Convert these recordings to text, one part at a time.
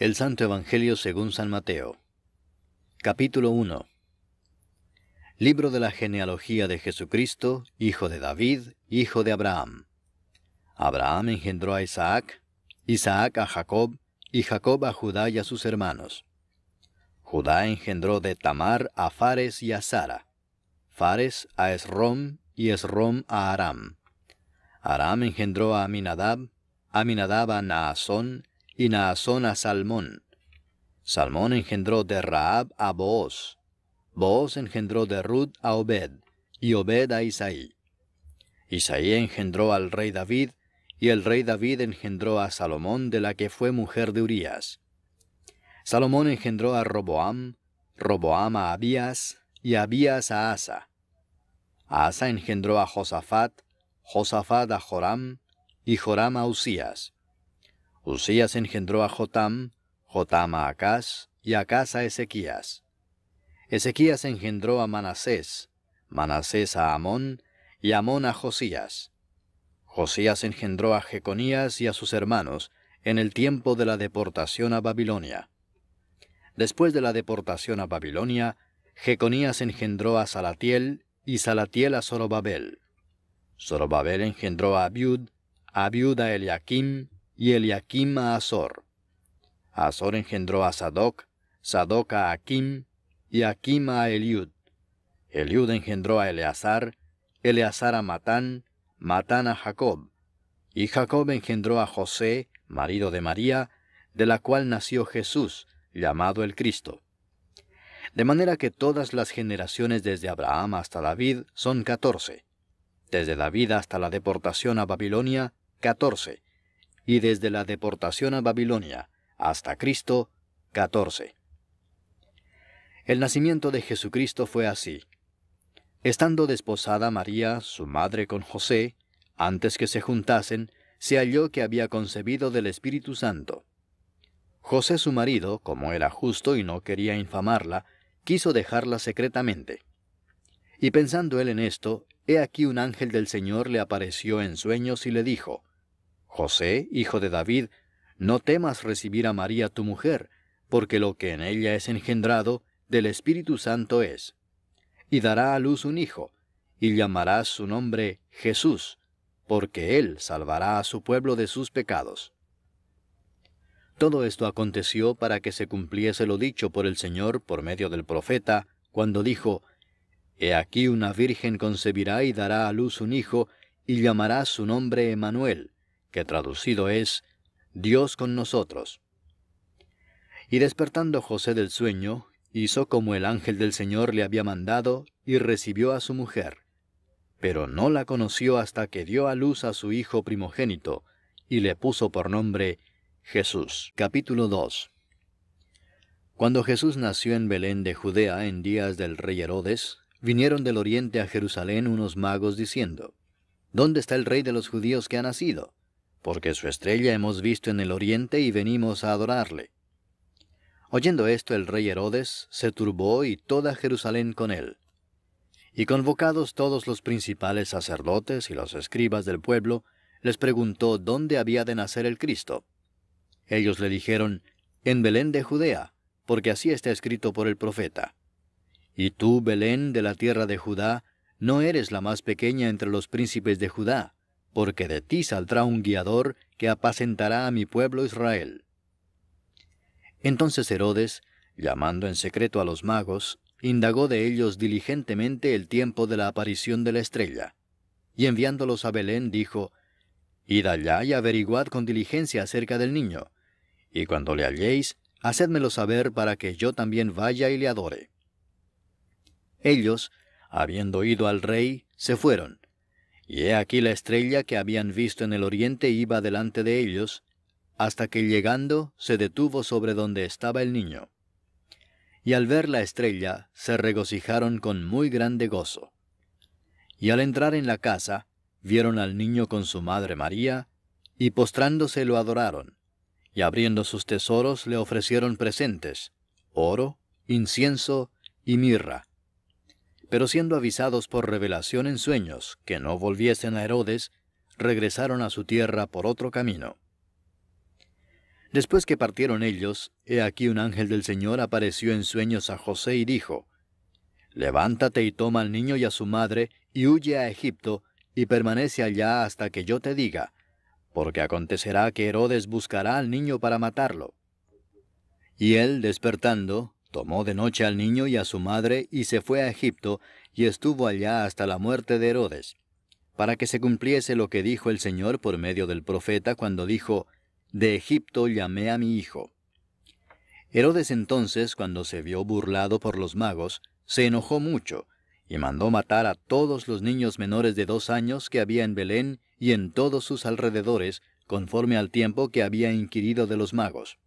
El Santo Evangelio según San Mateo. Capítulo 1. Libro de la genealogía de Jesucristo, hijo de David, hijo de Abraham. Abraham engendró a Isaac, Isaac a Jacob, y Jacob a Judá y a sus hermanos. Judá engendró de Tamar a Fares y a Sara, Fares a Esrom y Esrom a Aram. Aram engendró a Aminadab, Aminadab a Naasón, y Naasón a Salmón. Salmón engendró de Raab a Booz. Booz engendró de Ruth a Obed, y Obed a Isaí. Isaí engendró al rey David, y el rey David engendró a Salomón de la que fue mujer de Urías. Salomón engendró a Roboam, Roboam a Abías, y Abías a Asa. Asa engendró a Josafat, Josafat a Joram, y Joram a Usías. Usías engendró a Jotam, Jotam a Acaz, y Acaz a Ezequías. Ezequías engendró a Manasés, Manasés a Amón, y Amón a Josías. Josías engendró a Jeconías y a sus hermanos en el tiempo de la deportación a Babilonia. Después de la deportación a Babilonia, Jeconías engendró a Salatiel y Salatiel a Zorobabel. Zorobabel engendró a Abiud, Abiud a Eliakim, y Eliakim a Azor. Azor engendró a Sadoc, Sadoc a Akim, y Akim a Eliud. Eliud engendró a Eleazar, Eleazar a Matán, Matán a Jacob. Y Jacob engendró a José, marido de María, de la cual nació Jesús, llamado el Cristo. De manera que todas las generaciones desde Abraham hasta David son catorce. Desde David hasta la deportación a Babilonia, catorce y desde la deportación a Babilonia hasta Cristo 14. El nacimiento de Jesucristo fue así. Estando desposada María, su madre, con José, antes que se juntasen, se halló que había concebido del Espíritu Santo. José su marido, como era justo y no quería infamarla, quiso dejarla secretamente. Y pensando él en esto, he aquí un ángel del Señor le apareció en sueños y le dijo, José, hijo de David, no temas recibir a María tu mujer, porque lo que en ella es engendrado del Espíritu Santo es. Y dará a luz un hijo, y llamarás su nombre Jesús, porque él salvará a su pueblo de sus pecados. Todo esto aconteció para que se cumpliese lo dicho por el Señor por medio del profeta, cuando dijo, He aquí una virgen concebirá y dará a luz un hijo, y llamará su nombre Emanuel, que traducido es Dios con nosotros. Y despertando José del sueño, hizo como el ángel del Señor le había mandado y recibió a su mujer. Pero no la conoció hasta que dio a luz a su hijo primogénito, y le puso por nombre Jesús. Capítulo 2 Cuando Jesús nació en Belén de Judea en días del rey Herodes, vinieron del oriente a Jerusalén unos magos diciendo, ¿Dónde está el rey de los judíos que ha nacido? porque su estrella hemos visto en el oriente y venimos a adorarle. Oyendo esto el rey Herodes se turbó y toda Jerusalén con él. Y convocados todos los principales sacerdotes y los escribas del pueblo, les preguntó dónde había de nacer el Cristo. Ellos le dijeron, En Belén de Judea, porque así está escrito por el profeta. Y tú, Belén, de la tierra de Judá, no eres la más pequeña entre los príncipes de Judá, porque de ti saldrá un guiador que apacentará a mi pueblo Israel. Entonces Herodes, llamando en secreto a los magos, indagó de ellos diligentemente el tiempo de la aparición de la estrella. Y enviándolos a Belén dijo, Id allá y averiguad con diligencia acerca del niño, y cuando le halléis, hacedmelo saber para que yo también vaya y le adore. Ellos, habiendo ido al rey, se fueron, y he aquí la estrella que habían visto en el oriente iba delante de ellos, hasta que llegando se detuvo sobre donde estaba el niño. Y al ver la estrella se regocijaron con muy grande gozo. Y al entrar en la casa, vieron al niño con su madre María, y postrándose lo adoraron, y abriendo sus tesoros le ofrecieron presentes, oro, incienso y mirra pero siendo avisados por revelación en sueños que no volviesen a Herodes, regresaron a su tierra por otro camino. Después que partieron ellos, he aquí un ángel del Señor apareció en sueños a José y dijo, Levántate y toma al niño y a su madre, y huye a Egipto, y permanece allá hasta que yo te diga, porque acontecerá que Herodes buscará al niño para matarlo. Y él, despertando, Tomó de noche al niño y a su madre y se fue a Egipto y estuvo allá hasta la muerte de Herodes, para que se cumpliese lo que dijo el Señor por medio del profeta cuando dijo, De Egipto llamé a mi hijo. Herodes entonces, cuando se vio burlado por los magos, se enojó mucho, y mandó matar a todos los niños menores de dos años que había en Belén y en todos sus alrededores, conforme al tiempo que había inquirido de los magos.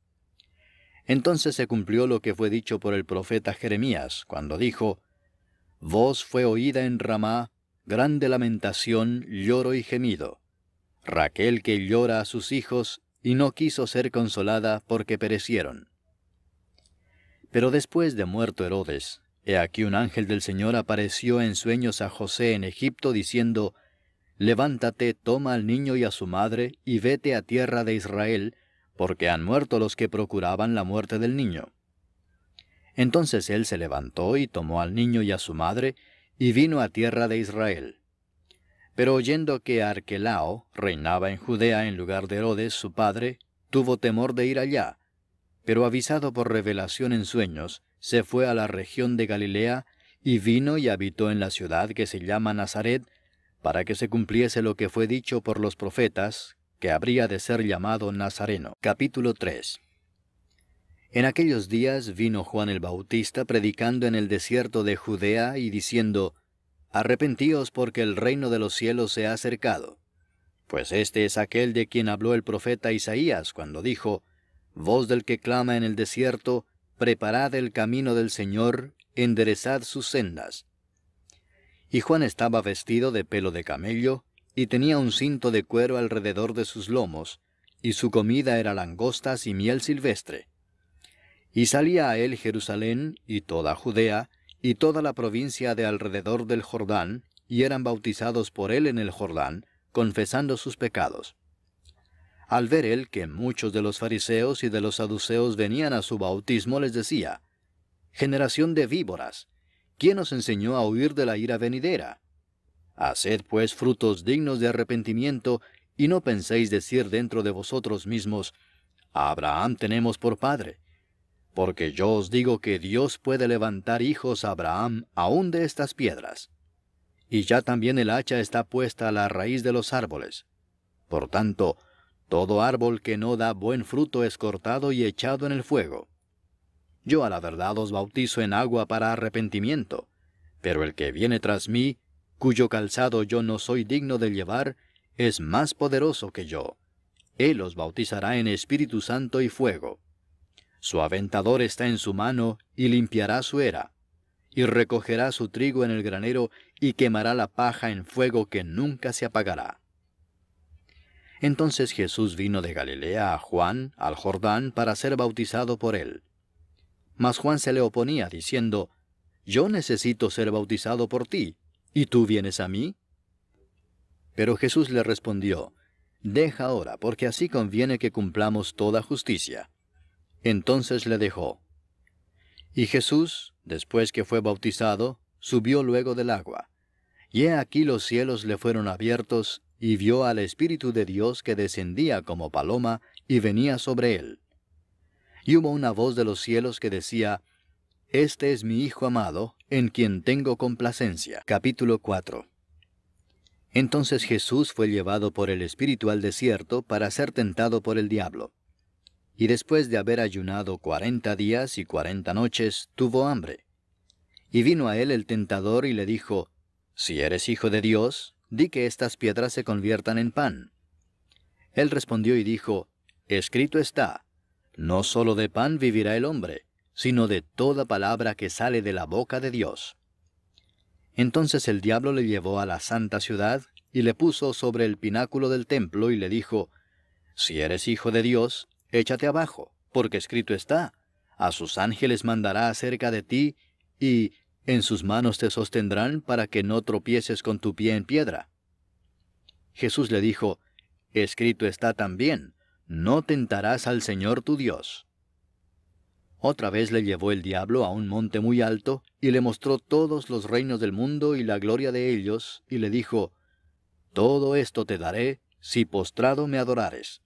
Entonces se cumplió lo que fue dicho por el profeta Jeremías, cuando dijo, Voz fue oída en Ramá, grande lamentación, lloro y gemido. Raquel que llora a sus hijos y no quiso ser consolada porque perecieron. Pero después de muerto Herodes, he aquí un ángel del Señor apareció en sueños a José en Egipto diciendo, Levántate, toma al niño y a su madre, y vete a tierra de Israel, porque han muerto los que procuraban la muerte del niño. Entonces él se levantó y tomó al niño y a su madre, y vino a tierra de Israel. Pero oyendo que Arquelao reinaba en Judea en lugar de Herodes, su padre, tuvo temor de ir allá, pero avisado por revelación en sueños, se fue a la región de Galilea, y vino y habitó en la ciudad que se llama Nazaret, para que se cumpliese lo que fue dicho por los profetas, que habría de ser llamado Nazareno. Capítulo 3 En aquellos días vino Juan el Bautista predicando en el desierto de Judea y diciendo, Arrepentíos porque el reino de los cielos se ha acercado. Pues este es aquel de quien habló el profeta Isaías cuando dijo, Voz del que clama en el desierto, preparad el camino del Señor, enderezad sus sendas. Y Juan estaba vestido de pelo de camello, y tenía un cinto de cuero alrededor de sus lomos, y su comida era langostas y miel silvestre. Y salía a él Jerusalén y toda Judea y toda la provincia de alrededor del Jordán, y eran bautizados por él en el Jordán, confesando sus pecados. Al ver él que muchos de los fariseos y de los saduceos venían a su bautismo, les decía, Generación de víboras, ¿quién os enseñó a huir de la ira venidera? Haced pues frutos dignos de arrepentimiento, y no penséis decir dentro de vosotros mismos, A Abraham tenemos por padre. Porque yo os digo que Dios puede levantar hijos a Abraham aún de estas piedras. Y ya también el hacha está puesta a la raíz de los árboles. Por tanto, todo árbol que no da buen fruto es cortado y echado en el fuego. Yo a la verdad os bautizo en agua para arrepentimiento, pero el que viene tras mí, cuyo calzado yo no soy digno de llevar, es más poderoso que yo. Él los bautizará en Espíritu Santo y fuego. Su aventador está en su mano y limpiará su era, y recogerá su trigo en el granero y quemará la paja en fuego que nunca se apagará. Entonces Jesús vino de Galilea a Juan, al Jordán, para ser bautizado por él. Mas Juan se le oponía, diciendo, Yo necesito ser bautizado por ti, ¿Y tú vienes a mí? Pero Jesús le respondió, Deja ahora, porque así conviene que cumplamos toda justicia. Entonces le dejó. Y Jesús, después que fue bautizado, subió luego del agua. Y he aquí los cielos le fueron abiertos, y vio al Espíritu de Dios que descendía como paloma y venía sobre él. Y hubo una voz de los cielos que decía, este es mi Hijo amado, en quien tengo complacencia. Capítulo 4. Entonces Jesús fue llevado por el Espíritu al desierto para ser tentado por el diablo. Y después de haber ayunado cuarenta días y cuarenta noches, tuvo hambre. Y vino a él el tentador y le dijo, Si eres hijo de Dios, di que estas piedras se conviertan en pan. Él respondió y dijo, Escrito está, no sólo de pan vivirá el hombre, sino de toda palabra que sale de la boca de Dios. Entonces el diablo le llevó a la santa ciudad y le puso sobre el pináculo del templo y le dijo, Si eres hijo de Dios, échate abajo, porque escrito está, a sus ángeles mandará acerca de ti, y en sus manos te sostendrán para que no tropieces con tu pie en piedra. Jesús le dijo, Escrito está también, no tentarás al Señor tu Dios. Otra vez le llevó el diablo a un monte muy alto, y le mostró todos los reinos del mundo y la gloria de ellos, y le dijo, Todo esto te daré, si postrado me adorares.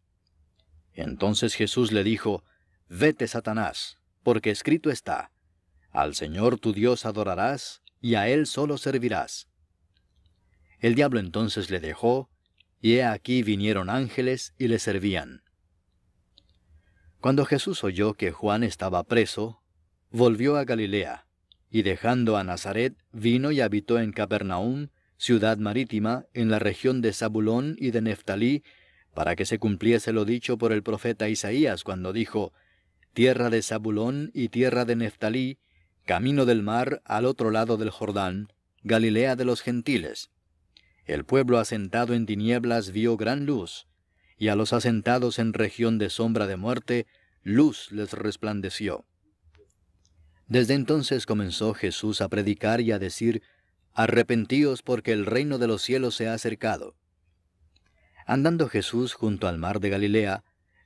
Entonces Jesús le dijo, Vete, Satanás, porque escrito está, Al Señor tu Dios adorarás, y a Él solo servirás. El diablo entonces le dejó, y he aquí vinieron ángeles y le servían. Cuando Jesús oyó que Juan estaba preso, volvió a Galilea, y dejando a Nazaret, vino y habitó en Capernaum, ciudad marítima, en la región de Zabulón y de Neftalí, para que se cumpliese lo dicho por el profeta Isaías cuando dijo, Tierra de Zabulón y tierra de Neftalí, camino del mar al otro lado del Jordán, Galilea de los gentiles. El pueblo asentado en tinieblas vio gran luz, y a los asentados en región de sombra de muerte, luz les resplandeció. Desde entonces comenzó Jesús a predicar y a decir, Arrepentíos porque el reino de los cielos se ha acercado. Andando Jesús junto al mar de Galilea,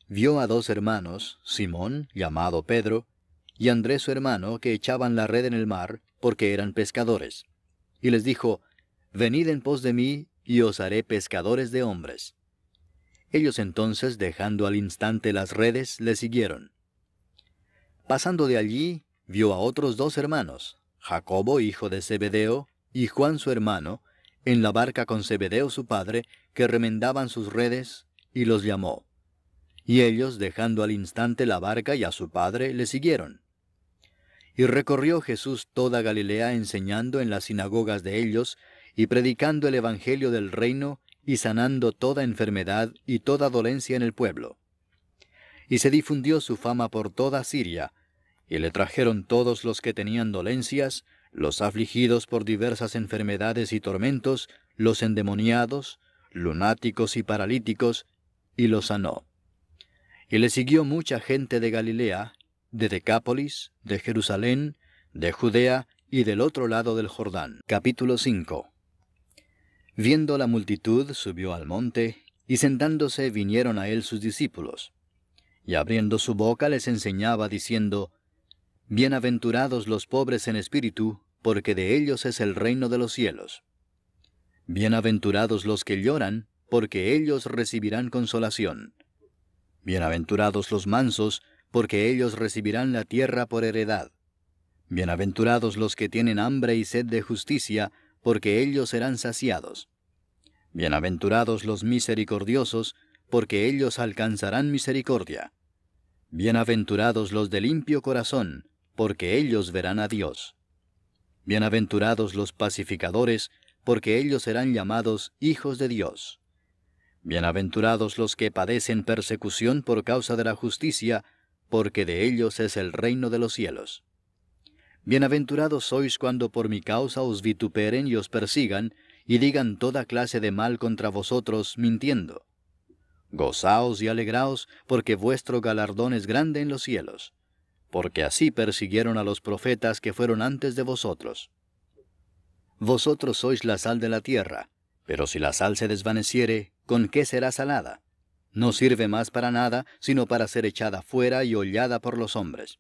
vio a dos hermanos, Simón, llamado Pedro, y Andrés su hermano, que echaban la red en el mar, porque eran pescadores. Y les dijo, Venid en pos de mí, y os haré pescadores de hombres. Ellos entonces, dejando al instante las redes, le siguieron. Pasando de allí, vio a otros dos hermanos, Jacobo, hijo de Zebedeo, y Juan su hermano, en la barca con Zebedeo su padre, que remendaban sus redes, y los llamó. Y ellos, dejando al instante la barca y a su padre, le siguieron. Y recorrió Jesús toda Galilea enseñando en las sinagogas de ellos, y predicando el Evangelio del reino, y sanando toda enfermedad y toda dolencia en el pueblo. Y se difundió su fama por toda Siria, y le trajeron todos los que tenían dolencias, los afligidos por diversas enfermedades y tormentos, los endemoniados, lunáticos y paralíticos, y los sanó. Y le siguió mucha gente de Galilea, de Decápolis, de Jerusalén, de Judea y del otro lado del Jordán. Capítulo 5 Viendo la multitud, subió al monte, y sentándose vinieron a él sus discípulos. Y abriendo su boca les enseñaba, diciendo, Bienaventurados los pobres en espíritu, porque de ellos es el reino de los cielos. Bienaventurados los que lloran, porque ellos recibirán consolación. Bienaventurados los mansos, porque ellos recibirán la tierra por heredad. Bienaventurados los que tienen hambre y sed de justicia, porque ellos serán saciados. Bienaventurados los misericordiosos, porque ellos alcanzarán misericordia. Bienaventurados los de limpio corazón, porque ellos verán a Dios. Bienaventurados los pacificadores, porque ellos serán llamados hijos de Dios. Bienaventurados los que padecen persecución por causa de la justicia, porque de ellos es el reino de los cielos. Bienaventurados sois cuando por mi causa os vituperen y os persigan, y digan toda clase de mal contra vosotros, mintiendo. Gozaos y alegraos, porque vuestro galardón es grande en los cielos, porque así persiguieron a los profetas que fueron antes de vosotros. Vosotros sois la sal de la tierra, pero si la sal se desvaneciere, ¿con qué será salada? No sirve más para nada, sino para ser echada fuera y hollada por los hombres.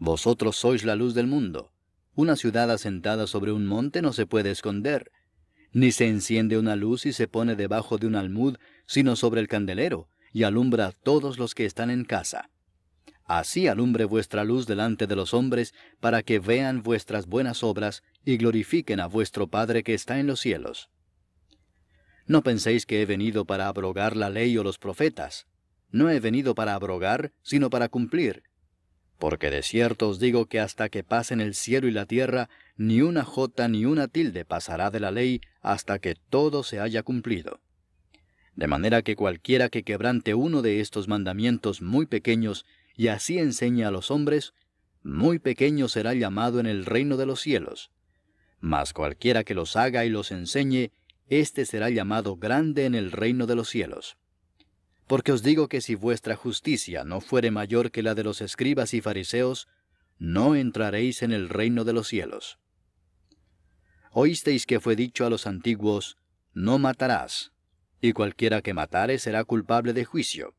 Vosotros sois la luz del mundo. Una ciudad asentada sobre un monte no se puede esconder. Ni se enciende una luz y se pone debajo de un almud, sino sobre el candelero, y alumbra a todos los que están en casa. Así alumbre vuestra luz delante de los hombres, para que vean vuestras buenas obras y glorifiquen a vuestro Padre que está en los cielos. No penséis que he venido para abrogar la ley o los profetas. No he venido para abrogar, sino para cumplir. Porque de cierto os digo que hasta que pasen el cielo y la tierra, ni una jota ni una tilde pasará de la ley hasta que todo se haya cumplido. De manera que cualquiera que quebrante uno de estos mandamientos muy pequeños y así enseñe a los hombres, muy pequeño será llamado en el reino de los cielos. Mas cualquiera que los haga y los enseñe, éste será llamado grande en el reino de los cielos. Porque os digo que si vuestra justicia no fuere mayor que la de los escribas y fariseos, no entraréis en el reino de los cielos. Oísteis que fue dicho a los antiguos, No matarás, y cualquiera que matare será culpable de juicio.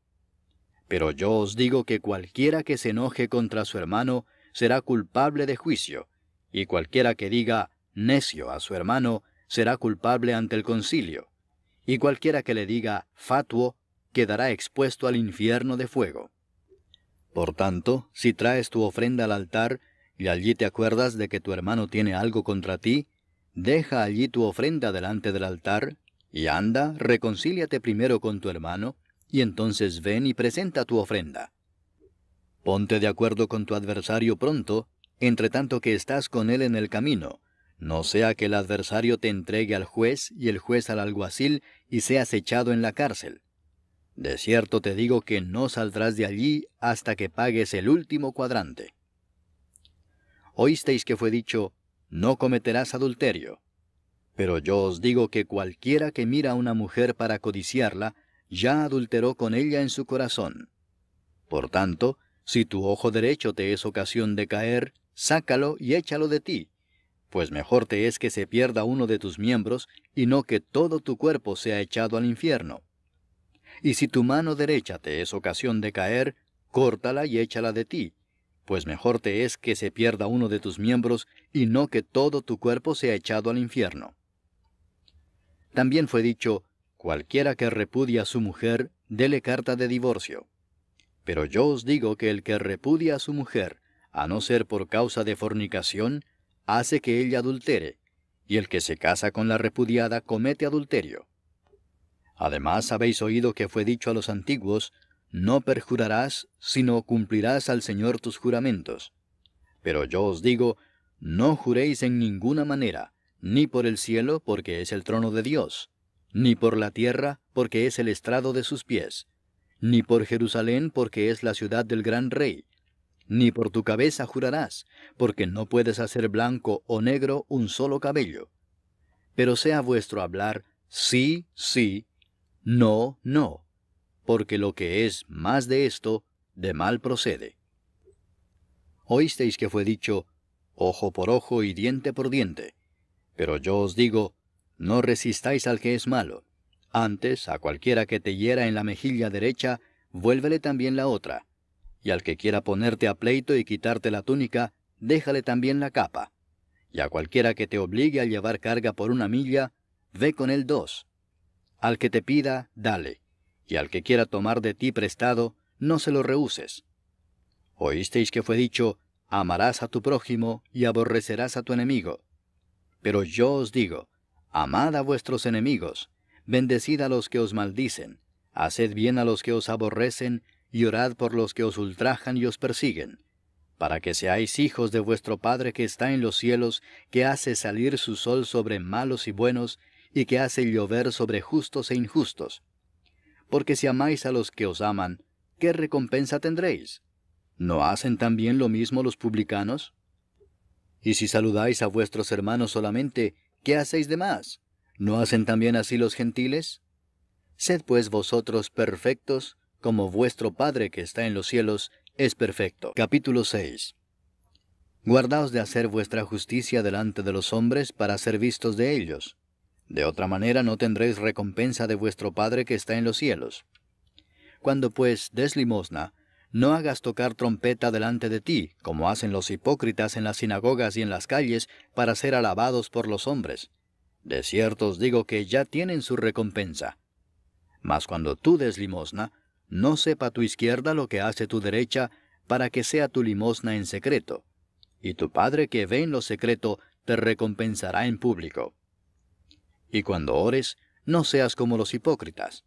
Pero yo os digo que cualquiera que se enoje contra su hermano será culpable de juicio, y cualquiera que diga necio a su hermano será culpable ante el concilio, y cualquiera que le diga fatuo quedará expuesto al infierno de fuego. Por tanto, si traes tu ofrenda al altar, y allí te acuerdas de que tu hermano tiene algo contra ti, deja allí tu ofrenda delante del altar, y anda, reconcíliate primero con tu hermano, y entonces ven y presenta tu ofrenda. Ponte de acuerdo con tu adversario pronto, entre tanto que estás con él en el camino, no sea que el adversario te entregue al juez y el juez al alguacil y seas echado en la cárcel. De cierto te digo que no saldrás de allí hasta que pagues el último cuadrante. Oísteis que fue dicho, no cometerás adulterio. Pero yo os digo que cualquiera que mira a una mujer para codiciarla, ya adulteró con ella en su corazón. Por tanto, si tu ojo derecho te es ocasión de caer, sácalo y échalo de ti, pues mejor te es que se pierda uno de tus miembros y no que todo tu cuerpo sea echado al infierno. Y si tu mano derecha te es ocasión de caer, córtala y échala de ti, pues mejor te es que se pierda uno de tus miembros y no que todo tu cuerpo sea echado al infierno. También fue dicho, cualquiera que repudia a su mujer, dele carta de divorcio. Pero yo os digo que el que repudia a su mujer, a no ser por causa de fornicación, hace que ella adultere, y el que se casa con la repudiada comete adulterio. Además habéis oído que fue dicho a los antiguos, No perjurarás, sino cumplirás al Señor tus juramentos. Pero yo os digo, no juréis en ninguna manera, ni por el cielo, porque es el trono de Dios, ni por la tierra, porque es el estrado de sus pies, ni por Jerusalén, porque es la ciudad del gran rey, ni por tu cabeza jurarás, porque no puedes hacer blanco o negro un solo cabello. Pero sea vuestro hablar sí, sí, no, no, porque lo que es más de esto, de mal procede. Oísteis que fue dicho, ojo por ojo y diente por diente. Pero yo os digo, no resistáis al que es malo. Antes, a cualquiera que te hiera en la mejilla derecha, vuélvele también la otra. Y al que quiera ponerte a pleito y quitarte la túnica, déjale también la capa. Y a cualquiera que te obligue a llevar carga por una milla, ve con él dos. Al que te pida, dale, y al que quiera tomar de ti prestado, no se lo rehuses. Oísteis que fue dicho, amarás a tu prójimo y aborrecerás a tu enemigo. Pero yo os digo, amad a vuestros enemigos, bendecid a los que os maldicen, haced bien a los que os aborrecen, y orad por los que os ultrajan y os persiguen, para que seáis hijos de vuestro Padre que está en los cielos, que hace salir su sol sobre malos y buenos, y que hace llover sobre justos e injustos. Porque si amáis a los que os aman, ¿qué recompensa tendréis? ¿No hacen también lo mismo los publicanos? Y si saludáis a vuestros hermanos solamente, ¿qué hacéis de más? ¿No hacen también así los gentiles? Sed pues vosotros perfectos, como vuestro Padre que está en los cielos es perfecto. Capítulo 6 Guardaos de hacer vuestra justicia delante de los hombres para ser vistos de ellos. De otra manera no tendréis recompensa de vuestro Padre que está en los cielos. Cuando pues des limosna, no hagas tocar trompeta delante de ti, como hacen los hipócritas en las sinagogas y en las calles, para ser alabados por los hombres. De cierto os digo que ya tienen su recompensa. Mas cuando tú des limosna, no sepa tu izquierda lo que hace tu derecha, para que sea tu limosna en secreto. Y tu Padre que ve en lo secreto, te recompensará en público. Y cuando ores, no seas como los hipócritas,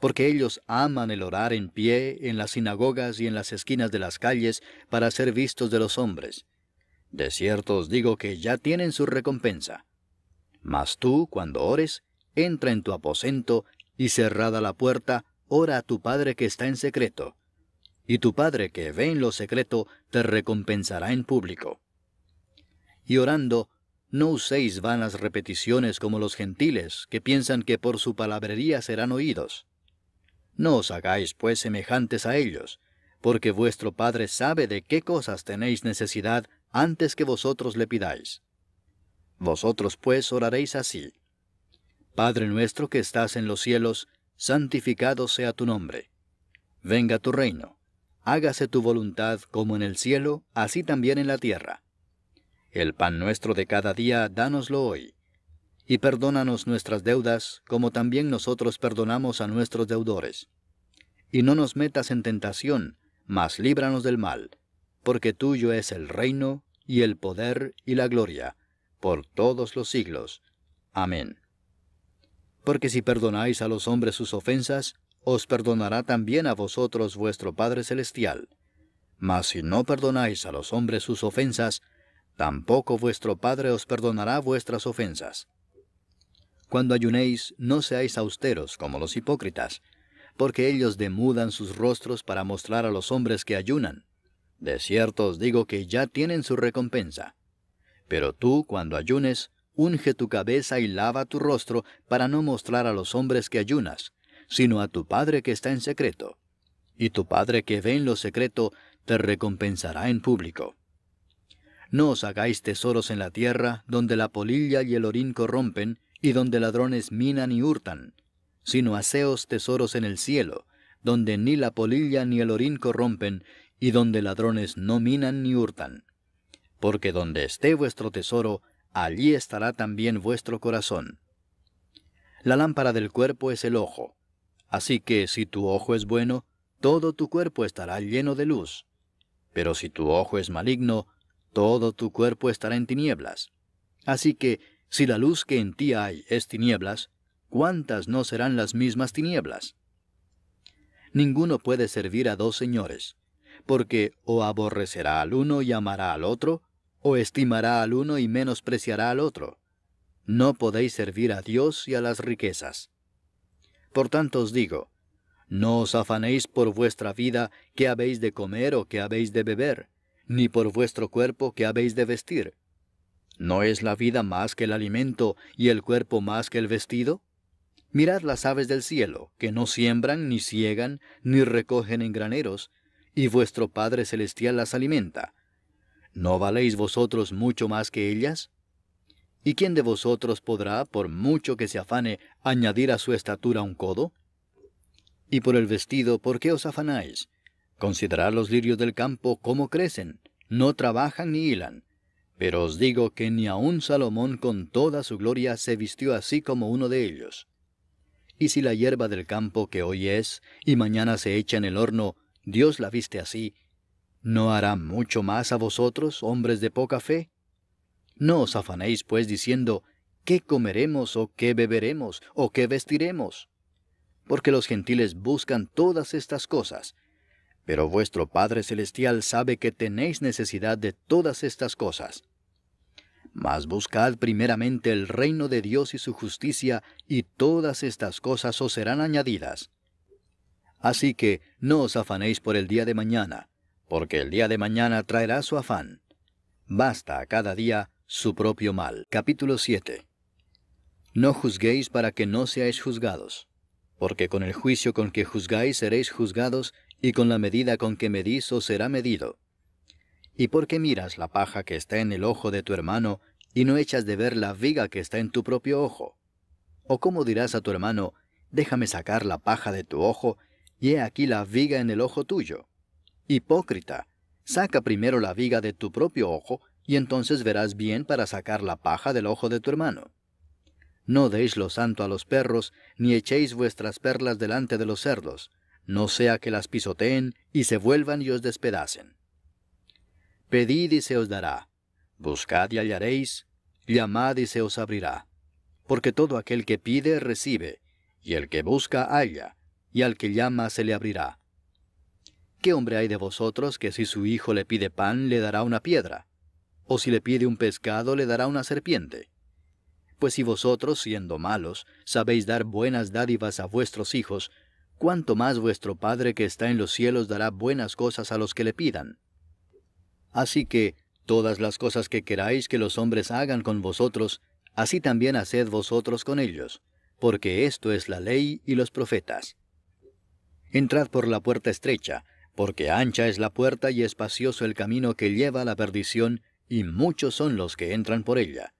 porque ellos aman el orar en pie en las sinagogas y en las esquinas de las calles para ser vistos de los hombres. De cierto os digo que ya tienen su recompensa. Mas tú, cuando ores, entra en tu aposento y cerrada la puerta, ora a tu Padre que está en secreto. Y tu Padre que ve en lo secreto te recompensará en público. Y orando, no uséis vanas repeticiones como los gentiles, que piensan que por su palabrería serán oídos. No os hagáis, pues, semejantes a ellos, porque vuestro Padre sabe de qué cosas tenéis necesidad antes que vosotros le pidáis. Vosotros, pues, oraréis así. Padre nuestro que estás en los cielos, santificado sea tu nombre. Venga tu reino. Hágase tu voluntad como en el cielo, así también en la tierra. El pan nuestro de cada día, dánoslo hoy. Y perdónanos nuestras deudas, como también nosotros perdonamos a nuestros deudores. Y no nos metas en tentación, mas líbranos del mal, porque tuyo es el reino, y el poder, y la gloria, por todos los siglos. Amén. Porque si perdonáis a los hombres sus ofensas, os perdonará también a vosotros vuestro Padre Celestial. Mas si no perdonáis a los hombres sus ofensas, tampoco vuestro Padre os perdonará vuestras ofensas. Cuando ayunéis, no seáis austeros como los hipócritas, porque ellos demudan sus rostros para mostrar a los hombres que ayunan. De cierto os digo que ya tienen su recompensa. Pero tú, cuando ayunes, unge tu cabeza y lava tu rostro para no mostrar a los hombres que ayunas, sino a tu Padre que está en secreto. Y tu Padre que ve en lo secreto, te recompensará en público. No os hagáis tesoros en la tierra, donde la polilla y el orín corrompen, y donde ladrones minan y hurtan, sino haceos tesoros en el cielo, donde ni la polilla ni el orín corrompen, y donde ladrones no minan ni hurtan. Porque donde esté vuestro tesoro, allí estará también vuestro corazón. La lámpara del cuerpo es el ojo. Así que si tu ojo es bueno, todo tu cuerpo estará lleno de luz. Pero si tu ojo es maligno, todo tu cuerpo estará en tinieblas. Así que, si la luz que en ti hay es tinieblas, ¿cuántas no serán las mismas tinieblas? Ninguno puede servir a dos señores, porque o aborrecerá al uno y amará al otro, o estimará al uno y menospreciará al otro. No podéis servir a Dios y a las riquezas. Por tanto os digo, no os afanéis por vuestra vida, qué habéis de comer o qué habéis de beber, ni por vuestro cuerpo que habéis de vestir. ¿No es la vida más que el alimento y el cuerpo más que el vestido? Mirad las aves del cielo, que no siembran, ni ciegan, ni recogen en graneros, y vuestro Padre Celestial las alimenta. ¿No valéis vosotros mucho más que ellas? ¿Y quién de vosotros podrá, por mucho que se afane, añadir a su estatura un codo? Y por el vestido, ¿por qué os afanáis? Considerad los lirios del campo cómo crecen, no trabajan ni hilan. Pero os digo que ni aun Salomón con toda su gloria se vistió así como uno de ellos. Y si la hierba del campo que hoy es y mañana se echa en el horno, Dios la viste así, ¿no hará mucho más a vosotros, hombres de poca fe? No os afanéis, pues, diciendo, ¿qué comeremos o qué beberemos o qué vestiremos? Porque los gentiles buscan todas estas cosas, pero vuestro Padre Celestial sabe que tenéis necesidad de todas estas cosas. Mas buscad primeramente el reino de Dios y su justicia, y todas estas cosas os serán añadidas. Así que no os afanéis por el día de mañana, porque el día de mañana traerá su afán. Basta a cada día su propio mal. Capítulo 7. No juzguéis para que no seáis juzgados, porque con el juicio con que juzgáis seréis juzgados, y con la medida con que medís os será medido. ¿Y por qué miras la paja que está en el ojo de tu hermano y no echas de ver la viga que está en tu propio ojo? ¿O cómo dirás a tu hermano, déjame sacar la paja de tu ojo, y he aquí la viga en el ojo tuyo? Hipócrita, saca primero la viga de tu propio ojo, y entonces verás bien para sacar la paja del ojo de tu hermano. No deis lo santo a los perros, ni echéis vuestras perlas delante de los cerdos, no sea que las pisoteen y se vuelvan y os despedacen. Pedid y se os dará, buscad y hallaréis, llamad y se os abrirá. Porque todo aquel que pide recibe, y el que busca halla, y al que llama se le abrirá. ¿Qué hombre hay de vosotros que si su hijo le pide pan le dará una piedra? ¿O si le pide un pescado le dará una serpiente? Pues si vosotros, siendo malos, sabéis dar buenas dádivas a vuestros hijos, cuánto más vuestro Padre que está en los cielos dará buenas cosas a los que le pidan. Así que, todas las cosas que queráis que los hombres hagan con vosotros, así también haced vosotros con ellos, porque esto es la ley y los profetas. Entrad por la puerta estrecha, porque ancha es la puerta y espacioso el camino que lleva a la perdición, y muchos son los que entran por ella.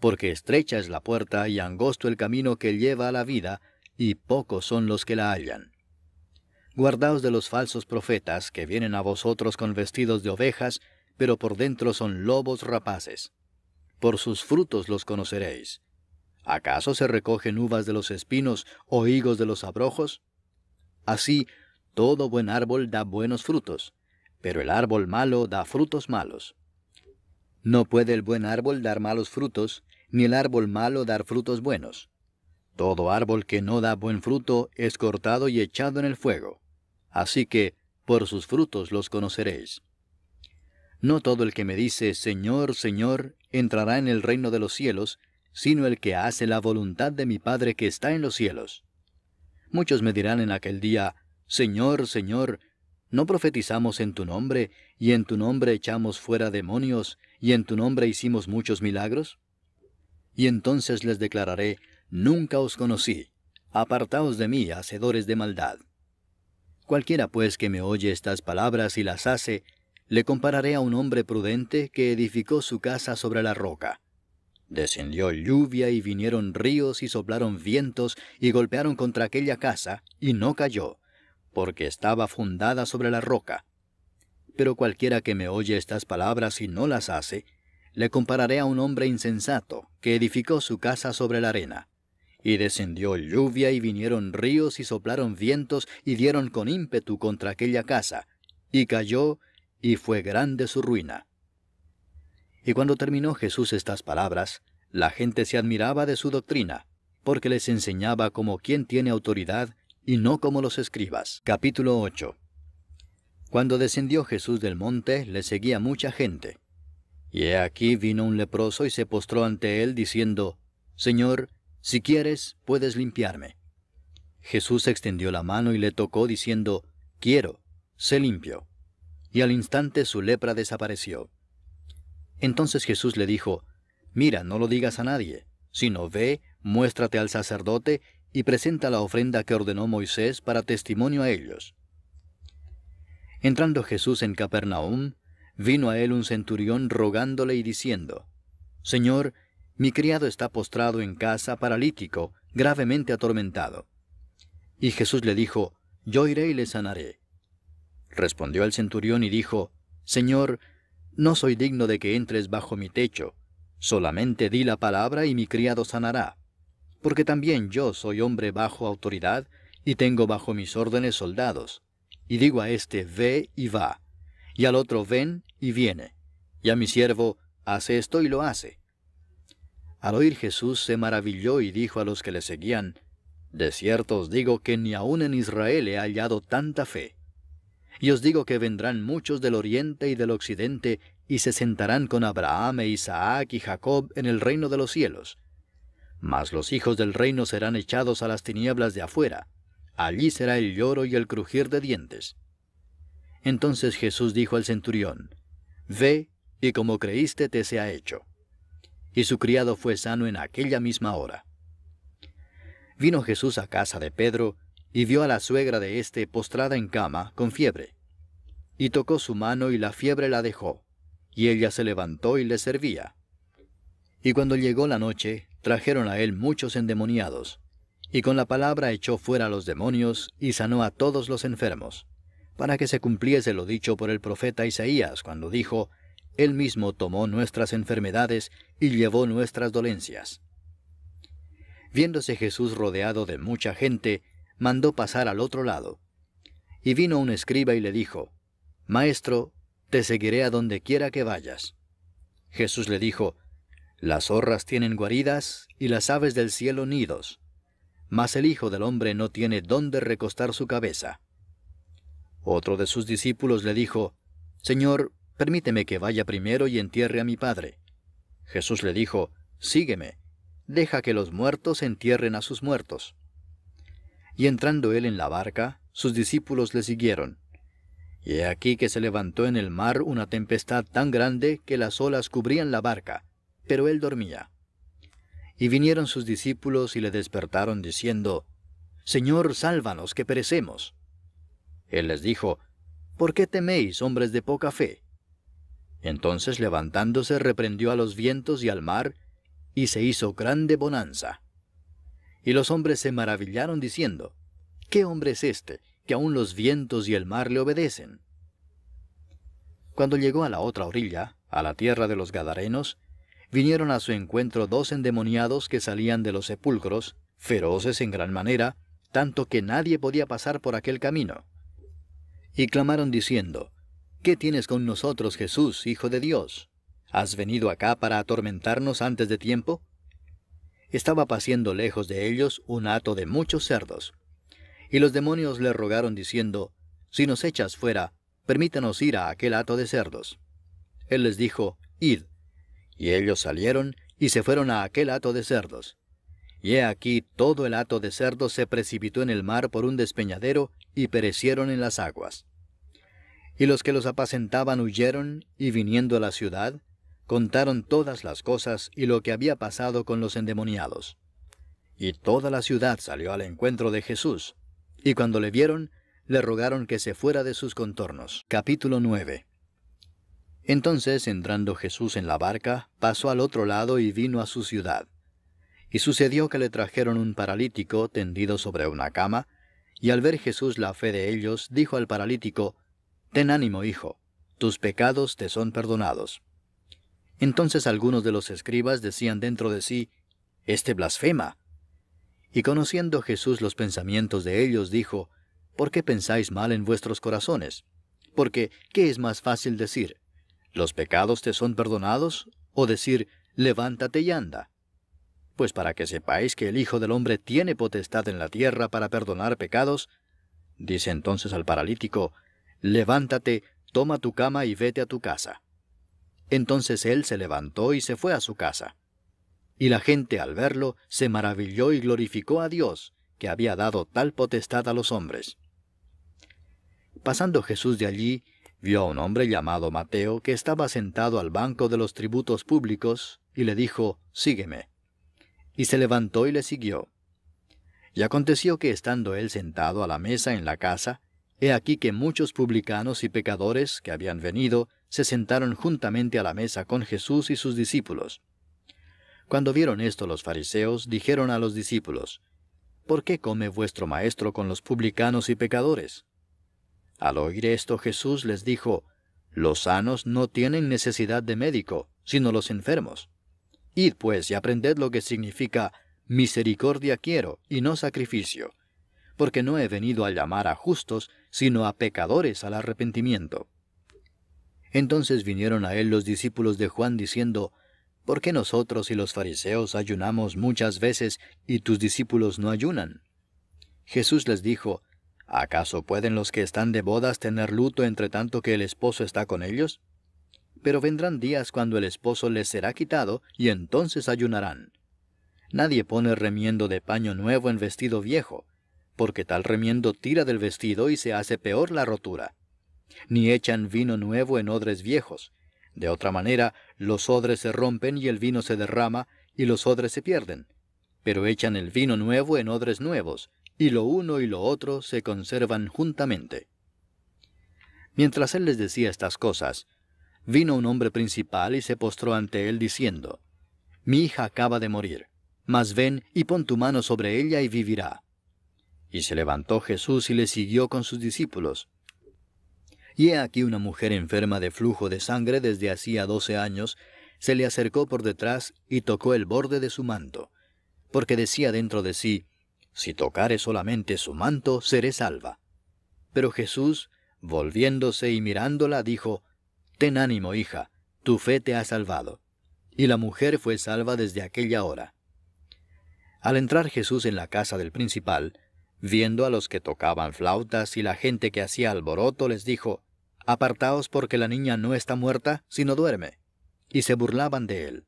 Porque estrecha es la puerta y angosto el camino que lleva a la vida, y pocos son los que la hallan. Guardaos de los falsos profetas que vienen a vosotros con vestidos de ovejas, pero por dentro son lobos rapaces. Por sus frutos los conoceréis. ¿Acaso se recogen uvas de los espinos o higos de los abrojos? Así, todo buen árbol da buenos frutos, pero el árbol malo da frutos malos. No puede el buen árbol dar malos frutos, ni el árbol malo dar frutos buenos. Todo árbol que no da buen fruto es cortado y echado en el fuego. Así que, por sus frutos los conoceréis. No todo el que me dice, Señor, Señor, entrará en el reino de los cielos, sino el que hace la voluntad de mi Padre que está en los cielos. Muchos me dirán en aquel día, Señor, Señor, ¿no profetizamos en tu nombre, y en tu nombre echamos fuera demonios, y en tu nombre hicimos muchos milagros? Y entonces les declararé, Nunca os conocí. Apartaos de mí, hacedores de maldad. Cualquiera pues que me oye estas palabras y las hace, le compararé a un hombre prudente que edificó su casa sobre la roca. Descendió lluvia y vinieron ríos y soplaron vientos y golpearon contra aquella casa y no cayó, porque estaba fundada sobre la roca. Pero cualquiera que me oye estas palabras y no las hace, le compararé a un hombre insensato que edificó su casa sobre la arena. Y descendió lluvia y vinieron ríos y soplaron vientos y dieron con ímpetu contra aquella casa, y cayó, y fue grande su ruina. Y cuando terminó Jesús estas palabras, la gente se admiraba de su doctrina, porque les enseñaba como quien tiene autoridad y no como los escribas. Capítulo 8 Cuando descendió Jesús del monte, le seguía mucha gente. Y he aquí vino un leproso y se postró ante él, diciendo, Señor, si quieres, puedes limpiarme. Jesús extendió la mano y le tocó diciendo, Quiero, sé limpio. Y al instante su lepra desapareció. Entonces Jesús le dijo, Mira, no lo digas a nadie, sino ve, muéstrate al sacerdote y presenta la ofrenda que ordenó Moisés para testimonio a ellos. Entrando Jesús en Capernaum, vino a él un centurión rogándole y diciendo, Señor, mi criado está postrado en casa, paralítico, gravemente atormentado. Y Jesús le dijo, Yo iré y le sanaré. Respondió el centurión y dijo, Señor, no soy digno de que entres bajo mi techo, solamente di la palabra y mi criado sanará, porque también yo soy hombre bajo autoridad y tengo bajo mis órdenes soldados, y digo a este ve y va, y al otro ven y viene, y a mi siervo hace esto y lo hace. Al oír Jesús se maravilló y dijo a los que le seguían, De cierto os digo que ni aun en Israel he hallado tanta fe. Y os digo que vendrán muchos del oriente y del occidente, y se sentarán con Abraham e Isaac y Jacob en el reino de los cielos. Mas los hijos del reino serán echados a las tinieblas de afuera. Allí será el lloro y el crujir de dientes. Entonces Jesús dijo al centurión, Ve, y como creíste te sea hecho y su criado fue sano en aquella misma hora. Vino Jesús a casa de Pedro, y vio a la suegra de éste postrada en cama, con fiebre. Y tocó su mano, y la fiebre la dejó, y ella se levantó y le servía. Y cuando llegó la noche, trajeron a él muchos endemoniados, y con la palabra echó fuera a los demonios y sanó a todos los enfermos, para que se cumpliese lo dicho por el profeta Isaías cuando dijo, él mismo tomó nuestras enfermedades y llevó nuestras dolencias. Viéndose Jesús rodeado de mucha gente, mandó pasar al otro lado. Y vino un escriba y le dijo, Maestro, te seguiré a donde quiera que vayas. Jesús le dijo, Las zorras tienen guaridas y las aves del cielo nidos, mas el Hijo del Hombre no tiene dónde recostar su cabeza. Otro de sus discípulos le dijo, Señor, Permíteme que vaya primero y entierre a mi padre. Jesús le dijo, Sígueme, deja que los muertos entierren a sus muertos. Y entrando él en la barca, sus discípulos le siguieron. Y he aquí que se levantó en el mar una tempestad tan grande que las olas cubrían la barca, pero él dormía. Y vinieron sus discípulos y le despertaron diciendo, Señor, sálvanos, que perecemos. Él les dijo, ¿Por qué teméis, hombres de poca fe? Entonces levantándose reprendió a los vientos y al mar, y se hizo grande bonanza. Y los hombres se maravillaron diciendo, ¿Qué hombre es este, que aun los vientos y el mar le obedecen? Cuando llegó a la otra orilla, a la tierra de los Gadarenos, vinieron a su encuentro dos endemoniados que salían de los sepulcros, feroces en gran manera, tanto que nadie podía pasar por aquel camino. Y clamaron diciendo, ¿Qué tienes con nosotros, Jesús, Hijo de Dios? ¿Has venido acá para atormentarnos antes de tiempo? Estaba paciendo lejos de ellos un hato de muchos cerdos. Y los demonios le rogaron diciendo, Si nos echas fuera, permítanos ir a aquel hato de cerdos. Él les dijo, Id. Y ellos salieron y se fueron a aquel hato de cerdos. Y he aquí todo el hato de cerdos se precipitó en el mar por un despeñadero y perecieron en las aguas. Y los que los apacentaban huyeron, y viniendo a la ciudad, contaron todas las cosas y lo que había pasado con los endemoniados. Y toda la ciudad salió al encuentro de Jesús, y cuando le vieron, le rogaron que se fuera de sus contornos. Capítulo 9 Entonces, entrando Jesús en la barca, pasó al otro lado y vino a su ciudad. Y sucedió que le trajeron un paralítico tendido sobre una cama, y al ver Jesús la fe de ellos, dijo al paralítico, Ten ánimo, hijo, tus pecados te son perdonados. Entonces algunos de los escribas decían dentro de sí, Este blasfema. Y conociendo Jesús los pensamientos de ellos, dijo, ¿Por qué pensáis mal en vuestros corazones? Porque, ¿qué es más fácil decir? ¿Los pecados te son perdonados? ¿O decir, levántate y anda? Pues para que sepáis que el Hijo del Hombre tiene potestad en la tierra para perdonar pecados, dice entonces al paralítico, levántate, toma tu cama y vete a tu casa. Entonces él se levantó y se fue a su casa. Y la gente al verlo se maravilló y glorificó a Dios, que había dado tal potestad a los hombres. Pasando Jesús de allí, vio a un hombre llamado Mateo que estaba sentado al banco de los tributos públicos, y le dijo, Sígueme. Y se levantó y le siguió. Y aconteció que estando él sentado a la mesa en la casa, He aquí que muchos publicanos y pecadores que habían venido se sentaron juntamente a la mesa con Jesús y sus discípulos. Cuando vieron esto los fariseos dijeron a los discípulos, ¿Por qué come vuestro maestro con los publicanos y pecadores? Al oír esto Jesús les dijo, Los sanos no tienen necesidad de médico, sino los enfermos. Id pues y aprended lo que significa misericordia quiero y no sacrificio, porque no he venido a llamar a justos, sino a pecadores al arrepentimiento. Entonces vinieron a él los discípulos de Juan diciendo, ¿Por qué nosotros y los fariseos ayunamos muchas veces y tus discípulos no ayunan? Jesús les dijo, ¿acaso pueden los que están de bodas tener luto entre tanto que el esposo está con ellos? Pero vendrán días cuando el esposo les será quitado y entonces ayunarán. Nadie pone remiendo de paño nuevo en vestido viejo, porque tal remiendo tira del vestido y se hace peor la rotura. Ni echan vino nuevo en odres viejos. De otra manera, los odres se rompen y el vino se derrama y los odres se pierden. Pero echan el vino nuevo en odres nuevos, y lo uno y lo otro se conservan juntamente. Mientras él les decía estas cosas, vino un hombre principal y se postró ante él diciendo, Mi hija acaba de morir, mas ven y pon tu mano sobre ella y vivirá. Y se levantó Jesús y le siguió con sus discípulos. Y he aquí una mujer enferma de flujo de sangre desde hacía doce años, se le acercó por detrás y tocó el borde de su manto, porque decía dentro de sí, Si tocare solamente su manto, seré salva. Pero Jesús, volviéndose y mirándola, dijo, Ten ánimo, hija, tu fe te ha salvado. Y la mujer fue salva desde aquella hora. Al entrar Jesús en la casa del principal, Viendo a los que tocaban flautas y la gente que hacía alboroto, les dijo, Apartaos porque la niña no está muerta, sino duerme. Y se burlaban de él.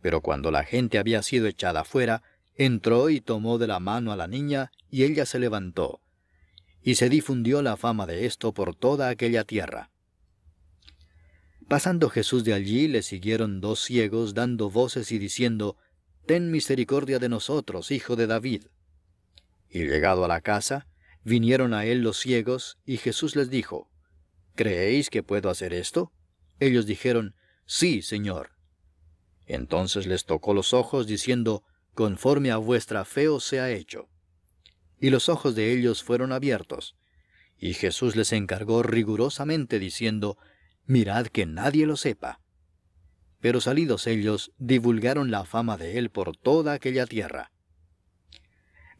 Pero cuando la gente había sido echada afuera, entró y tomó de la mano a la niña, y ella se levantó. Y se difundió la fama de esto por toda aquella tierra. Pasando Jesús de allí, le siguieron dos ciegos dando voces y diciendo, Ten misericordia de nosotros, hijo de David. Y llegado a la casa, vinieron a él los ciegos, y Jesús les dijo, ¿Creéis que puedo hacer esto? Ellos dijeron, Sí, Señor. Entonces les tocó los ojos, diciendo, Conforme a vuestra fe os sea hecho. Y los ojos de ellos fueron abiertos. Y Jesús les encargó rigurosamente, diciendo, Mirad que nadie lo sepa. Pero salidos ellos, divulgaron la fama de él por toda aquella tierra.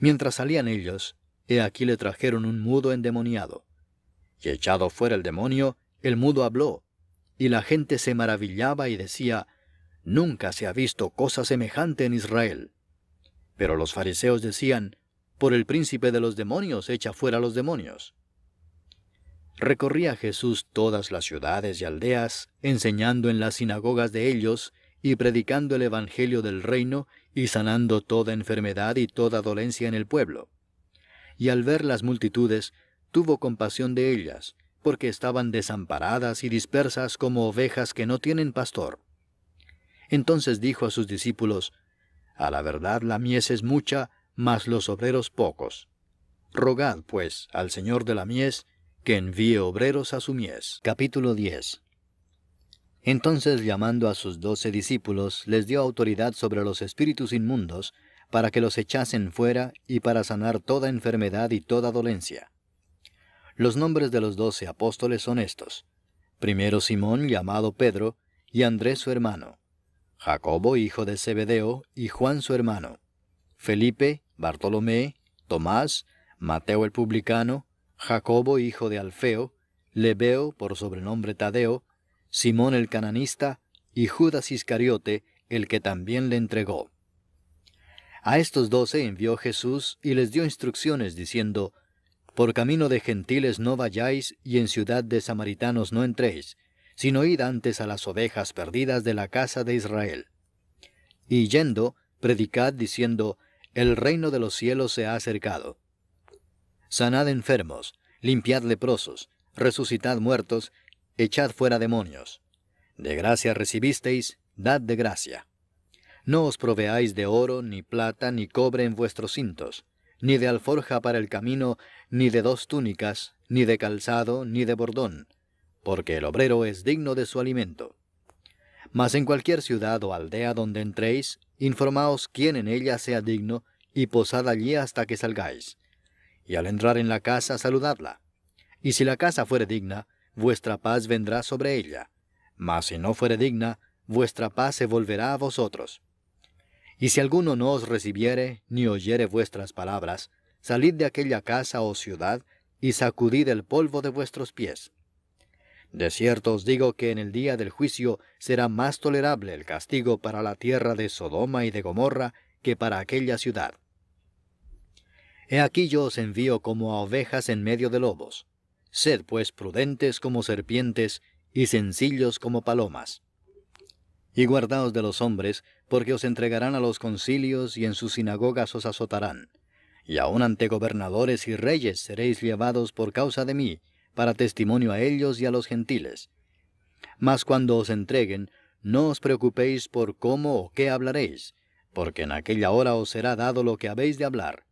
Mientras salían ellos, he aquí le trajeron un mudo endemoniado. Y echado fuera el demonio, el mudo habló, y la gente se maravillaba y decía, Nunca se ha visto cosa semejante en Israel. Pero los fariseos decían, Por el príncipe de los demonios echa fuera los demonios. Recorría Jesús todas las ciudades y aldeas, enseñando en las sinagogas de ellos, y predicando el Evangelio del reino, y sanando toda enfermedad y toda dolencia en el pueblo. Y al ver las multitudes, tuvo compasión de ellas, porque estaban desamparadas y dispersas como ovejas que no tienen pastor. Entonces dijo a sus discípulos, A la verdad la mies es mucha, mas los obreros pocos. Rogad, pues, al Señor de la mies, que envíe obreros a su mies. Capítulo 10 entonces llamando a sus doce discípulos, les dio autoridad sobre los espíritus inmundos, para que los echasen fuera y para sanar toda enfermedad y toda dolencia. Los nombres de los doce apóstoles son estos. Primero Simón, llamado Pedro, y Andrés su hermano. Jacobo, hijo de Zebedeo, y Juan su hermano. Felipe, Bartolomé, Tomás, Mateo el publicano, Jacobo, hijo de Alfeo, Lebeo, por sobrenombre Tadeo, Simón el cananista y Judas Iscariote, el que también le entregó. A estos doce envió Jesús y les dio instrucciones diciendo, Por camino de gentiles no vayáis y en ciudad de samaritanos no entréis, sino id antes a las ovejas perdidas de la casa de Israel. Y yendo, predicad diciendo, El reino de los cielos se ha acercado. Sanad enfermos, limpiad leprosos, resucitad muertos, echad fuera demonios. De gracia recibisteis, dad de gracia. No os proveáis de oro, ni plata, ni cobre en vuestros cintos, ni de alforja para el camino, ni de dos túnicas, ni de calzado, ni de bordón, porque el obrero es digno de su alimento. Mas en cualquier ciudad o aldea donde entréis, informaos quién en ella sea digno, y posad allí hasta que salgáis. Y al entrar en la casa, saludadla. Y si la casa fuere digna, vuestra paz vendrá sobre ella. Mas si no fuere digna, vuestra paz se volverá a vosotros. Y si alguno no os recibiere, ni oyere vuestras palabras, salid de aquella casa o oh ciudad, y sacudid el polvo de vuestros pies. De cierto os digo que en el día del juicio será más tolerable el castigo para la tierra de Sodoma y de Gomorra que para aquella ciudad. He aquí yo os envío como a ovejas en medio de lobos. Sed pues prudentes como serpientes y sencillos como palomas. Y guardaos de los hombres, porque os entregarán a los concilios y en sus sinagogas os azotarán. Y aun ante gobernadores y reyes seréis llevados por causa de mí, para testimonio a ellos y a los gentiles. Mas cuando os entreguen, no os preocupéis por cómo o qué hablaréis, porque en aquella hora os será dado lo que habéis de hablar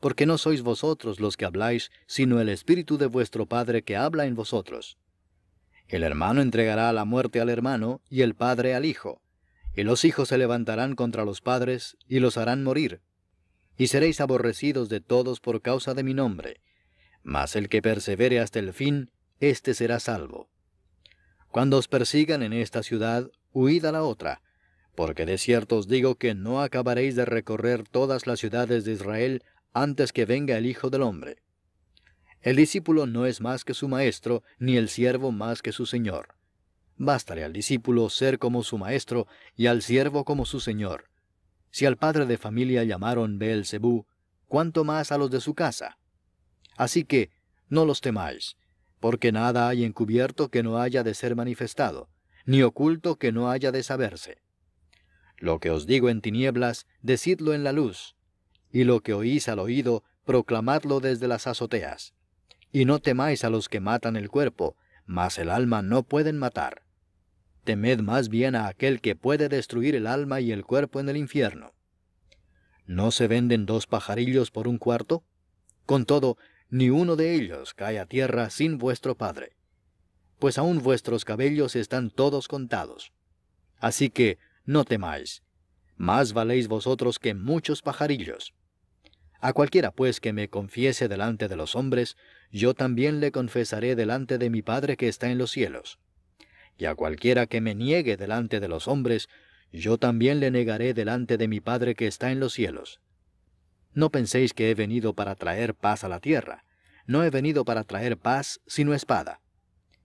porque no sois vosotros los que habláis, sino el Espíritu de vuestro Padre que habla en vosotros. El hermano entregará la muerte al hermano, y el padre al hijo. Y los hijos se levantarán contra los padres, y los harán morir. Y seréis aborrecidos de todos por causa de mi nombre. Mas el que persevere hasta el fin, éste será salvo. Cuando os persigan en esta ciudad, huid a la otra, porque de cierto os digo que no acabaréis de recorrer todas las ciudades de Israel antes que venga el Hijo del Hombre. El discípulo no es más que su maestro, ni el siervo más que su señor. Bástale al discípulo ser como su maestro y al siervo como su señor. Si al padre de familia llamaron Beelzebú, cuánto más a los de su casa. Así que no los temáis, porque nada hay encubierto que no haya de ser manifestado, ni oculto que no haya de saberse. Lo que os digo en tinieblas, decidlo en la luz, y lo que oís al oído, proclamadlo desde las azoteas. Y no temáis a los que matan el cuerpo, mas el alma no pueden matar. Temed más bien a aquel que puede destruir el alma y el cuerpo en el infierno. ¿No se venden dos pajarillos por un cuarto? Con todo, ni uno de ellos cae a tierra sin vuestro Padre. Pues aun vuestros cabellos están todos contados. Así que no temáis, más valéis vosotros que muchos pajarillos. A cualquiera pues que me confiese delante de los hombres, yo también le confesaré delante de mi Padre que está en los cielos. Y a cualquiera que me niegue delante de los hombres, yo también le negaré delante de mi Padre que está en los cielos. No penséis que he venido para traer paz a la tierra. No he venido para traer paz, sino espada.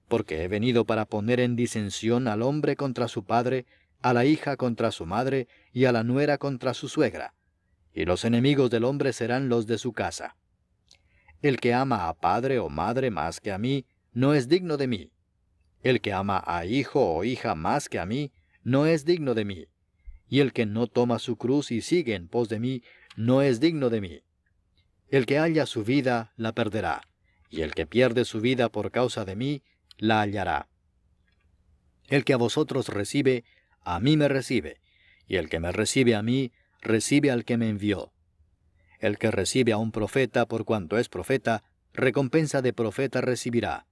Porque he venido para poner en disensión al hombre contra su padre, a la hija contra su madre, y a la nuera contra su suegra y los enemigos del hombre serán los de su casa. El que ama a padre o madre más que a mí, no es digno de mí. El que ama a hijo o hija más que a mí, no es digno de mí. Y el que no toma su cruz y sigue en pos de mí, no es digno de mí. El que halla su vida, la perderá, y el que pierde su vida por causa de mí, la hallará. El que a vosotros recibe, a mí me recibe, y el que me recibe a mí, recibe al que me envió. El que recibe a un profeta por cuanto es profeta, recompensa de profeta recibirá.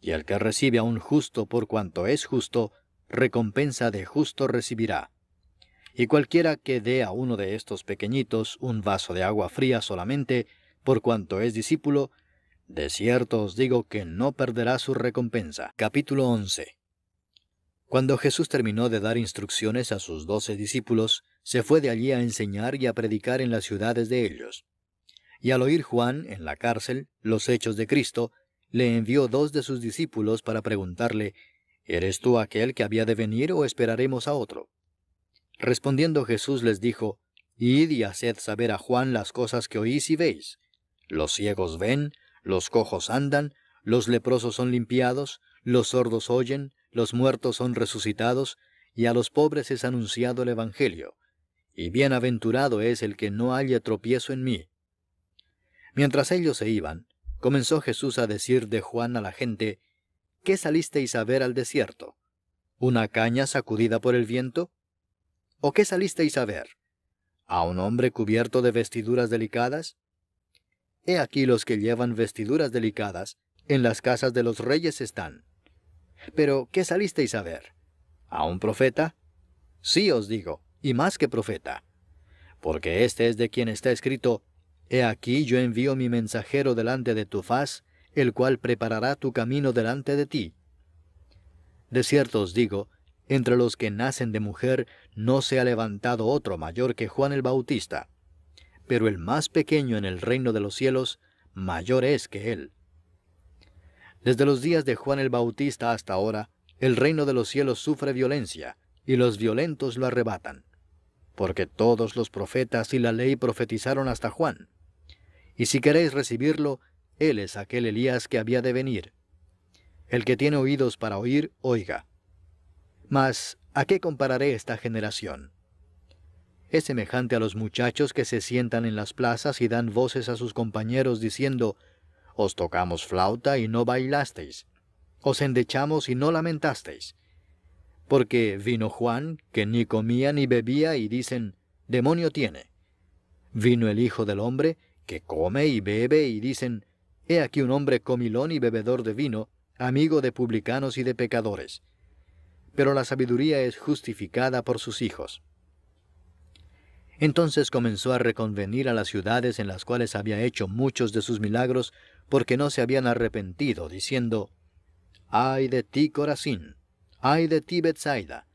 Y el que recibe a un justo por cuanto es justo, recompensa de justo recibirá. Y cualquiera que dé a uno de estos pequeñitos un vaso de agua fría solamente, por cuanto es discípulo, de cierto os digo que no perderá su recompensa. Capítulo 11 Cuando Jesús terminó de dar instrucciones a sus doce discípulos, se fue de allí a enseñar y a predicar en las ciudades de ellos. Y al oír Juan, en la cárcel, los hechos de Cristo, le envió dos de sus discípulos para preguntarle, ¿Eres tú aquel que había de venir o esperaremos a otro? Respondiendo Jesús les dijo, Id y haced saber a Juan las cosas que oís y veis. Los ciegos ven, los cojos andan, los leprosos son limpiados, los sordos oyen, los muertos son resucitados, y a los pobres es anunciado el Evangelio y bienaventurado es el que no haya tropiezo en mí. Mientras ellos se iban, comenzó Jesús a decir de Juan a la gente, ¿Qué salisteis a ver al desierto? ¿Una caña sacudida por el viento? ¿O qué salisteis a ver? ¿A un hombre cubierto de vestiduras delicadas? He aquí los que llevan vestiduras delicadas, en las casas de los reyes están. Pero, ¿qué salisteis a ver? ¿A un profeta? Sí os digo, y más que profeta. Porque este es de quien está escrito, He aquí yo envío mi mensajero delante de tu faz, el cual preparará tu camino delante de ti. De cierto os digo, entre los que nacen de mujer no se ha levantado otro mayor que Juan el Bautista, pero el más pequeño en el reino de los cielos mayor es que él. Desde los días de Juan el Bautista hasta ahora, el reino de los cielos sufre violencia, y los violentos lo arrebatan porque todos los profetas y la ley profetizaron hasta Juan. Y si queréis recibirlo, él es aquel Elías que había de venir. El que tiene oídos para oír, oiga. Mas, ¿a qué compararé esta generación? Es semejante a los muchachos que se sientan en las plazas y dan voces a sus compañeros diciendo, Os tocamos flauta y no bailasteis, os endechamos y no lamentasteis, porque vino Juan, que ni comía ni bebía, y dicen, demonio tiene. Vino el Hijo del Hombre, que come y bebe, y dicen, he aquí un hombre comilón y bebedor de vino, amigo de publicanos y de pecadores. Pero la sabiduría es justificada por sus hijos. Entonces comenzó a reconvenir a las ciudades en las cuales había hecho muchos de sus milagros, porque no se habían arrepentido, diciendo, ¡Ay de ti, Corazín! ay de ti, Bethsaida.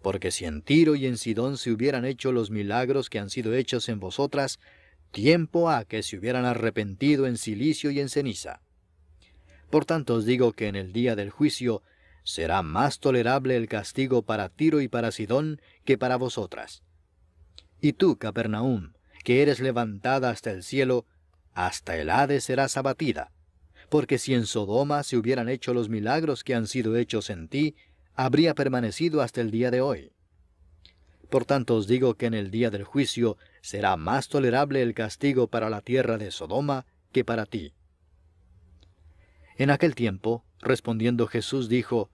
porque si en Tiro y en Sidón se hubieran hecho los milagros que han sido hechos en vosotras, tiempo ha que se hubieran arrepentido en silicio y en ceniza. Por tanto os digo que en el día del juicio será más tolerable el castigo para Tiro y para Sidón que para vosotras. Y tú, Capernaum, que eres levantada hasta el cielo, hasta el Hades serás abatida. Porque si en Sodoma se hubieran hecho los milagros que han sido hechos en ti, habría permanecido hasta el día de hoy. Por tanto os digo que en el día del juicio será más tolerable el castigo para la tierra de Sodoma que para ti. En aquel tiempo, respondiendo Jesús dijo,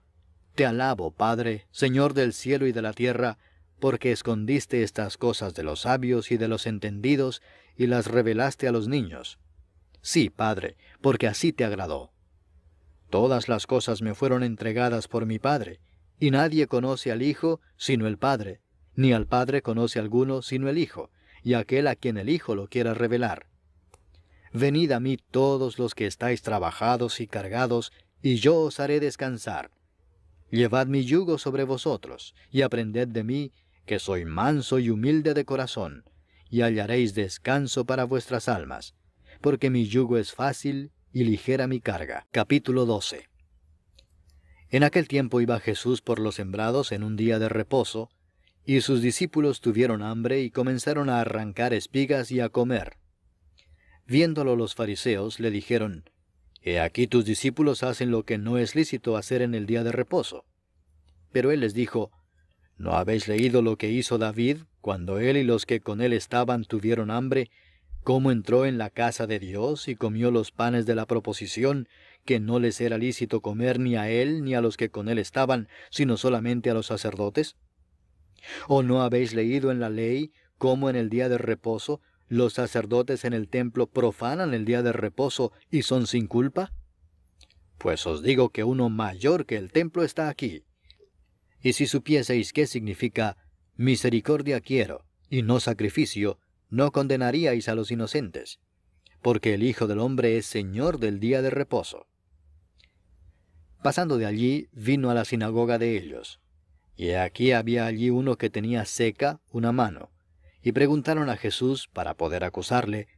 Te alabo, Padre, Señor del cielo y de la tierra, porque escondiste estas cosas de los sabios y de los entendidos y las revelaste a los niños. Sí, Padre, porque así te agradó. Todas las cosas me fueron entregadas por mi Padre, y nadie conoce al Hijo sino el Padre, ni al Padre conoce alguno sino el Hijo, y aquel a quien el Hijo lo quiera revelar. Venid a mí todos los que estáis trabajados y cargados, y yo os haré descansar. Llevad mi yugo sobre vosotros, y aprended de mí, que soy manso y humilde de corazón, y hallaréis descanso para vuestras almas, porque mi yugo es fácil y ligera mi carga. Capítulo 12. En aquel tiempo iba Jesús por los sembrados en un día de reposo, y sus discípulos tuvieron hambre y comenzaron a arrancar espigas y a comer. Viéndolo los fariseos le dijeron, He aquí tus discípulos hacen lo que no es lícito hacer en el día de reposo. Pero él les dijo, ¿No habéis leído lo que hizo David cuando él y los que con él estaban tuvieron hambre, cómo entró en la casa de Dios y comió los panes de la proposición que no les era lícito comer ni a él ni a los que con él estaban, sino solamente a los sacerdotes? ¿O no habéis leído en la ley cómo en el día de reposo los sacerdotes en el templo profanan el día de reposo y son sin culpa? Pues os digo que uno mayor que el templo está aquí. Y si supieseis qué significa misericordia quiero y no sacrificio, no condenaríais a los inocentes, porque el Hijo del Hombre es Señor del día de reposo. Pasando de allí, vino a la sinagoga de ellos. Y aquí había allí uno que tenía seca una mano. Y preguntaron a Jesús, para poder acusarle,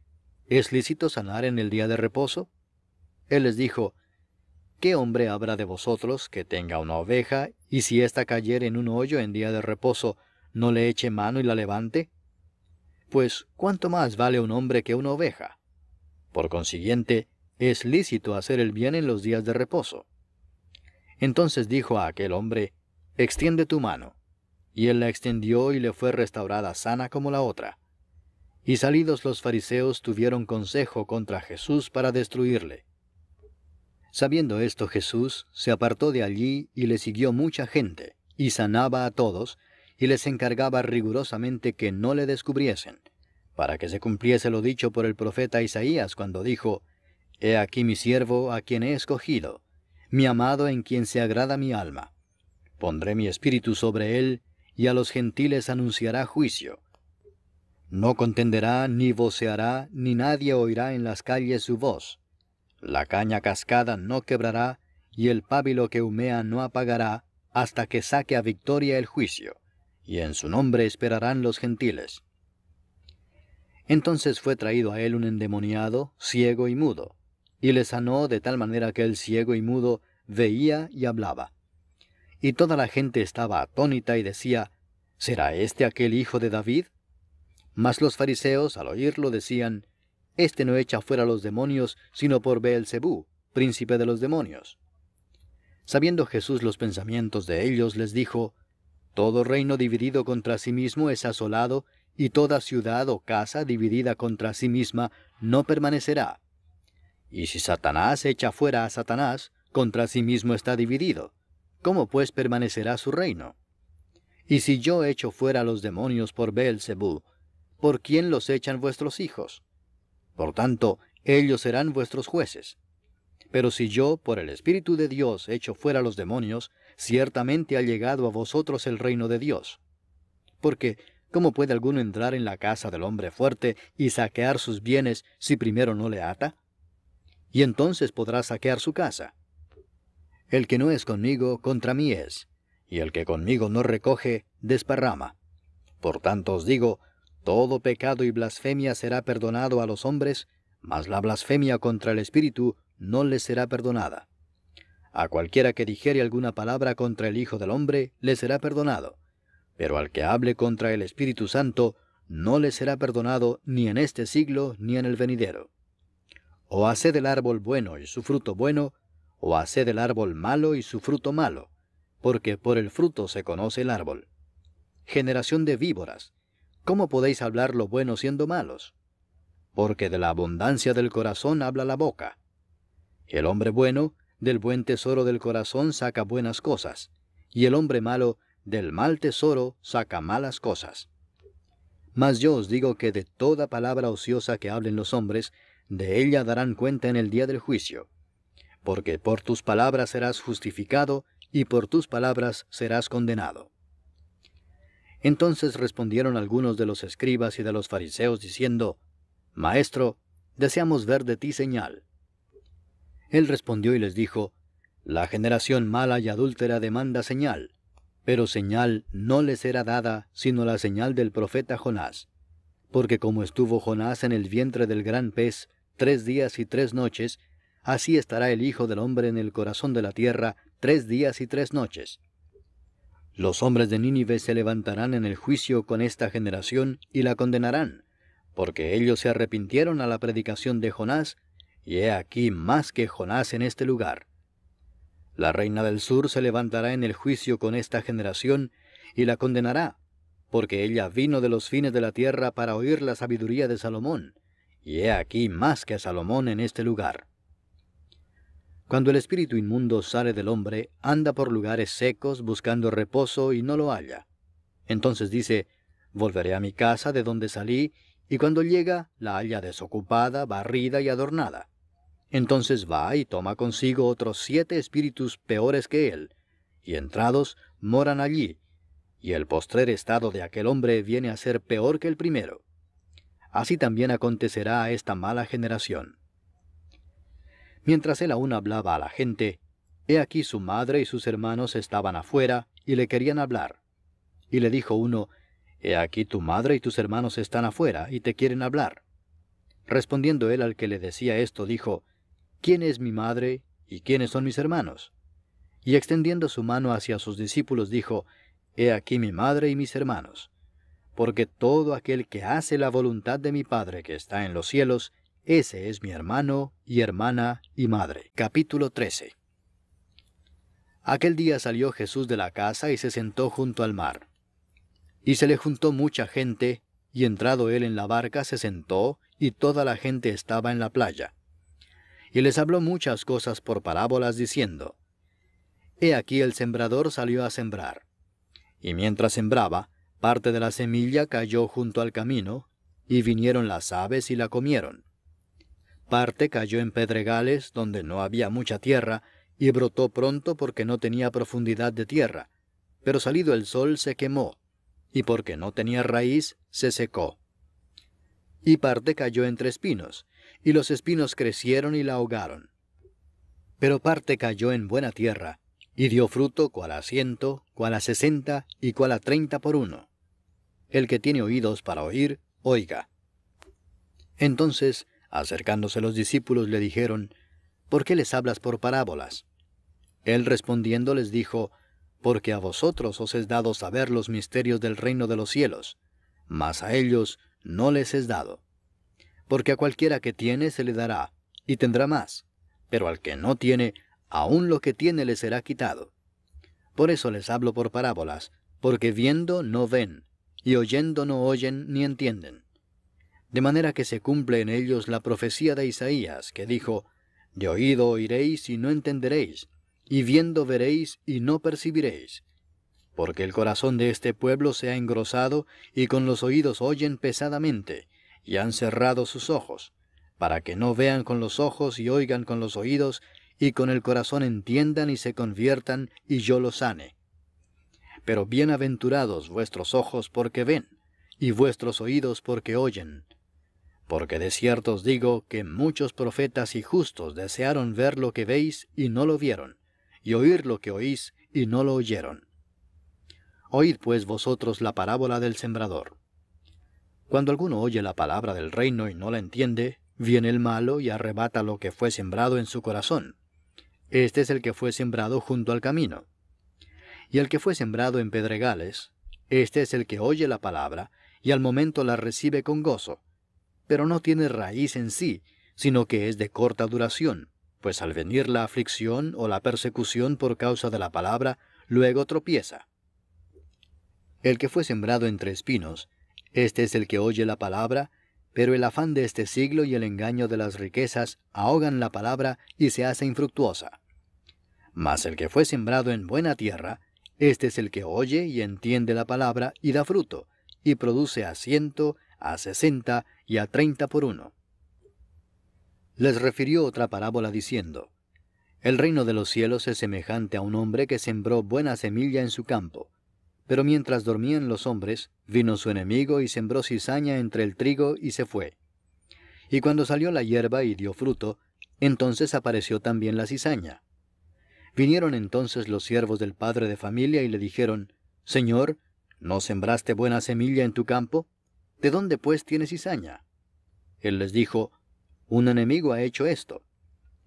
¿Es lícito sanar en el día de reposo? Él les dijo, ¿Qué hombre habrá de vosotros que tenga una oveja, y si ésta cayere en un hoyo en día de reposo, no le eche mano y la levante? Pues, ¿cuánto más vale un hombre que una oveja? Por consiguiente, es lícito hacer el bien en los días de reposo. Entonces dijo a aquel hombre, Extiende tu mano. Y él la extendió y le fue restaurada sana como la otra. Y salidos los fariseos tuvieron consejo contra Jesús para destruirle. Sabiendo esto Jesús se apartó de allí y le siguió mucha gente, y sanaba a todos, y les encargaba rigurosamente que no le descubriesen, para que se cumpliese lo dicho por el profeta Isaías cuando dijo, He aquí mi siervo a quien he escogido, mi amado en quien se agrada mi alma. Pondré mi espíritu sobre él, y a los gentiles anunciará juicio. No contenderá, ni voceará, ni nadie oirá en las calles su voz. La caña cascada no quebrará, y el pábilo que humea no apagará, hasta que saque a victoria el juicio, y en su nombre esperarán los gentiles. Entonces fue traído a él un endemoniado, ciego y mudo, y le sanó de tal manera que el ciego y mudo veía y hablaba. Y toda la gente estaba atónita y decía, ¿Será este aquel hijo de David? Mas los fariseos, al oírlo, decían, Este no echa fuera los demonios, sino por Beelzebú, príncipe de los demonios. Sabiendo Jesús los pensamientos de ellos, les dijo, Todo reino dividido contra sí mismo es asolado, y toda ciudad o casa dividida contra sí misma no permanecerá. Y si Satanás echa fuera a Satanás, contra sí mismo está dividido. ¿Cómo pues permanecerá su reino? Y si yo echo fuera a los demonios por Belcebú, ¿por quién los echan vuestros hijos? Por tanto, ellos serán vuestros jueces. Pero si yo, por el Espíritu de Dios, echo fuera a los demonios, ciertamente ha llegado a vosotros el reino de Dios. Porque, ¿cómo puede alguno entrar en la casa del hombre fuerte y saquear sus bienes si primero no le ata? y entonces podrá saquear su casa. El que no es conmigo, contra mí es, y el que conmigo no recoge, desparrama. Por tanto os digo, todo pecado y blasfemia será perdonado a los hombres, mas la blasfemia contra el Espíritu no les será perdonada. A cualquiera que dijere alguna palabra contra el Hijo del Hombre, le será perdonado, pero al que hable contra el Espíritu Santo, no le será perdonado ni en este siglo ni en el venidero o haced del árbol bueno y su fruto bueno, o haced del árbol malo y su fruto malo, porque por el fruto se conoce el árbol. Generación de víboras, ¿cómo podéis hablar lo bueno siendo malos? Porque de la abundancia del corazón habla la boca. El hombre bueno, del buen tesoro del corazón saca buenas cosas, y el hombre malo, del mal tesoro saca malas cosas. Mas yo os digo que de toda palabra ociosa que hablen los hombres, de ella darán cuenta en el día del juicio. Porque por tus palabras serás justificado, y por tus palabras serás condenado. Entonces respondieron algunos de los escribas y de los fariseos diciendo, Maestro, deseamos ver de ti señal. Él respondió y les dijo, La generación mala y adúltera demanda señal, pero señal no le será dada sino la señal del profeta Jonás. Porque como estuvo Jonás en el vientre del gran pez, tres días y tres noches, así estará el Hijo del Hombre en el corazón de la tierra tres días y tres noches. Los hombres de Nínive se levantarán en el juicio con esta generación y la condenarán, porque ellos se arrepintieron a la predicación de Jonás, y he aquí más que Jonás en este lugar. La reina del sur se levantará en el juicio con esta generación y la condenará, porque ella vino de los fines de la tierra para oír la sabiduría de Salomón, y he aquí más que a Salomón en este lugar. Cuando el espíritu inmundo sale del hombre, anda por lugares secos buscando reposo y no lo halla. Entonces dice, volveré a mi casa de donde salí, y cuando llega, la halla desocupada, barrida y adornada. Entonces va y toma consigo otros siete espíritus peores que él, y entrados moran allí, y el postrer estado de aquel hombre viene a ser peor que el primero así también acontecerá a esta mala generación. Mientras él aún hablaba a la gente, he aquí su madre y sus hermanos estaban afuera y le querían hablar. Y le dijo uno, He aquí tu madre y tus hermanos están afuera y te quieren hablar. Respondiendo él al que le decía esto, dijo, ¿Quién es mi madre y quiénes son mis hermanos? Y extendiendo su mano hacia sus discípulos, dijo, He aquí mi madre y mis hermanos porque todo aquel que hace la voluntad de mi Padre que está en los cielos, ese es mi hermano y hermana y madre. Capítulo 13. Aquel día salió Jesús de la casa y se sentó junto al mar. Y se le juntó mucha gente, y entrado él en la barca se sentó, y toda la gente estaba en la playa. Y les habló muchas cosas por parábolas diciendo, He aquí el sembrador salió a sembrar. Y mientras sembraba, Parte de la semilla cayó junto al camino, y vinieron las aves y la comieron. Parte cayó en pedregales donde no había mucha tierra, y brotó pronto porque no tenía profundidad de tierra, pero salido el sol se quemó, y porque no tenía raíz se secó. Y parte cayó entre espinos, y los espinos crecieron y la ahogaron. Pero parte cayó en buena tierra, y dio fruto cual a ciento, cual a sesenta y cual a treinta por uno. El que tiene oídos para oír, oiga. Entonces, acercándose los discípulos, le dijeron, ¿Por qué les hablas por parábolas? Él respondiendo les dijo, Porque a vosotros os es dado saber los misterios del reino de los cielos, mas a ellos no les es dado. Porque a cualquiera que tiene se le dará, y tendrá más, pero al que no tiene, aún lo que tiene le será quitado. Por eso les hablo por parábolas, porque viendo no ven, y oyendo no oyen ni entienden. De manera que se cumple en ellos la profecía de Isaías, que dijo, De oído oiréis y no entenderéis, y viendo veréis y no percibiréis. Porque el corazón de este pueblo se ha engrosado, y con los oídos oyen pesadamente, y han cerrado sus ojos, para que no vean con los ojos y oigan con los oídos, y con el corazón entiendan y se conviertan, y yo los sane. Pero bienaventurados vuestros ojos porque ven, y vuestros oídos porque oyen. Porque de cierto os digo que muchos profetas y justos desearon ver lo que veis y no lo vieron, y oír lo que oís y no lo oyeron. Oíd pues vosotros la parábola del sembrador. Cuando alguno oye la palabra del reino y no la entiende, viene el malo y arrebata lo que fue sembrado en su corazón. Este es el que fue sembrado junto al camino y el que fue sembrado en pedregales, este es el que oye la palabra y al momento la recibe con gozo, pero no tiene raíz en sí, sino que es de corta duración, pues al venir la aflicción o la persecución por causa de la palabra, luego tropieza. El que fue sembrado entre espinos, este es el que oye la palabra, pero el afán de este siglo y el engaño de las riquezas ahogan la palabra y se hace infructuosa. Mas el que fue sembrado en buena tierra, este es el que oye y entiende la palabra y da fruto, y produce a ciento, a sesenta y a treinta por uno. Les refirió otra parábola diciendo, El reino de los cielos es semejante a un hombre que sembró buena semilla en su campo. Pero mientras dormían los hombres, vino su enemigo y sembró cizaña entre el trigo y se fue. Y cuando salió la hierba y dio fruto, entonces apareció también la cizaña. Vinieron entonces los siervos del padre de familia y le dijeron, Señor, ¿no sembraste buena semilla en tu campo? ¿De dónde pues tienes cizaña? Él les dijo, Un enemigo ha hecho esto.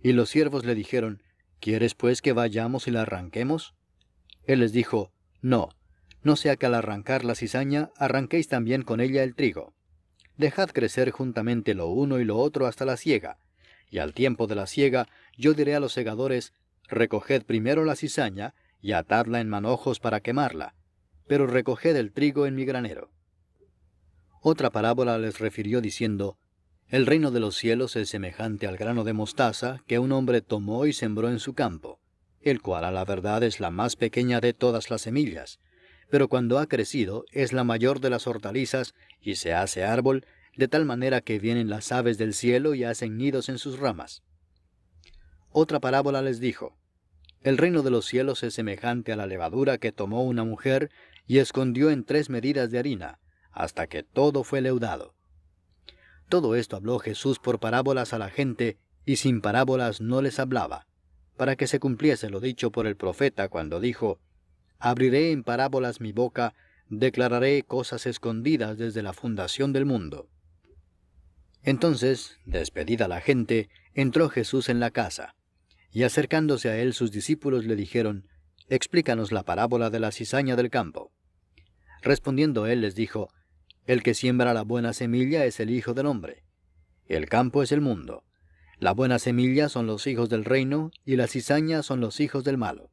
Y los siervos le dijeron, ¿Quieres pues que vayamos y la arranquemos? Él les dijo, No, no sea que al arrancar la cizaña arranquéis también con ella el trigo. Dejad crecer juntamente lo uno y lo otro hasta la siega, y al tiempo de la siega yo diré a los segadores, recoged primero la cizaña y atadla en manojos para quemarla, pero recoged el trigo en mi granero. Otra parábola les refirió diciendo, El reino de los cielos es semejante al grano de mostaza que un hombre tomó y sembró en su campo, el cual a la verdad es la más pequeña de todas las semillas, pero cuando ha crecido es la mayor de las hortalizas y se hace árbol, de tal manera que vienen las aves del cielo y hacen nidos en sus ramas otra parábola les dijo, El reino de los cielos es semejante a la levadura que tomó una mujer y escondió en tres medidas de harina, hasta que todo fue leudado. Todo esto habló Jesús por parábolas a la gente, y sin parábolas no les hablaba, para que se cumpliese lo dicho por el profeta cuando dijo, Abriré en parábolas mi boca, declararé cosas escondidas desde la fundación del mundo. Entonces, despedida la gente, entró Jesús en la casa, y acercándose a él sus discípulos le dijeron, Explícanos la parábola de la cizaña del campo. Respondiendo él les dijo, El que siembra la buena semilla es el Hijo del Hombre. El campo es el mundo. La buena semilla son los hijos del reino y la cizaña son los hijos del malo.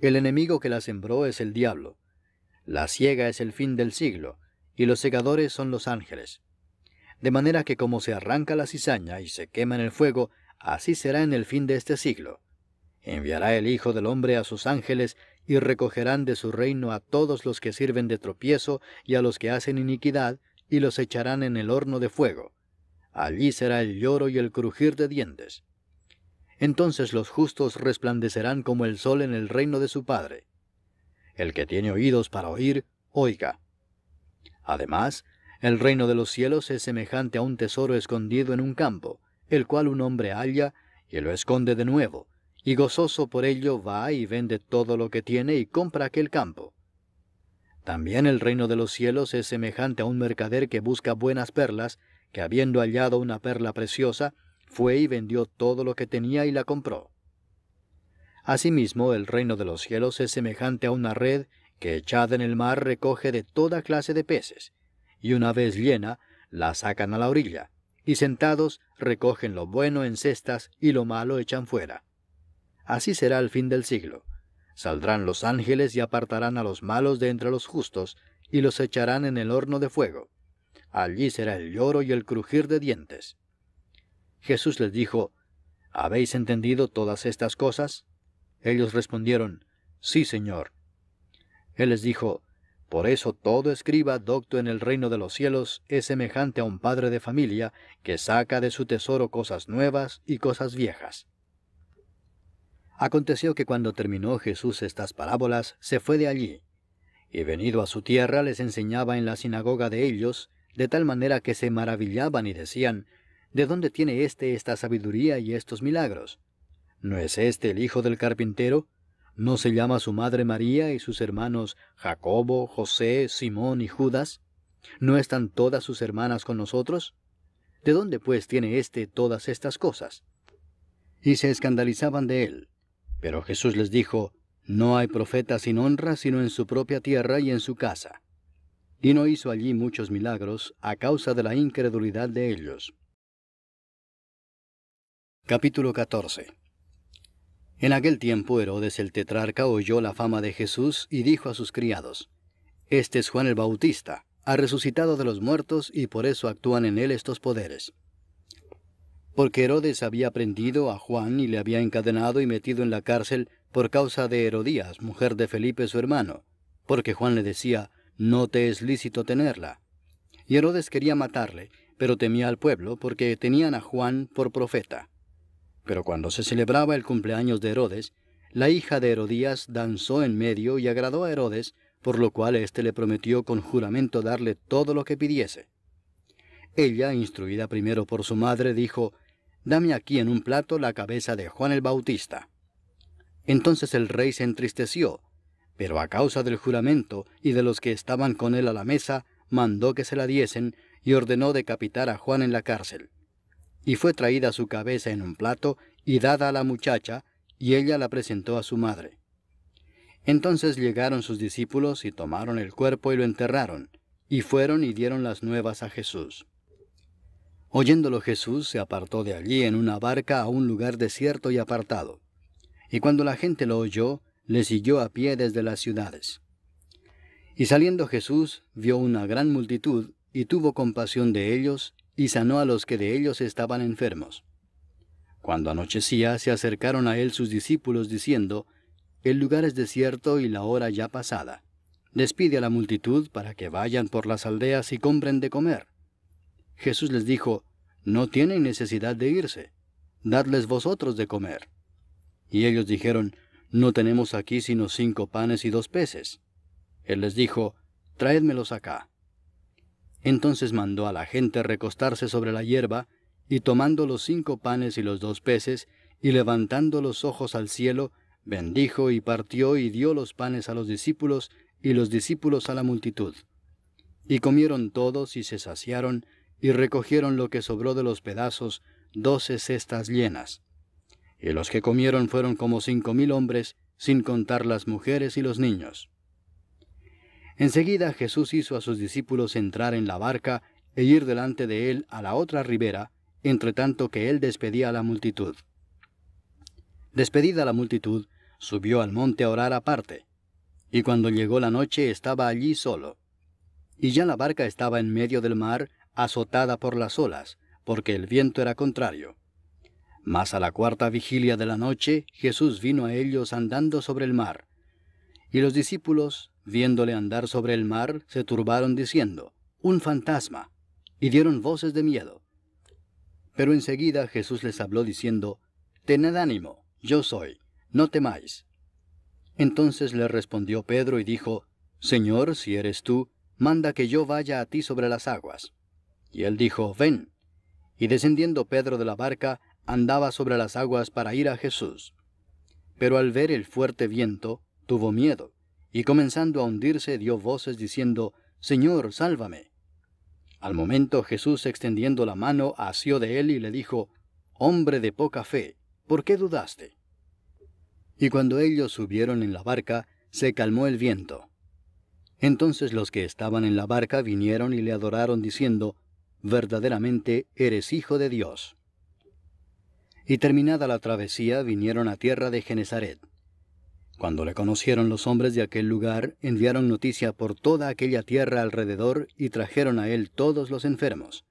El enemigo que la sembró es el diablo. La ciega es el fin del siglo y los segadores son los ángeles. De manera que como se arranca la cizaña y se quema en el fuego, Así será en el fin de este siglo. Enviará el Hijo del Hombre a sus ángeles y recogerán de su reino a todos los que sirven de tropiezo y a los que hacen iniquidad, y los echarán en el horno de fuego. Allí será el lloro y el crujir de dientes. Entonces los justos resplandecerán como el sol en el reino de su Padre. El que tiene oídos para oír, oiga. Además, el reino de los cielos es semejante a un tesoro escondido en un campo, el cual un hombre halla y lo esconde de nuevo, y gozoso por ello va y vende todo lo que tiene y compra aquel campo. También el reino de los cielos es semejante a un mercader que busca buenas perlas, que habiendo hallado una perla preciosa, fue y vendió todo lo que tenía y la compró. Asimismo, el reino de los cielos es semejante a una red que echada en el mar recoge de toda clase de peces, y una vez llena, la sacan a la orilla, y sentados recogen lo bueno en cestas y lo malo echan fuera. Así será el fin del siglo. Saldrán los ángeles y apartarán a los malos de entre los justos, y los echarán en el horno de fuego. Allí será el lloro y el crujir de dientes. Jesús les dijo, ¿Habéis entendido todas estas cosas? Ellos respondieron, Sí, Señor. Él les dijo, por eso todo escriba docto en el reino de los cielos es semejante a un padre de familia que saca de su tesoro cosas nuevas y cosas viejas. Aconteció que cuando terminó Jesús estas parábolas, se fue de allí. Y venido a su tierra les enseñaba en la sinagoga de ellos, de tal manera que se maravillaban y decían, ¿De dónde tiene éste esta sabiduría y estos milagros? ¿No es éste el hijo del carpintero? ¿No se llama su madre María y sus hermanos Jacobo, José, Simón y Judas? ¿No están todas sus hermanas con nosotros? ¿De dónde pues tiene éste todas estas cosas? Y se escandalizaban de él. Pero Jesús les dijo, No hay profeta sin honra sino en su propia tierra y en su casa. Y no hizo allí muchos milagros a causa de la incredulidad de ellos. Capítulo 14 en aquel tiempo Herodes el tetrarca oyó la fama de Jesús y dijo a sus criados, Este es Juan el Bautista, ha resucitado de los muertos y por eso actúan en él estos poderes. Porque Herodes había prendido a Juan y le había encadenado y metido en la cárcel por causa de Herodías, mujer de Felipe su hermano, porque Juan le decía, No te es lícito tenerla. Y Herodes quería matarle, pero temía al pueblo porque tenían a Juan por profeta. Pero cuando se celebraba el cumpleaños de Herodes, la hija de Herodías danzó en medio y agradó a Herodes, por lo cual éste le prometió con juramento darle todo lo que pidiese. Ella, instruida primero por su madre, dijo, Dame aquí en un plato la cabeza de Juan el Bautista. Entonces el rey se entristeció, pero a causa del juramento y de los que estaban con él a la mesa, mandó que se la diesen y ordenó decapitar a Juan en la cárcel y fue traída su cabeza en un plato y dada a la muchacha, y ella la presentó a su madre. Entonces llegaron sus discípulos y tomaron el cuerpo y lo enterraron, y fueron y dieron las nuevas a Jesús. Oyéndolo Jesús se apartó de allí en una barca a un lugar desierto y apartado. Y cuando la gente lo oyó, le siguió a pie desde las ciudades. Y saliendo Jesús, vio una gran multitud, y tuvo compasión de ellos, y sanó a los que de ellos estaban enfermos. Cuando anochecía, se acercaron a él sus discípulos diciendo, El lugar es desierto y la hora ya pasada. Despide a la multitud para que vayan por las aldeas y compren de comer. Jesús les dijo, No tienen necesidad de irse. Dadles vosotros de comer. Y ellos dijeron, No tenemos aquí sino cinco panes y dos peces. Él les dijo, Traédmelos acá. Entonces mandó a la gente recostarse sobre la hierba, y tomando los cinco panes y los dos peces, y levantando los ojos al cielo, bendijo y partió y dio los panes a los discípulos, y los discípulos a la multitud. Y comieron todos y se saciaron, y recogieron lo que sobró de los pedazos, doce cestas llenas. Y los que comieron fueron como cinco mil hombres, sin contar las mujeres y los niños. Enseguida Jesús hizo a sus discípulos entrar en la barca e ir delante de él a la otra ribera, entre tanto que él despedía a la multitud. Despedida la multitud, subió al monte a orar aparte, y cuando llegó la noche estaba allí solo. Y ya la barca estaba en medio del mar, azotada por las olas, porque el viento era contrario. Mas a la cuarta vigilia de la noche Jesús vino a ellos andando sobre el mar. Y los discípulos, viéndole andar sobre el mar, se turbaron diciendo, un fantasma, y dieron voces de miedo. Pero enseguida Jesús les habló diciendo, Tened ánimo, yo soy, no temáis. Entonces le respondió Pedro y dijo, Señor, si eres tú, manda que yo vaya a ti sobre las aguas. Y él dijo, Ven. Y descendiendo Pedro de la barca, andaba sobre las aguas para ir a Jesús. Pero al ver el fuerte viento, tuvo miedo y comenzando a hundirse dio voces diciendo, Señor, sálvame. Al momento Jesús extendiendo la mano asió de él y le dijo, Hombre de poca fe, ¿por qué dudaste? Y cuando ellos subieron en la barca, se calmó el viento. Entonces los que estaban en la barca vinieron y le adoraron diciendo, Verdaderamente eres hijo de Dios. Y terminada la travesía vinieron a tierra de Genezaret. Cuando le conocieron los hombres de aquel lugar, enviaron noticia por toda aquella tierra alrededor y trajeron a él todos los enfermos,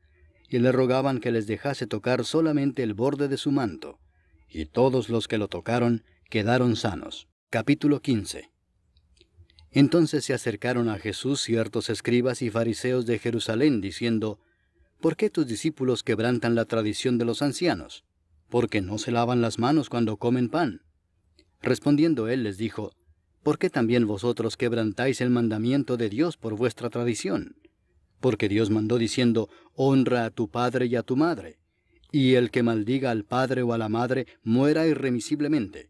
y le rogaban que les dejase tocar solamente el borde de su manto, y todos los que lo tocaron quedaron sanos. Capítulo 15 Entonces se acercaron a Jesús ciertos escribas y fariseos de Jerusalén, diciendo, ¿Por qué tus discípulos quebrantan la tradición de los ancianos? Porque no se lavan las manos cuando comen pan. Respondiendo él les dijo, ¿Por qué también vosotros quebrantáis el mandamiento de Dios por vuestra tradición? Porque Dios mandó diciendo, honra a tu padre y a tu madre, y el que maldiga al padre o a la madre muera irremisiblemente.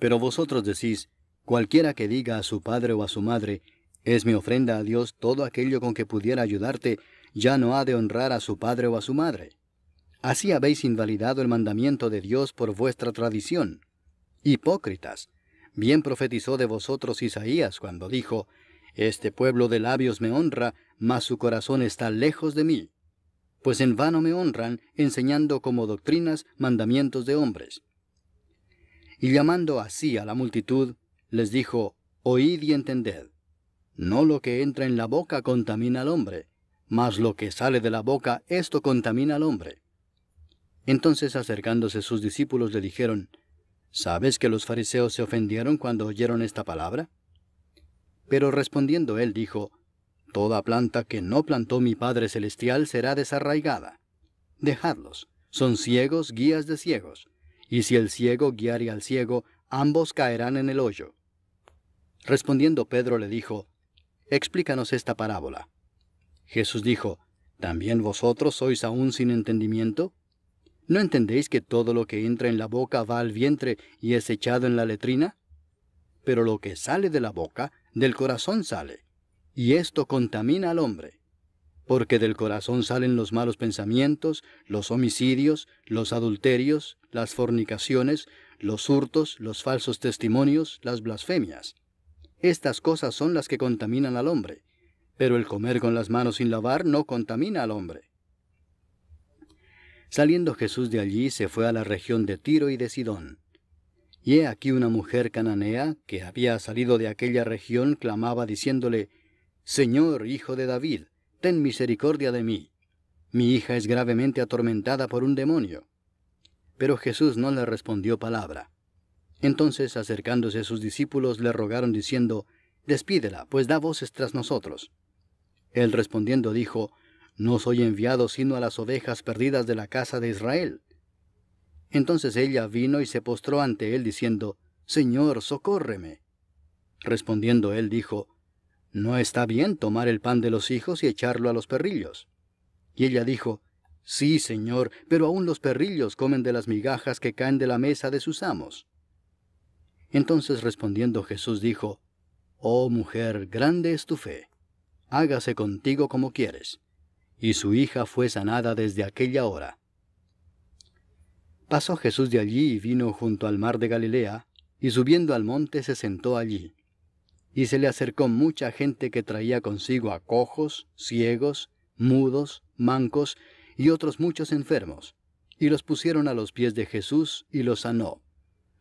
Pero vosotros decís, cualquiera que diga a su padre o a su madre, es mi ofrenda a Dios todo aquello con que pudiera ayudarte, ya no ha de honrar a su padre o a su madre. Así habéis invalidado el mandamiento de Dios por vuestra tradición. Hipócritas, bien profetizó de vosotros Isaías cuando dijo, Este pueblo de labios me honra, mas su corazón está lejos de mí. Pues en vano me honran, enseñando como doctrinas mandamientos de hombres. Y llamando así a la multitud, les dijo, Oíd y entended. No lo que entra en la boca contamina al hombre, mas lo que sale de la boca, esto contamina al hombre. Entonces acercándose sus discípulos le dijeron, ¿Sabes que los fariseos se ofendieron cuando oyeron esta palabra? Pero respondiendo él dijo, Toda planta que no plantó mi Padre Celestial será desarraigada. Dejadlos, son ciegos guías de ciegos, y si el ciego guiaría al ciego, ambos caerán en el hoyo. Respondiendo Pedro le dijo, Explícanos esta parábola. Jesús dijo, ¿También vosotros sois aún sin entendimiento? ¿No entendéis que todo lo que entra en la boca va al vientre y es echado en la letrina? Pero lo que sale de la boca, del corazón sale, y esto contamina al hombre. Porque del corazón salen los malos pensamientos, los homicidios, los adulterios, las fornicaciones, los hurtos, los falsos testimonios, las blasfemias. Estas cosas son las que contaminan al hombre. Pero el comer con las manos sin lavar no contamina al hombre Saliendo Jesús de allí se fue a la región de Tiro y de Sidón. Y he aquí una mujer cananea, que había salido de aquella región, clamaba diciéndole, Señor, hijo de David, ten misericordia de mí. Mi hija es gravemente atormentada por un demonio. Pero Jesús no le respondió palabra. Entonces, acercándose sus discípulos, le rogaron diciendo, Despídela, pues da voces tras nosotros. Él respondiendo dijo, no soy enviado sino a las ovejas perdidas de la casa de Israel. Entonces ella vino y se postró ante él, diciendo, Señor, socórreme. Respondiendo él dijo, No está bien tomar el pan de los hijos y echarlo a los perrillos. Y ella dijo, Sí, Señor, pero aún los perrillos comen de las migajas que caen de la mesa de sus amos. Entonces respondiendo Jesús dijo, Oh mujer, grande es tu fe, hágase contigo como quieres y su hija fue sanada desde aquella hora. Pasó Jesús de allí y vino junto al mar de Galilea, y subiendo al monte se sentó allí. Y se le acercó mucha gente que traía consigo a cojos, ciegos, mudos, mancos y otros muchos enfermos, y los pusieron a los pies de Jesús y los sanó.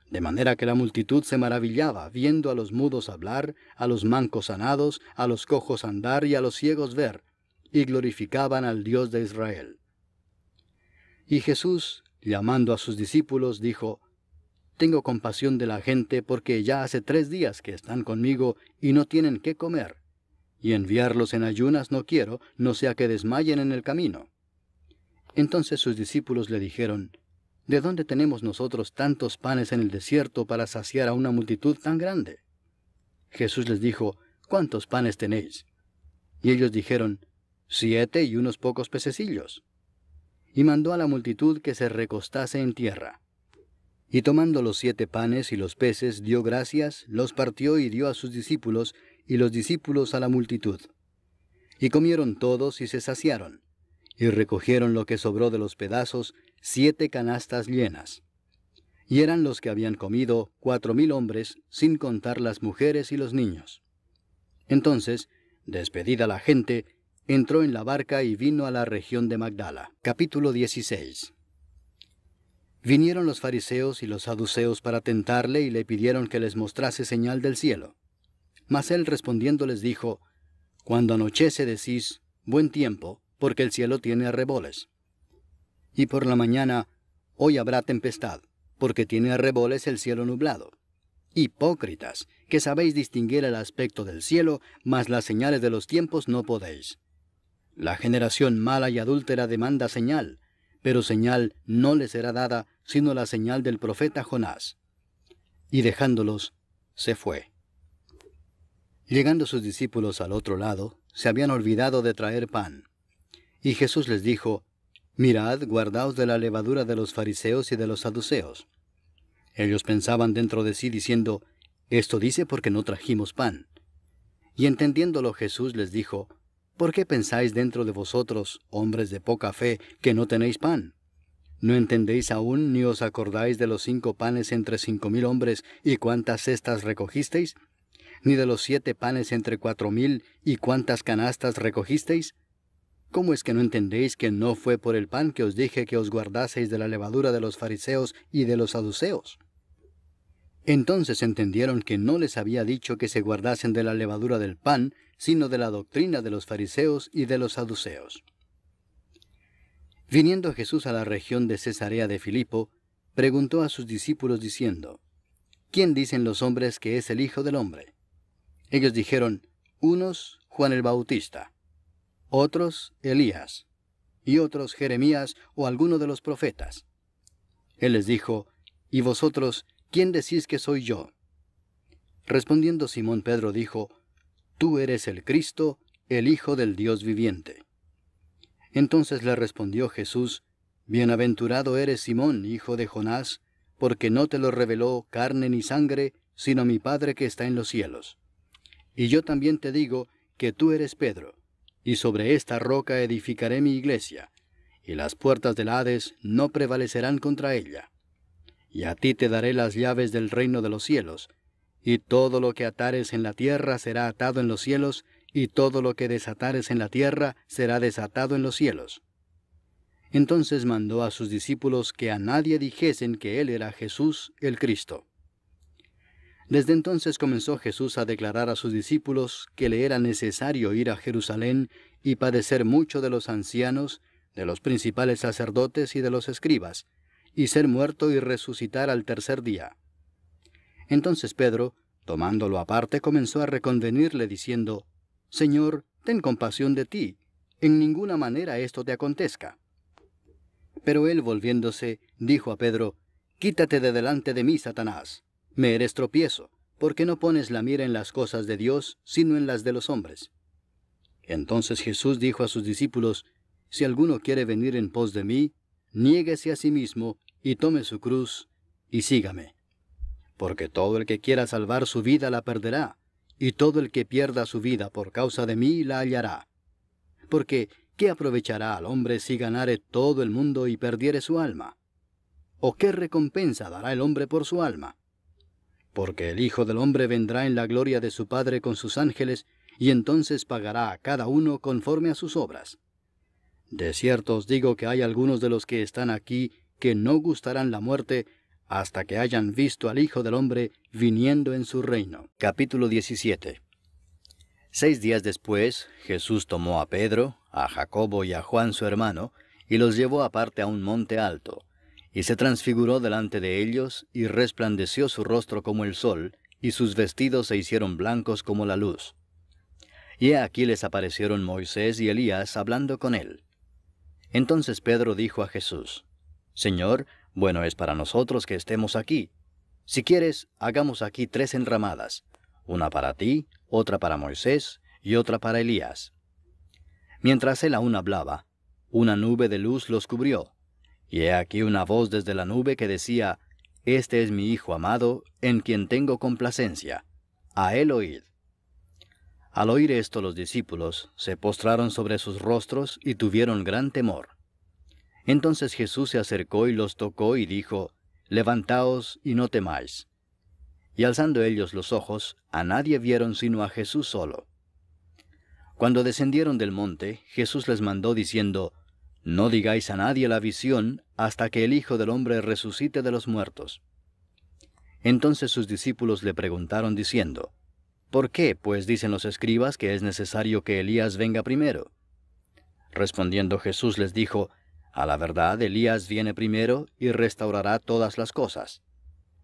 De manera que la multitud se maravillaba, viendo a los mudos hablar, a los mancos sanados, a los cojos andar y a los ciegos ver, y glorificaban al Dios de Israel. Y Jesús, llamando a sus discípulos, dijo, Tengo compasión de la gente porque ya hace tres días que están conmigo y no tienen qué comer, y enviarlos en ayunas no quiero, no sea que desmayen en el camino. Entonces sus discípulos le dijeron, ¿De dónde tenemos nosotros tantos panes en el desierto para saciar a una multitud tan grande? Jesús les dijo, ¿Cuántos panes tenéis? Y ellos dijeron, siete y unos pocos pececillos. Y mandó a la multitud que se recostase en tierra. Y tomando los siete panes y los peces, dio gracias, los partió y dio a sus discípulos, y los discípulos a la multitud. Y comieron todos y se saciaron, y recogieron lo que sobró de los pedazos, siete canastas llenas. Y eran los que habían comido cuatro mil hombres, sin contar las mujeres y los niños. Entonces, despedida la gente, entró en la barca y vino a la región de Magdala. Capítulo 16. Vinieron los fariseos y los saduceos para tentarle y le pidieron que les mostrase señal del cielo. Mas él respondiendo les dijo, Cuando anochece decís, buen tiempo, porque el cielo tiene arreboles. Y por la mañana, hoy habrá tempestad, porque tiene arreboles el cielo nublado. Hipócritas, que sabéis distinguir el aspecto del cielo, mas las señales de los tiempos no podéis. La generación mala y adúltera demanda señal, pero señal no le será dada sino la señal del profeta Jonás. Y dejándolos, se fue. Llegando sus discípulos al otro lado, se habían olvidado de traer pan. Y Jesús les dijo, Mirad, guardaos de la levadura de los fariseos y de los saduceos. Ellos pensaban dentro de sí diciendo, Esto dice porque no trajimos pan. Y entendiéndolo Jesús les dijo, ¿Por qué pensáis dentro de vosotros, hombres de poca fe, que no tenéis pan? ¿No entendéis aún ni os acordáis de los cinco panes entre cinco mil hombres y cuántas cestas recogisteis? ¿Ni de los siete panes entre cuatro mil y cuántas canastas recogisteis? ¿Cómo es que no entendéis que no fue por el pan que os dije que os guardaseis de la levadura de los fariseos y de los saduceos? Entonces entendieron que no les había dicho que se guardasen de la levadura del pan, sino de la doctrina de los fariseos y de los saduceos. Viniendo Jesús a la región de Cesarea de Filipo, preguntó a sus discípulos diciendo, ¿Quién dicen los hombres que es el Hijo del Hombre? Ellos dijeron, unos Juan el Bautista, otros Elías, y otros Jeremías o alguno de los profetas. Él les dijo, ¿Y vosotros quién decís que soy yo? Respondiendo Simón Pedro dijo, Tú eres el Cristo, el Hijo del Dios viviente. Entonces le respondió Jesús, Bienaventurado eres Simón, hijo de Jonás, porque no te lo reveló carne ni sangre, sino mi Padre que está en los cielos. Y yo también te digo que tú eres Pedro, y sobre esta roca edificaré mi iglesia, y las puertas del Hades no prevalecerán contra ella. Y a ti te daré las llaves del reino de los cielos, y todo lo que atares en la tierra será atado en los cielos, y todo lo que desatares en la tierra será desatado en los cielos. Entonces mandó a sus discípulos que a nadie dijesen que él era Jesús el Cristo. Desde entonces comenzó Jesús a declarar a sus discípulos que le era necesario ir a Jerusalén y padecer mucho de los ancianos, de los principales sacerdotes y de los escribas, y ser muerto y resucitar al tercer día. Entonces Pedro, tomándolo aparte, comenzó a reconvenirle diciendo, Señor, ten compasión de ti, en ninguna manera esto te acontezca. Pero él, volviéndose, dijo a Pedro, Quítate de delante de mí, Satanás, me eres tropiezo, porque no pones la mira en las cosas de Dios, sino en las de los hombres. Entonces Jesús dijo a sus discípulos, Si alguno quiere venir en pos de mí, niéguese a sí mismo, y tome su cruz, y sígame porque todo el que quiera salvar su vida la perderá, y todo el que pierda su vida por causa de mí la hallará. Porque, ¿qué aprovechará al hombre si ganare todo el mundo y perdiere su alma? ¿O qué recompensa dará el hombre por su alma? Porque el Hijo del Hombre vendrá en la gloria de su Padre con sus ángeles, y entonces pagará a cada uno conforme a sus obras. De cierto os digo que hay algunos de los que están aquí que no gustarán la muerte hasta que hayan visto al Hijo del Hombre viniendo en su reino. Capítulo 17 Seis días después, Jesús tomó a Pedro, a Jacobo y a Juan su hermano, y los llevó aparte a un monte alto, y se transfiguró delante de ellos, y resplandeció su rostro como el sol, y sus vestidos se hicieron blancos como la luz. Y aquí les aparecieron Moisés y Elías hablando con él. Entonces Pedro dijo a Jesús, Señor, bueno es para nosotros que estemos aquí. Si quieres, hagamos aquí tres enramadas, una para ti, otra para Moisés y otra para Elías. Mientras él aún hablaba, una nube de luz los cubrió, y he aquí una voz desde la nube que decía, Este es mi Hijo amado, en quien tengo complacencia. A él oíd. Al oír esto los discípulos se postraron sobre sus rostros y tuvieron gran temor. Entonces Jesús se acercó y los tocó y dijo, Levantaos y no temáis. Y alzando ellos los ojos, a nadie vieron sino a Jesús solo. Cuando descendieron del monte, Jesús les mandó diciendo, No digáis a nadie la visión hasta que el Hijo del Hombre resucite de los muertos. Entonces sus discípulos le preguntaron diciendo, ¿Por qué, pues, dicen los escribas que es necesario que Elías venga primero? Respondiendo Jesús les dijo, a la verdad, Elías viene primero y restaurará todas las cosas.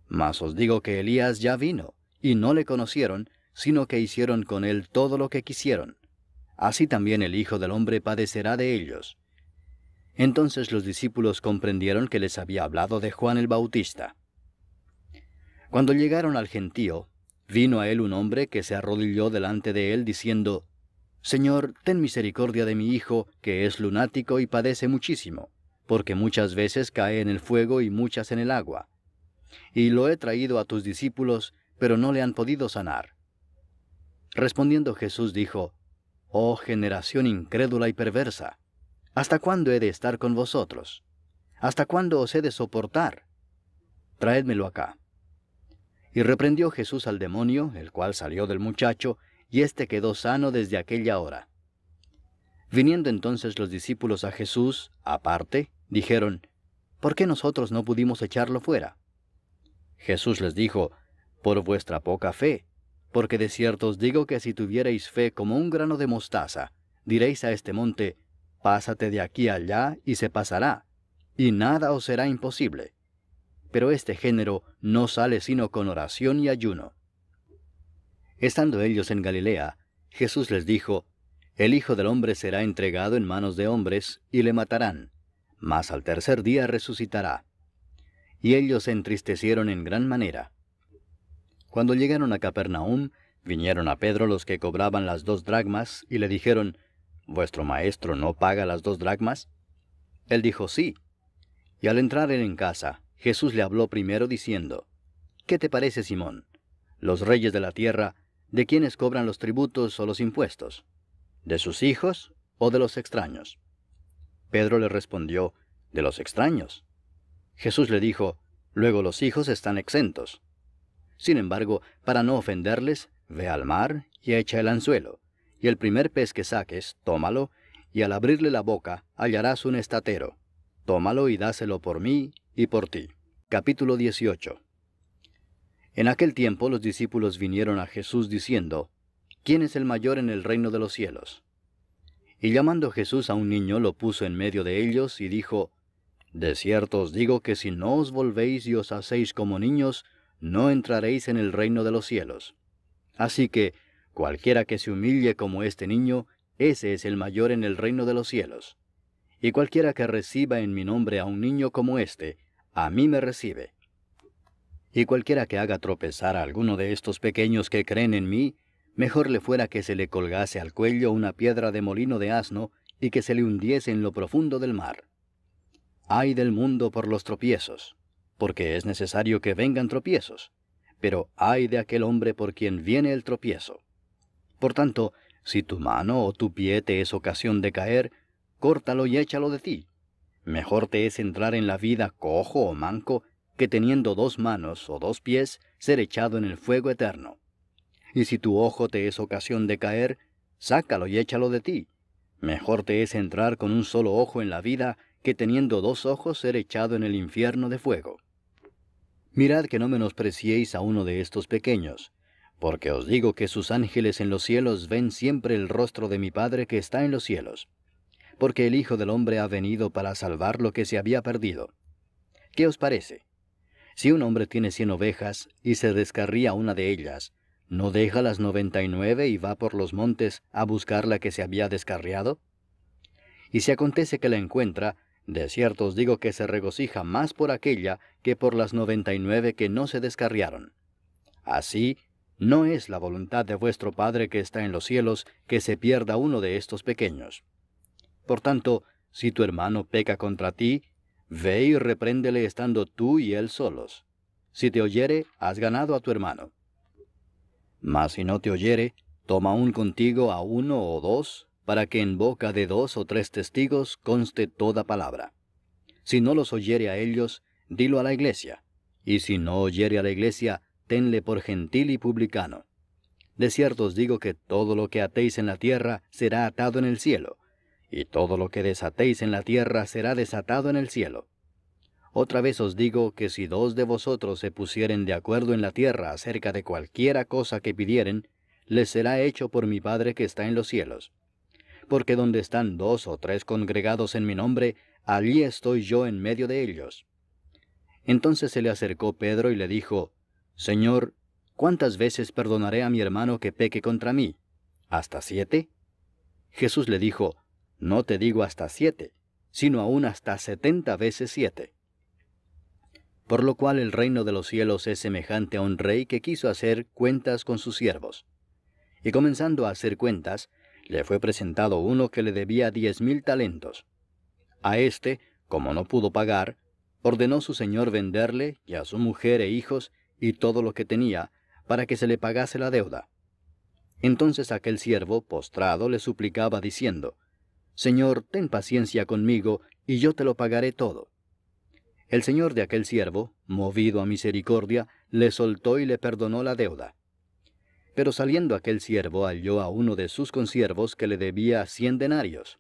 Mas os digo que Elías ya vino, y no le conocieron, sino que hicieron con él todo lo que quisieron. Así también el Hijo del Hombre padecerá de ellos. Entonces los discípulos comprendieron que les había hablado de Juan el Bautista. Cuando llegaron al gentío, vino a él un hombre que se arrodilló delante de él diciendo, Señor, ten misericordia de mi hijo, que es lunático y padece muchísimo, porque muchas veces cae en el fuego y muchas en el agua. Y lo he traído a tus discípulos, pero no le han podido sanar. Respondiendo Jesús dijo, Oh generación incrédula y perversa, ¿hasta cuándo he de estar con vosotros? ¿Hasta cuándo os he de soportar? Traédmelo acá. Y reprendió Jesús al demonio, el cual salió del muchacho, y éste quedó sano desde aquella hora. Viniendo entonces los discípulos a Jesús, aparte, dijeron, ¿por qué nosotros no pudimos echarlo fuera? Jesús les dijo, por vuestra poca fe, porque de cierto os digo que si tuvierais fe como un grano de mostaza, diréis a este monte, pásate de aquí allá y se pasará, y nada os será imposible. Pero este género no sale sino con oración y ayuno. Estando ellos en Galilea, Jesús les dijo, El Hijo del Hombre será entregado en manos de hombres, y le matarán, mas al tercer día resucitará. Y ellos se entristecieron en gran manera. Cuando llegaron a Capernaum, vinieron a Pedro los que cobraban las dos dracmas, y le dijeron, ¿Vuestro maestro no paga las dos dracmas? Él dijo, sí. Y al entrar él en casa, Jesús le habló primero diciendo, ¿Qué te parece, Simón? Los reyes de la tierra ¿De quiénes cobran los tributos o los impuestos? ¿De sus hijos o de los extraños? Pedro le respondió, de los extraños. Jesús le dijo, luego los hijos están exentos. Sin embargo, para no ofenderles, ve al mar y echa el anzuelo, y el primer pez que saques, tómalo, y al abrirle la boca hallarás un estatero. Tómalo y dáselo por mí y por ti. Capítulo 18 en aquel tiempo los discípulos vinieron a Jesús diciendo, ¿Quién es el mayor en el reino de los cielos? Y llamando Jesús a un niño lo puso en medio de ellos y dijo, De cierto os digo que si no os volvéis y os hacéis como niños, no entraréis en el reino de los cielos. Así que, cualquiera que se humille como este niño, ese es el mayor en el reino de los cielos. Y cualquiera que reciba en mi nombre a un niño como este, a mí me recibe y cualquiera que haga tropezar a alguno de estos pequeños que creen en mí, mejor le fuera que se le colgase al cuello una piedra de molino de asno y que se le hundiese en lo profundo del mar. Ay del mundo por los tropiezos, porque es necesario que vengan tropiezos, pero ay de aquel hombre por quien viene el tropiezo. Por tanto, si tu mano o tu pie te es ocasión de caer, córtalo y échalo de ti. Mejor te es entrar en la vida cojo o manco que teniendo dos manos o dos pies, ser echado en el fuego eterno. Y si tu ojo te es ocasión de caer, sácalo y échalo de ti. Mejor te es entrar con un solo ojo en la vida que teniendo dos ojos ser echado en el infierno de fuego. Mirad que no menospreciéis a uno de estos pequeños, porque os digo que sus ángeles en los cielos ven siempre el rostro de mi Padre que está en los cielos, porque el Hijo del Hombre ha venido para salvar lo que se había perdido. ¿Qué os parece? Si un hombre tiene cien ovejas y se descarría una de ellas, ¿no deja las noventa y nueve y va por los montes a buscar la que se había descarriado? Y si acontece que la encuentra, de cierto os digo que se regocija más por aquella que por las noventa y nueve que no se descarriaron. Así, no es la voluntad de vuestro Padre que está en los cielos que se pierda uno de estos pequeños. Por tanto, si tu hermano peca contra ti, Ve y repréndele estando tú y él solos. Si te oyere, has ganado a tu hermano. Mas si no te oyere, toma un contigo a uno o dos, para que en boca de dos o tres testigos conste toda palabra. Si no los oyere a ellos, dilo a la iglesia. Y si no oyere a la iglesia, tenle por gentil y publicano. De cierto os digo que todo lo que atéis en la tierra será atado en el cielo, y todo lo que desatéis en la tierra será desatado en el cielo. Otra vez os digo que si dos de vosotros se pusieren de acuerdo en la tierra acerca de cualquiera cosa que pidieren, les será hecho por mi Padre que está en los cielos. Porque donde están dos o tres congregados en mi nombre, allí estoy yo en medio de ellos. Entonces se le acercó Pedro y le dijo, Señor, ¿cuántas veces perdonaré a mi hermano que peque contra mí? ¿Hasta siete? Jesús le dijo, no te digo hasta siete, sino aún hasta setenta veces siete. Por lo cual el reino de los cielos es semejante a un rey que quiso hacer cuentas con sus siervos. Y comenzando a hacer cuentas, le fue presentado uno que le debía diez mil talentos. A éste, como no pudo pagar, ordenó su señor venderle y a su mujer e hijos y todo lo que tenía, para que se le pagase la deuda. Entonces aquel siervo, postrado, le suplicaba diciendo, Señor, ten paciencia conmigo, y yo te lo pagaré todo. El señor de aquel siervo, movido a misericordia, le soltó y le perdonó la deuda. Pero saliendo aquel siervo halló a uno de sus consiervos que le debía cien denarios,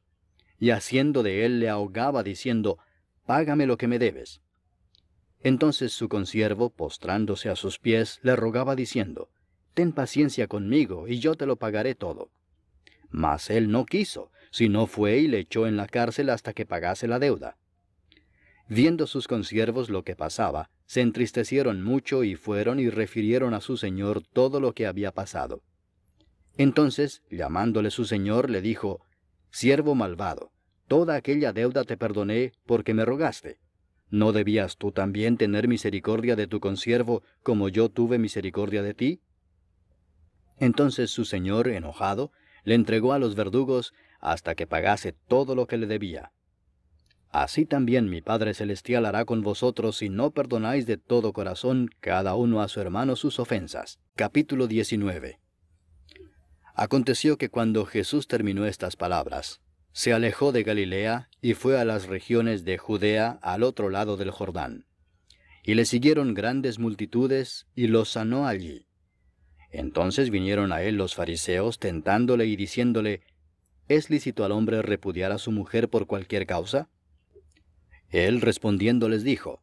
y haciendo de él le ahogaba diciendo, Págame lo que me debes. Entonces su consiervo, postrándose a sus pies, le rogaba diciendo, Ten paciencia conmigo, y yo te lo pagaré todo. Mas él no quiso, no fue y le echó en la cárcel hasta que pagase la deuda. Viendo sus consiervos lo que pasaba, se entristecieron mucho y fueron y refirieron a su señor todo lo que había pasado. Entonces, llamándole su señor, le dijo, Siervo malvado, toda aquella deuda te perdoné porque me rogaste. ¿No debías tú también tener misericordia de tu consiervo como yo tuve misericordia de ti? Entonces su señor, enojado, le entregó a los verdugos hasta que pagase todo lo que le debía. Así también mi Padre Celestial hará con vosotros si no perdonáis de todo corazón cada uno a su hermano sus ofensas. Capítulo 19. Aconteció que cuando Jesús terminó estas palabras, se alejó de Galilea y fue a las regiones de Judea al otro lado del Jordán. Y le siguieron grandes multitudes y los sanó allí. Entonces vinieron a él los fariseos tentándole y diciéndole, ¿Es lícito al hombre repudiar a su mujer por cualquier causa? Él respondiendo les dijo,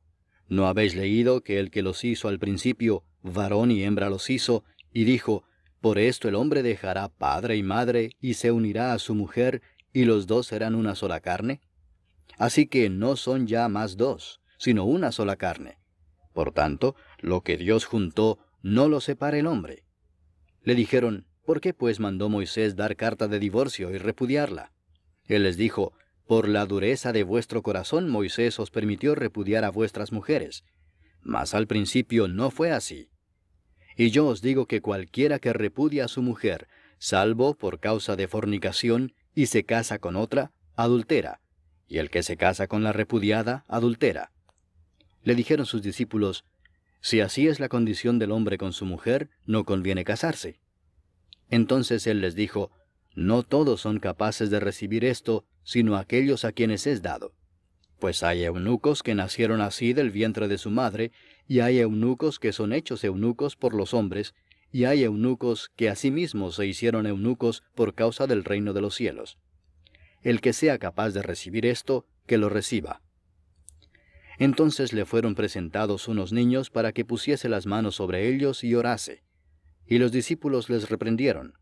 ¿No habéis leído que el que los hizo al principio, varón y hembra los hizo, y dijo, Por esto el hombre dejará padre y madre, y se unirá a su mujer, y los dos serán una sola carne? Así que no son ya más dos, sino una sola carne. Por tanto, lo que Dios juntó, no lo separa el hombre. Le dijeron, ¿Por qué pues mandó Moisés dar carta de divorcio y repudiarla? Él les dijo, Por la dureza de vuestro corazón Moisés os permitió repudiar a vuestras mujeres. Mas al principio no fue así. Y yo os digo que cualquiera que repudia a su mujer, salvo por causa de fornicación, y se casa con otra, adultera, y el que se casa con la repudiada, adultera. Le dijeron sus discípulos, Si así es la condición del hombre con su mujer, no conviene casarse. Entonces él les dijo, No todos son capaces de recibir esto, sino aquellos a quienes es dado. Pues hay eunucos que nacieron así del vientre de su madre, y hay eunucos que son hechos eunucos por los hombres, y hay eunucos que asimismo se hicieron eunucos por causa del reino de los cielos. El que sea capaz de recibir esto, que lo reciba. Entonces le fueron presentados unos niños para que pusiese las manos sobre ellos y orase y los discípulos les reprendieron.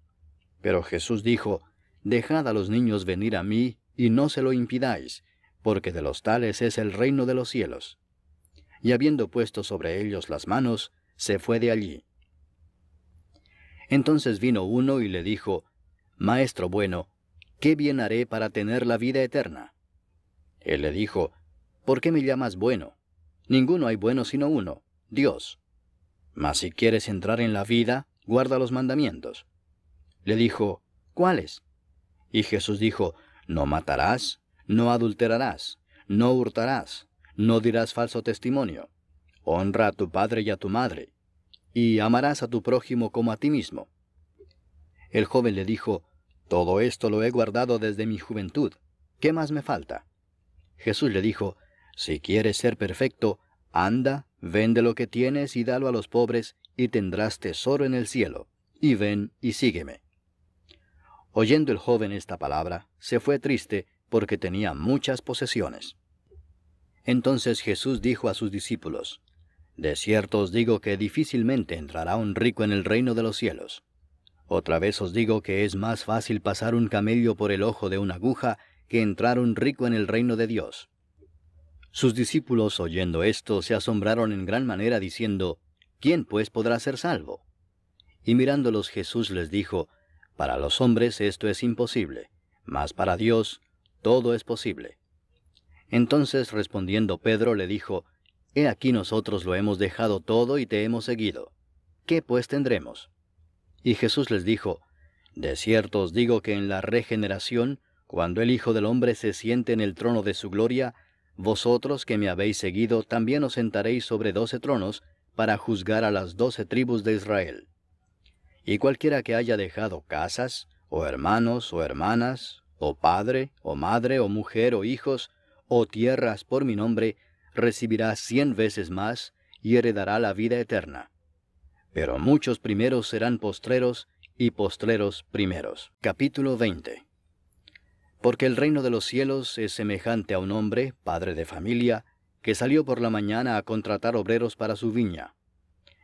Pero Jesús dijo, Dejad a los niños venir a mí, y no se lo impidáis, porque de los tales es el reino de los cielos. Y habiendo puesto sobre ellos las manos, se fue de allí. Entonces vino uno y le dijo, Maestro bueno, ¿qué bien haré para tener la vida eterna? Él le dijo, ¿por qué me llamas bueno? Ninguno hay bueno sino uno, Dios. Mas si quieres entrar en la vida, guarda los mandamientos. Le dijo, ¿cuáles? Y Jesús dijo, No matarás, no adulterarás, no hurtarás, no dirás falso testimonio, honra a tu padre y a tu madre, y amarás a tu prójimo como a ti mismo. El joven le dijo, Todo esto lo he guardado desde mi juventud, ¿qué más me falta? Jesús le dijo, Si quieres ser perfecto, anda, vende lo que tienes y dalo a los pobres, y tendrás tesoro en el cielo, y ven y sígueme. Oyendo el joven esta palabra, se fue triste porque tenía muchas posesiones. Entonces Jesús dijo a sus discípulos, De cierto os digo que difícilmente entrará un rico en el reino de los cielos. Otra vez os digo que es más fácil pasar un camello por el ojo de una aguja que entrar un rico en el reino de Dios. Sus discípulos, oyendo esto, se asombraron en gran manera diciendo, ¿Quién pues podrá ser salvo? Y mirándolos Jesús les dijo, Para los hombres esto es imposible, mas para Dios todo es posible. Entonces respondiendo Pedro le dijo, He aquí nosotros lo hemos dejado todo y te hemos seguido. ¿Qué pues tendremos? Y Jesús les dijo, De cierto os digo que en la regeneración, cuando el Hijo del Hombre se siente en el trono de su gloria, vosotros que me habéis seguido también os sentaréis sobre doce tronos, para juzgar a las doce tribus de Israel. Y cualquiera que haya dejado casas, o hermanos, o hermanas, o padre, o madre, o mujer, o hijos, o tierras por mi nombre, recibirá cien veces más y heredará la vida eterna. Pero muchos primeros serán postreros y postreros primeros. Capítulo 20. Porque el reino de los cielos es semejante a un hombre, padre de familia, que salió por la mañana a contratar obreros para su viña.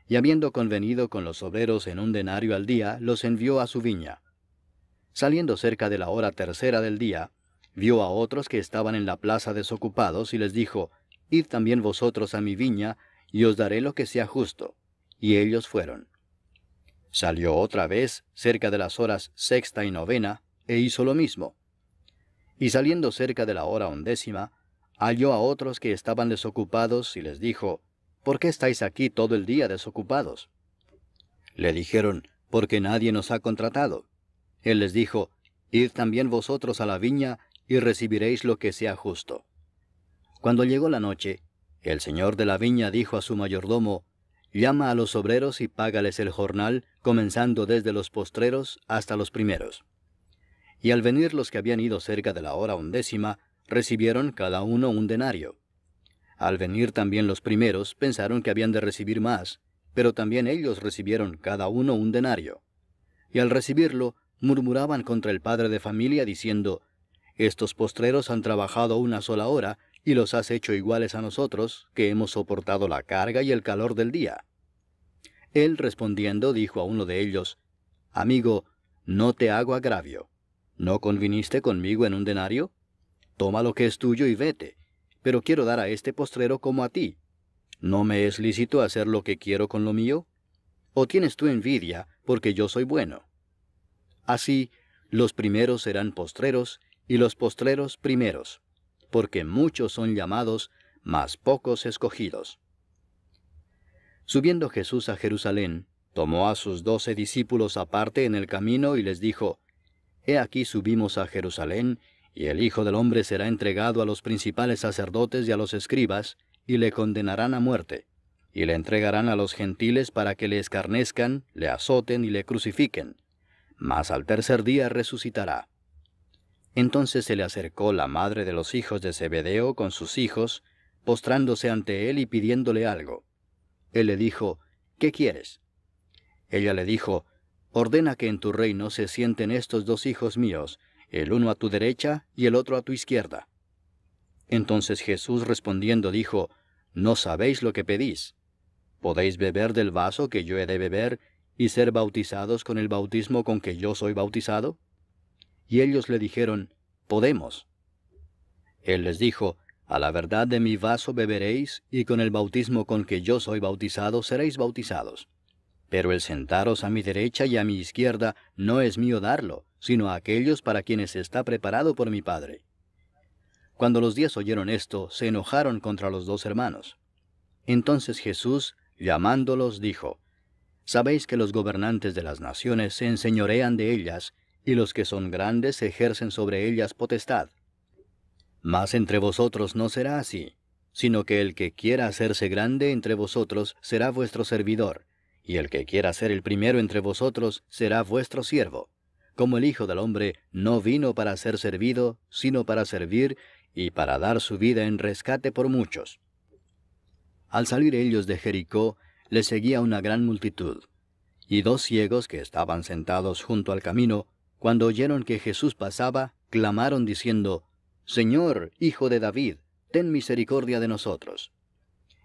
Y habiendo convenido con los obreros en un denario al día, los envió a su viña. Saliendo cerca de la hora tercera del día, vio a otros que estaban en la plaza desocupados y les dijo, Id también vosotros a mi viña, y os daré lo que sea justo. Y ellos fueron. Salió otra vez, cerca de las horas sexta y novena, e hizo lo mismo. Y saliendo cerca de la hora undécima, halló a otros que estaban desocupados y les dijo, ¿Por qué estáis aquí todo el día desocupados? Le dijeron, porque nadie nos ha contratado. Él les dijo, Id también vosotros a la viña y recibiréis lo que sea justo. Cuando llegó la noche, el señor de la viña dijo a su mayordomo, Llama a los obreros y págales el jornal, comenzando desde los postreros hasta los primeros. Y al venir los que habían ido cerca de la hora undécima, recibieron cada uno un denario. Al venir también los primeros, pensaron que habían de recibir más, pero también ellos recibieron cada uno un denario. Y al recibirlo, murmuraban contra el padre de familia diciendo, Estos postreros han trabajado una sola hora y los has hecho iguales a nosotros, que hemos soportado la carga y el calor del día. Él respondiendo dijo a uno de ellos, Amigo, no te hago agravio. ¿No conviniste conmigo en un denario? Toma lo que es tuyo y vete, pero quiero dar a este postrero como a ti. ¿No me es lícito hacer lo que quiero con lo mío? ¿O tienes tú envidia porque yo soy bueno? Así, los primeros serán postreros y los postreros primeros, porque muchos son llamados, mas pocos escogidos. Subiendo Jesús a Jerusalén, tomó a sus doce discípulos aparte en el camino y les dijo, He aquí subimos a Jerusalén, y el Hijo del Hombre será entregado a los principales sacerdotes y a los escribas, y le condenarán a muerte, y le entregarán a los gentiles para que le escarnezcan, le azoten y le crucifiquen. Mas al tercer día resucitará. Entonces se le acercó la madre de los hijos de Zebedeo con sus hijos, postrándose ante él y pidiéndole algo. Él le dijo, ¿Qué quieres? Ella le dijo, Ordena que en tu reino se sienten estos dos hijos míos, el uno a tu derecha y el otro a tu izquierda. Entonces Jesús respondiendo dijo, No sabéis lo que pedís. ¿Podéis beber del vaso que yo he de beber y ser bautizados con el bautismo con que yo soy bautizado? Y ellos le dijeron, Podemos. Él les dijo, A la verdad de mi vaso beberéis, y con el bautismo con que yo soy bautizado seréis bautizados. Pero el sentaros a mi derecha y a mi izquierda no es mío darlo, sino a aquellos para quienes está preparado por mi Padre. Cuando los diez oyeron esto, se enojaron contra los dos hermanos. Entonces Jesús, llamándolos, dijo, Sabéis que los gobernantes de las naciones se enseñorean de ellas, y los que son grandes ejercen sobre ellas potestad. Mas entre vosotros no será así, sino que el que quiera hacerse grande entre vosotros será vuestro servidor y el que quiera ser el primero entre vosotros será vuestro siervo, como el Hijo del Hombre no vino para ser servido, sino para servir y para dar su vida en rescate por muchos. Al salir ellos de Jericó, le seguía una gran multitud, y dos ciegos que estaban sentados junto al camino, cuando oyeron que Jesús pasaba, clamaron diciendo, Señor, Hijo de David, ten misericordia de nosotros.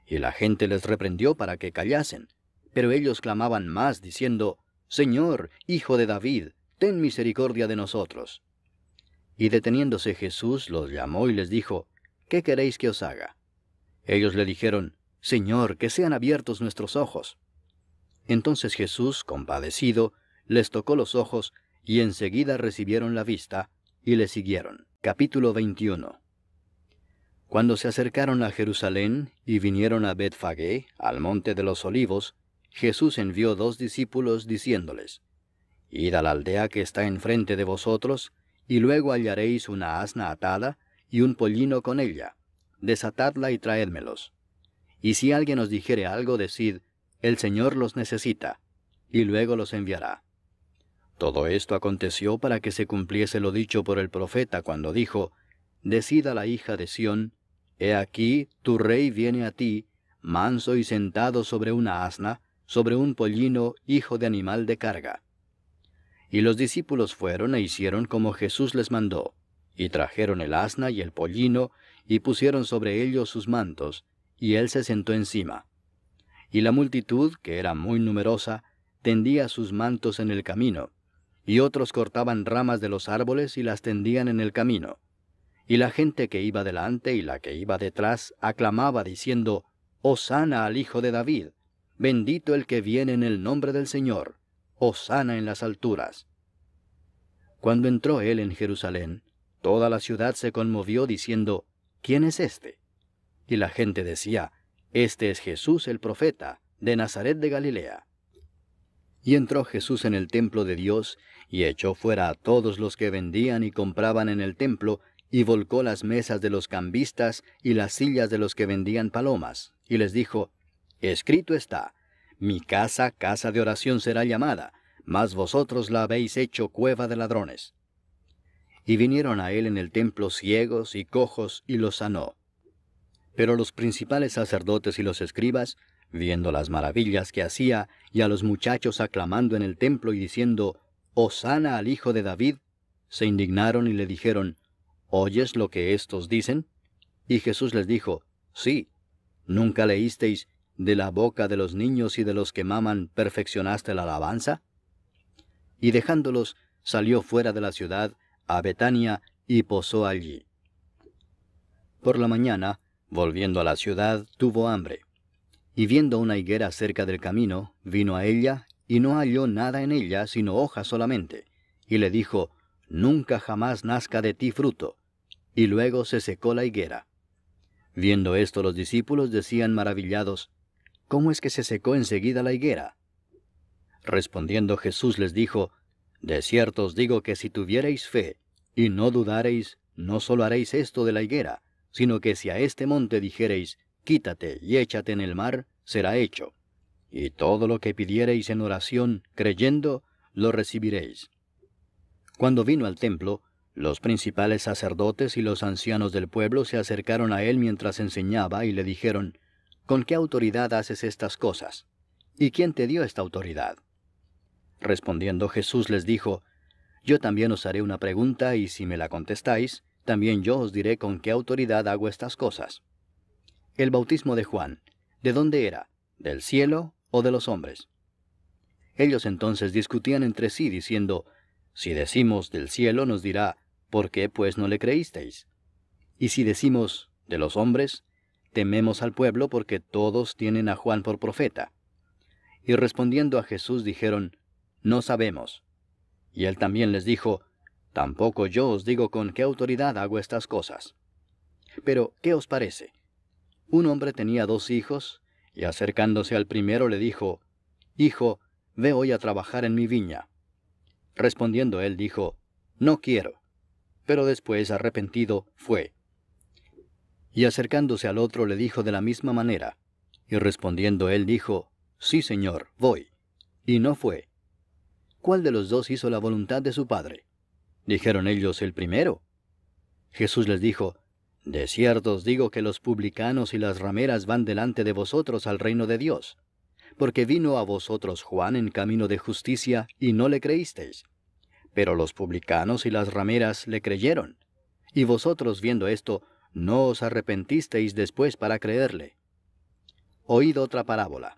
Y la gente les reprendió para que callasen. Pero ellos clamaban más, diciendo, Señor, Hijo de David, ten misericordia de nosotros. Y deteniéndose Jesús los llamó y les dijo, ¿Qué queréis que os haga? Ellos le dijeron, Señor, que sean abiertos nuestros ojos. Entonces Jesús, compadecido, les tocó los ojos, y enseguida recibieron la vista, y le siguieron. Capítulo 21 Cuando se acercaron a Jerusalén y vinieron a Betfagé, al monte de los olivos, Jesús envió dos discípulos diciéndoles, Id a la aldea que está enfrente de vosotros, y luego hallaréis una asna atada y un pollino con ella. Desatadla y traédmelos. Y si alguien os dijere algo, decid, el Señor los necesita, y luego los enviará. Todo esto aconteció para que se cumpliese lo dicho por el profeta cuando dijo, Decid a la hija de Sión, He aquí, tu rey viene a ti, manso y sentado sobre una asna, sobre un pollino hijo de animal de carga. Y los discípulos fueron e hicieron como Jesús les mandó, y trajeron el asna y el pollino, y pusieron sobre ellos sus mantos, y él se sentó encima. Y la multitud, que era muy numerosa, tendía sus mantos en el camino, y otros cortaban ramas de los árboles y las tendían en el camino. Y la gente que iba delante y la que iba detrás aclamaba diciendo, Hosana al Hijo de David. Bendito el que viene en el nombre del Señor. Hosana en las alturas. Cuando entró él en Jerusalén, toda la ciudad se conmovió diciendo, ¿quién es este? Y la gente decía, Este es Jesús el profeta, de Nazaret de Galilea. Y entró Jesús en el templo de Dios, y echó fuera a todos los que vendían y compraban en el templo, y volcó las mesas de los cambistas y las sillas de los que vendían palomas, y les dijo, Escrito está, mi casa, casa de oración será llamada, mas vosotros la habéis hecho cueva de ladrones. Y vinieron a él en el templo ciegos y cojos, y los sanó. Pero los principales sacerdotes y los escribas, viendo las maravillas que hacía, y a los muchachos aclamando en el templo y diciendo, sana al hijo de David, se indignaron y le dijeron, ¿Oyes lo que estos dicen? Y Jesús les dijo, Sí, ¿nunca leísteis, de la boca de los niños y de los que maman perfeccionaste la alabanza? Y dejándolos, salió fuera de la ciudad a Betania y posó allí. Por la mañana, volviendo a la ciudad, tuvo hambre. Y viendo una higuera cerca del camino, vino a ella, y no halló nada en ella sino hojas solamente. Y le dijo, Nunca jamás nazca de ti fruto. Y luego se secó la higuera. Viendo esto los discípulos decían maravillados, ¿cómo es que se secó enseguida la higuera? Respondiendo Jesús les dijo, De cierto os digo que si tuviereis fe, y no dudareis, no solo haréis esto de la higuera, sino que si a este monte dijereis, Quítate y échate en el mar, será hecho. Y todo lo que pidiereis en oración, creyendo, lo recibiréis. Cuando vino al templo, los principales sacerdotes y los ancianos del pueblo se acercaron a él mientras enseñaba y le dijeron, ¿Con qué autoridad haces estas cosas? ¿Y quién te dio esta autoridad? Respondiendo Jesús les dijo, Yo también os haré una pregunta y si me la contestáis, también yo os diré con qué autoridad hago estas cosas. El bautismo de Juan, ¿de dónde era? ¿Del cielo o de los hombres? Ellos entonces discutían entre sí diciendo, Si decimos del cielo nos dirá, ¿por qué pues no le creísteis? Y si decimos de los hombres, Tememos al pueblo porque todos tienen a Juan por profeta. Y respondiendo a Jesús dijeron, No sabemos. Y él también les dijo, Tampoco yo os digo con qué autoridad hago estas cosas. Pero, ¿qué os parece? Un hombre tenía dos hijos, y acercándose al primero le dijo, Hijo, ve hoy a trabajar en mi viña. Respondiendo él dijo, No quiero. Pero después, arrepentido, fue. Y acercándose al otro le dijo de la misma manera. Y respondiendo él dijo, Sí, señor, voy. Y no fue. ¿Cuál de los dos hizo la voluntad de su padre? Dijeron ellos el primero. Jesús les dijo, De cierto os digo que los publicanos y las rameras van delante de vosotros al reino de Dios, porque vino a vosotros Juan en camino de justicia y no le creísteis. Pero los publicanos y las rameras le creyeron. Y vosotros viendo esto, no os arrepentisteis después para creerle. Oíd otra parábola.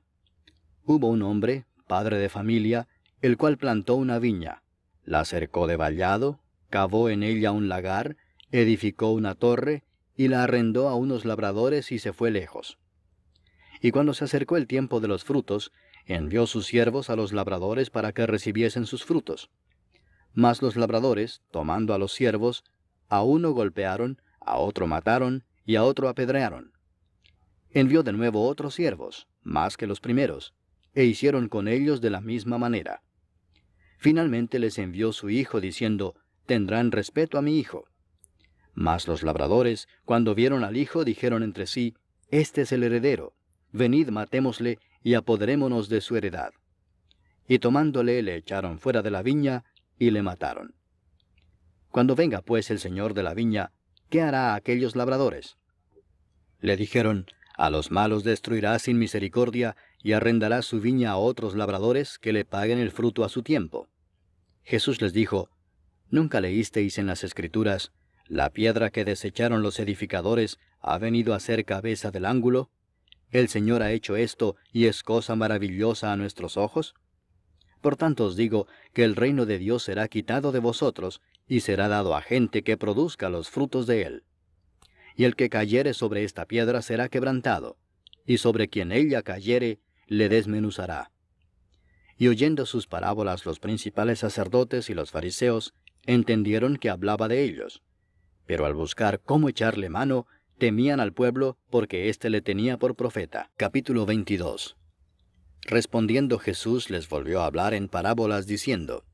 Hubo un hombre, padre de familia, el cual plantó una viña, la cercó de vallado, cavó en ella un lagar, edificó una torre y la arrendó a unos labradores y se fue lejos. Y cuando se acercó el tiempo de los frutos, envió sus siervos a los labradores para que recibiesen sus frutos. Mas los labradores, tomando a los siervos, a uno golpearon, a otro mataron y a otro apedrearon. Envió de nuevo otros siervos, más que los primeros, e hicieron con ellos de la misma manera. Finalmente les envió su hijo diciendo, Tendrán respeto a mi hijo. Mas los labradores, cuando vieron al hijo, dijeron entre sí, Este es el heredero, venid matémosle y apoderémonos de su heredad. Y tomándole le echaron fuera de la viña y le mataron. Cuando venga pues el señor de la viña, ¿qué hará aquellos labradores? Le dijeron, a los malos destruirá sin misericordia y arrendará su viña a otros labradores que le paguen el fruto a su tiempo. Jesús les dijo, ¿Nunca leísteis en las Escrituras, la piedra que desecharon los edificadores ha venido a ser cabeza del ángulo? El Señor ha hecho esto y es cosa maravillosa a nuestros ojos. Por tanto os digo que el reino de Dios será quitado de vosotros y será dado a gente que produzca los frutos de él. Y el que cayere sobre esta piedra será quebrantado, y sobre quien ella cayere le desmenuzará. Y oyendo sus parábolas los principales sacerdotes y los fariseos entendieron que hablaba de ellos, pero al buscar cómo echarle mano, temían al pueblo porque éste le tenía por profeta. Capítulo 22 Respondiendo Jesús les volvió a hablar en parábolas diciendo,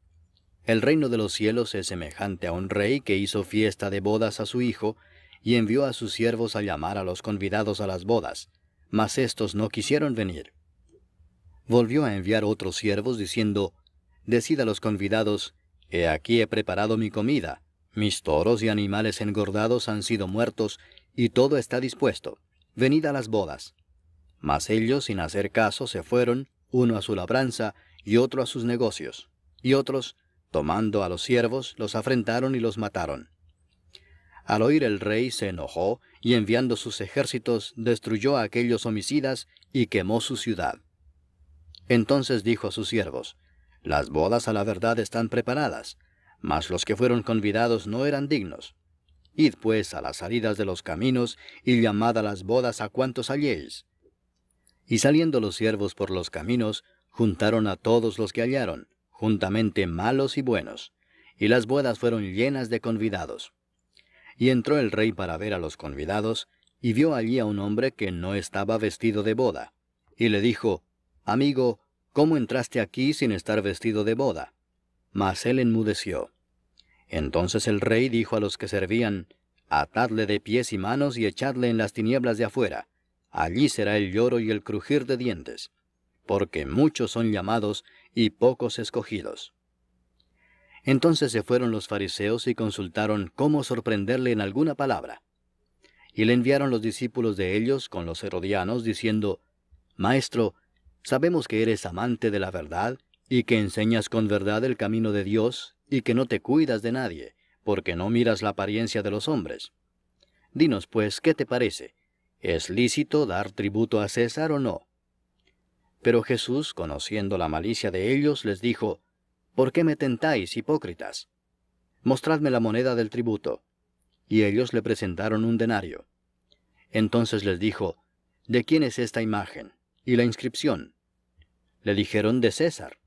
el reino de los cielos es semejante a un rey que hizo fiesta de bodas a su hijo, y envió a sus siervos a llamar a los convidados a las bodas, mas éstos no quisieron venir. Volvió a enviar otros siervos diciendo, Decid a los convidados, He aquí he preparado mi comida, mis toros y animales engordados han sido muertos, y todo está dispuesto. Venid a las bodas. Mas ellos, sin hacer caso, se fueron, uno a su labranza, y otro a sus negocios, y otros, Tomando a los siervos, los afrentaron y los mataron. Al oír el rey se enojó, y enviando sus ejércitos, destruyó a aquellos homicidas y quemó su ciudad. Entonces dijo a sus siervos, Las bodas a la verdad están preparadas, mas los que fueron convidados no eran dignos. Id pues a las salidas de los caminos, y llamad a las bodas a cuantos halléis. Y saliendo los siervos por los caminos, juntaron a todos los que hallaron, juntamente malos y buenos, y las bodas fueron llenas de convidados. Y entró el rey para ver a los convidados, y vio allí a un hombre que no estaba vestido de boda, y le dijo, Amigo, ¿cómo entraste aquí sin estar vestido de boda? Mas él enmudeció. Entonces el rey dijo a los que servían, Atadle de pies y manos y echadle en las tinieblas de afuera. Allí será el lloro y el crujir de dientes. Porque muchos son llamados y pocos escogidos. Entonces se fueron los fariseos y consultaron cómo sorprenderle en alguna palabra. Y le enviaron los discípulos de ellos con los herodianos, diciendo, Maestro, sabemos que eres amante de la verdad, y que enseñas con verdad el camino de Dios, y que no te cuidas de nadie, porque no miras la apariencia de los hombres. Dinos, pues, ¿qué te parece? ¿Es lícito dar tributo a César o no? Pero Jesús, conociendo la malicia de ellos, les dijo, ¿Por qué me tentáis, hipócritas? Mostradme la moneda del tributo. Y ellos le presentaron un denario. Entonces les dijo, ¿De quién es esta imagen? ¿Y la inscripción? Le dijeron de César.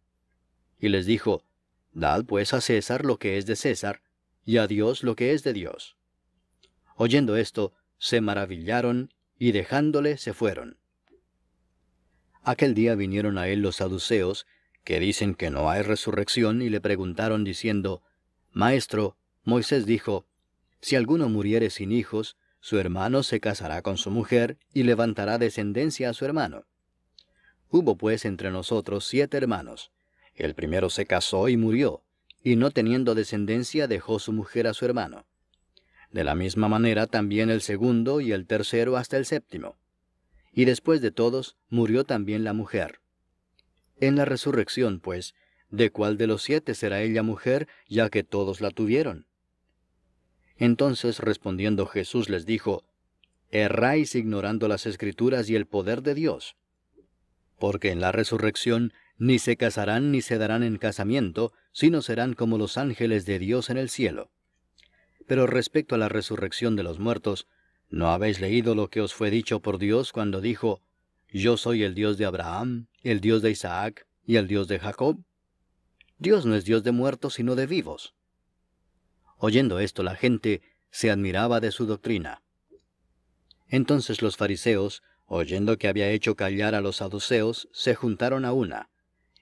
Y les dijo, Dad pues a César lo que es de César, y a Dios lo que es de Dios. Oyendo esto, se maravillaron y dejándole se fueron. Aquel día vinieron a él los saduceos, que dicen que no hay resurrección, y le preguntaron diciendo, Maestro, Moisés dijo, Si alguno muriere sin hijos, su hermano se casará con su mujer y levantará descendencia a su hermano. Hubo pues entre nosotros siete hermanos. El primero se casó y murió, y no teniendo descendencia dejó su mujer a su hermano. De la misma manera también el segundo y el tercero hasta el séptimo y después de todos murió también la mujer. En la resurrección, pues, ¿de cuál de los siete será ella mujer, ya que todos la tuvieron? Entonces respondiendo Jesús les dijo, Erráis ignorando las escrituras y el poder de Dios. Porque en la resurrección ni se casarán ni se darán en casamiento, sino serán como los ángeles de Dios en el cielo. Pero respecto a la resurrección de los muertos, ¿No habéis leído lo que os fue dicho por Dios cuando dijo, Yo soy el Dios de Abraham, el Dios de Isaac y el Dios de Jacob? Dios no es Dios de muertos, sino de vivos. Oyendo esto, la gente se admiraba de su doctrina. Entonces los fariseos, oyendo que había hecho callar a los saduceos, se juntaron a una.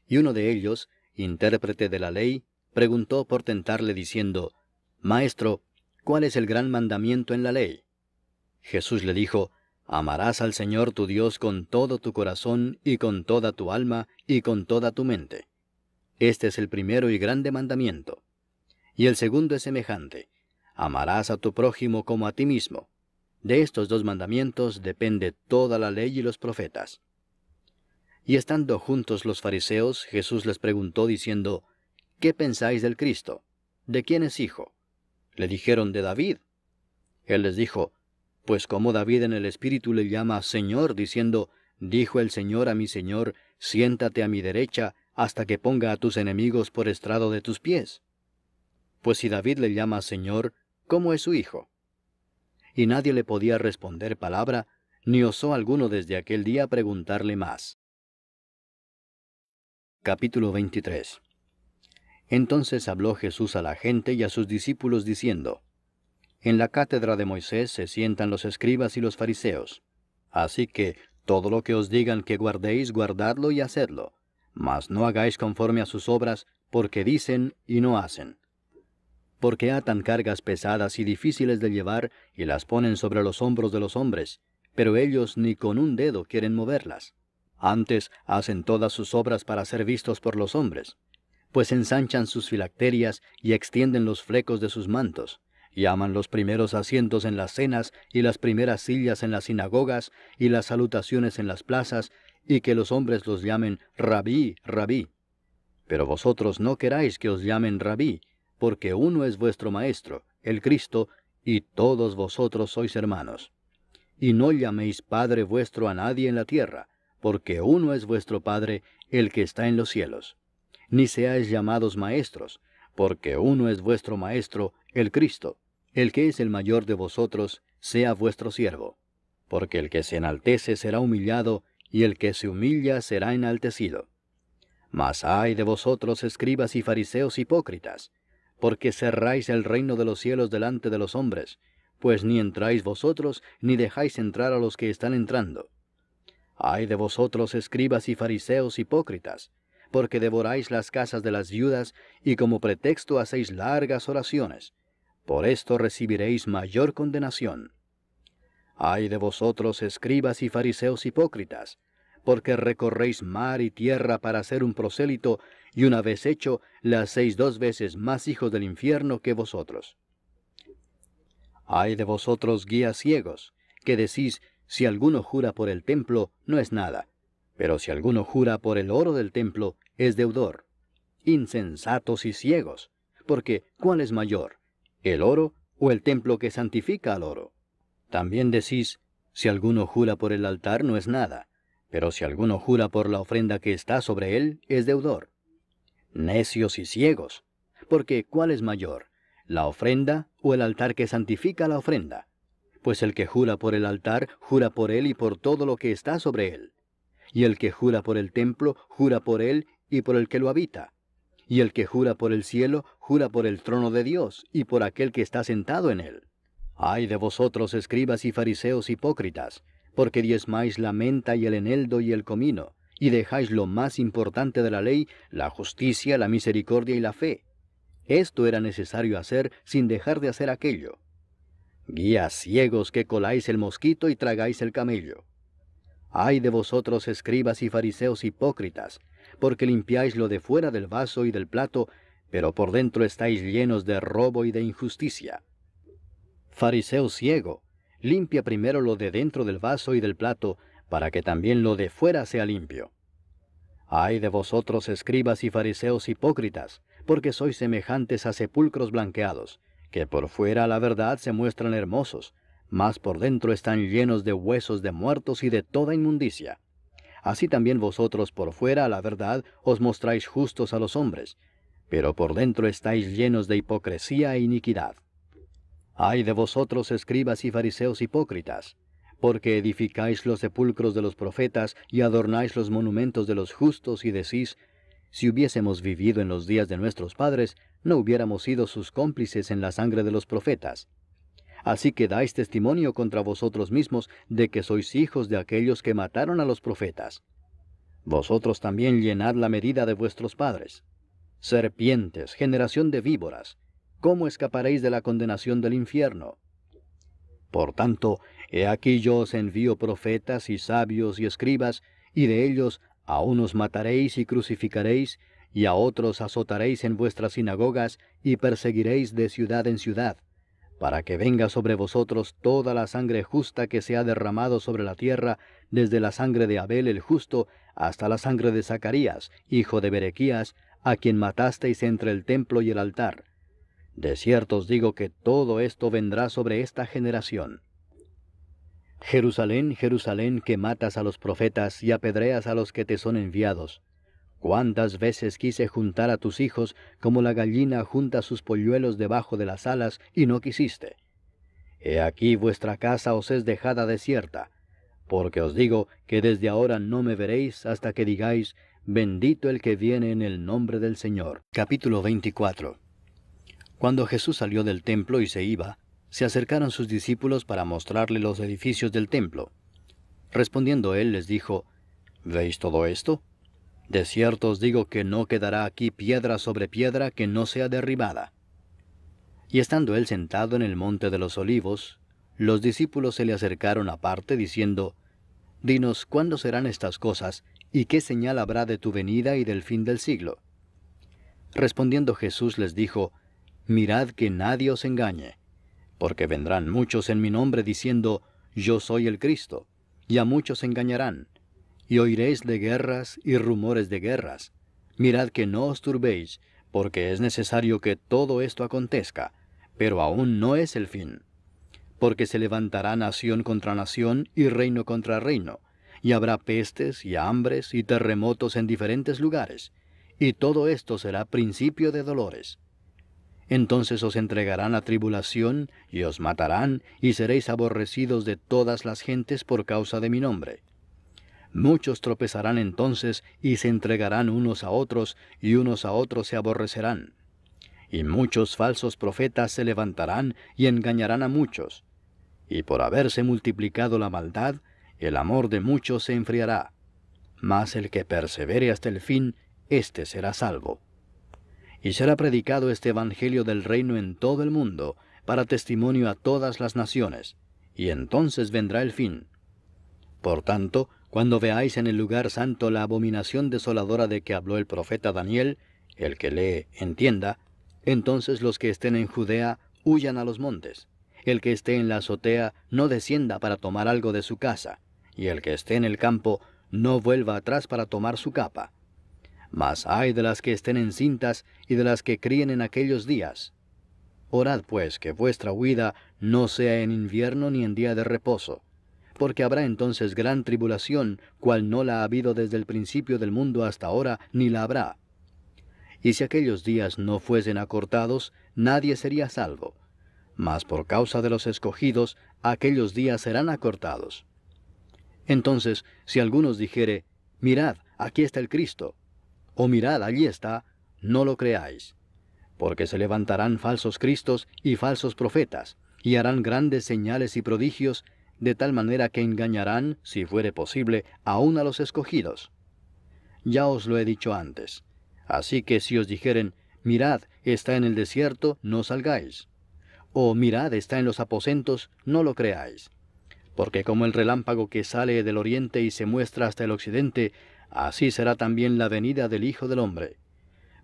Y uno de ellos, intérprete de la ley, preguntó por tentarle diciendo, Maestro, ¿cuál es el gran mandamiento en la ley? Jesús le dijo, Amarás al Señor tu Dios con todo tu corazón y con toda tu alma y con toda tu mente. Este es el primero y grande mandamiento. Y el segundo es semejante. Amarás a tu prójimo como a ti mismo. De estos dos mandamientos depende toda la ley y los profetas. Y estando juntos los fariseos, Jesús les preguntó diciendo, ¿Qué pensáis del Cristo? ¿De quién es hijo? Le dijeron de David. Él les dijo, pues como David en el Espíritu le llama Señor, diciendo, Dijo el Señor a mi Señor, siéntate a mi derecha, hasta que ponga a tus enemigos por estrado de tus pies. Pues si David le llama Señor, ¿cómo es su hijo? Y nadie le podía responder palabra, ni osó alguno desde aquel día preguntarle más. Capítulo 23 Entonces habló Jesús a la gente y a sus discípulos diciendo, en la cátedra de Moisés se sientan los escribas y los fariseos. Así que todo lo que os digan que guardéis, guardadlo y hacedlo. Mas no hagáis conforme a sus obras, porque dicen y no hacen. Porque atan cargas pesadas y difíciles de llevar y las ponen sobre los hombros de los hombres, pero ellos ni con un dedo quieren moverlas. Antes hacen todas sus obras para ser vistos por los hombres, pues ensanchan sus filacterias y extienden los flecos de sus mantos Llaman los primeros asientos en las cenas y las primeras sillas en las sinagogas y las salutaciones en las plazas, y que los hombres los llamen rabí, rabí. Pero vosotros no queráis que os llamen rabí, porque uno es vuestro Maestro, el Cristo, y todos vosotros sois hermanos. Y no llaméis Padre vuestro a nadie en la tierra, porque uno es vuestro Padre, el que está en los cielos. Ni seáis llamados maestros, porque uno es vuestro Maestro, el Cristo, el que es el mayor de vosotros, sea vuestro siervo. Porque el que se enaltece será humillado, y el que se humilla será enaltecido. Mas ay de vosotros, escribas y fariseos hipócritas, porque cerráis el reino de los cielos delante de los hombres, pues ni entráis vosotros, ni dejáis entrar a los que están entrando. Ay de vosotros, escribas y fariseos hipócritas, porque devoráis las casas de las viudas, y como pretexto hacéis largas oraciones por esto recibiréis mayor condenación. Ay de vosotros, escribas y fariseos hipócritas, porque recorréis mar y tierra para ser un prosélito, y una vez hecho, le hacéis dos veces más hijos del infierno que vosotros. Ay de vosotros, guías ciegos, que decís, si alguno jura por el templo, no es nada, pero si alguno jura por el oro del templo, es deudor. Insensatos y ciegos, porque ¿cuál es mayor? el oro o el templo que santifica al oro. También decís, si alguno jura por el altar no es nada, pero si alguno jura por la ofrenda que está sobre él, es deudor. Necios y ciegos, porque ¿cuál es mayor, la ofrenda o el altar que santifica la ofrenda? Pues el que jura por el altar, jura por él y por todo lo que está sobre él. Y el que jura por el templo, jura por él y por el que lo habita, y el que jura por el cielo, jura por el trono de Dios y por aquel que está sentado en él. Ay de vosotros, escribas y fariseos hipócritas, porque diezmáis la menta y el eneldo y el comino, y dejáis lo más importante de la ley, la justicia, la misericordia y la fe. Esto era necesario hacer sin dejar de hacer aquello. Guías ciegos que coláis el mosquito y tragáis el camello. Ay de vosotros, escribas y fariseos hipócritas, porque limpiáis lo de fuera del vaso y del plato, pero por dentro estáis llenos de robo y de injusticia. Fariseo ciego, limpia primero lo de dentro del vaso y del plato, para que también lo de fuera sea limpio. Ay de vosotros, escribas y fariseos hipócritas, porque sois semejantes a sepulcros blanqueados, que por fuera la verdad se muestran hermosos, mas por dentro están llenos de huesos de muertos y de toda inmundicia. Así también vosotros por fuera, la verdad, os mostráis justos a los hombres, pero por dentro estáis llenos de hipocresía e iniquidad. Ay de vosotros, escribas y fariseos hipócritas, porque edificáis los sepulcros de los profetas y adornáis los monumentos de los justos y decís, si hubiésemos vivido en los días de nuestros padres, no hubiéramos sido sus cómplices en la sangre de los profetas. Así que dais testimonio contra vosotros mismos de que sois hijos de aquellos que mataron a los profetas. Vosotros también llenad la medida de vuestros padres. Serpientes, generación de víboras, ¿cómo escaparéis de la condenación del infierno? Por tanto, he aquí yo os envío profetas y sabios y escribas, y de ellos a unos mataréis y crucificaréis, y a otros azotaréis en vuestras sinagogas, y perseguiréis de ciudad en ciudad para que venga sobre vosotros toda la sangre justa que se ha derramado sobre la tierra, desde la sangre de Abel el justo hasta la sangre de Zacarías, hijo de Berequías, a quien matasteis entre el templo y el altar. De cierto os digo que todo esto vendrá sobre esta generación. Jerusalén, Jerusalén, que matas a los profetas y apedreas a los que te son enviados. Cuántas veces quise juntar a tus hijos como la gallina junta sus polluelos debajo de las alas y no quisiste. He aquí vuestra casa os es dejada desierta, porque os digo que desde ahora no me veréis hasta que digáis, bendito el que viene en el nombre del Señor. Capítulo 24. Cuando Jesús salió del templo y se iba, se acercaron sus discípulos para mostrarle los edificios del templo. Respondiendo él les dijo, ¿Veis todo esto? De cierto os digo que no quedará aquí piedra sobre piedra que no sea derribada. Y estando él sentado en el monte de los olivos, los discípulos se le acercaron aparte diciendo, Dinos cuándo serán estas cosas, y qué señal habrá de tu venida y del fin del siglo. Respondiendo Jesús les dijo, Mirad que nadie os engañe, porque vendrán muchos en mi nombre diciendo, Yo soy el Cristo, y a muchos engañarán y oiréis de guerras y rumores de guerras. Mirad que no os turbéis, porque es necesario que todo esto acontezca, pero aún no es el fin. Porque se levantará nación contra nación y reino contra reino, y habrá pestes y hambres y terremotos en diferentes lugares, y todo esto será principio de dolores. Entonces os entregarán a tribulación, y os matarán, y seréis aborrecidos de todas las gentes por causa de mi nombre. Muchos tropezarán entonces y se entregarán unos a otros, y unos a otros se aborrecerán. Y muchos falsos profetas se levantarán y engañarán a muchos. Y por haberse multiplicado la maldad, el amor de muchos se enfriará. Mas el que persevere hasta el fin, éste será salvo. Y será predicado este Evangelio del reino en todo el mundo, para testimonio a todas las naciones, y entonces vendrá el fin. Por tanto, cuando veáis en el lugar santo la abominación desoladora de que habló el profeta Daniel, el que lee entienda, entonces los que estén en Judea huyan a los montes. El que esté en la azotea no descienda para tomar algo de su casa, y el que esté en el campo no vuelva atrás para tomar su capa. Mas ay de las que estén encintas y de las que críen en aquellos días. Orad pues que vuestra huida no sea en invierno ni en día de reposo, porque habrá entonces gran tribulación, cual no la ha habido desde el principio del mundo hasta ahora, ni la habrá. Y si aquellos días no fuesen acortados, nadie sería salvo. Mas por causa de los escogidos, aquellos días serán acortados. Entonces, si algunos dijere, mirad, aquí está el Cristo, o mirad, allí está, no lo creáis, porque se levantarán falsos Cristos y falsos profetas, y harán grandes señales y prodigios, de tal manera que engañarán, si fuere posible, aún a los escogidos. Ya os lo he dicho antes. Así que si os dijeren, mirad, está en el desierto, no salgáis. O mirad, está en los aposentos, no lo creáis. Porque como el relámpago que sale del oriente y se muestra hasta el occidente, así será también la venida del Hijo del Hombre.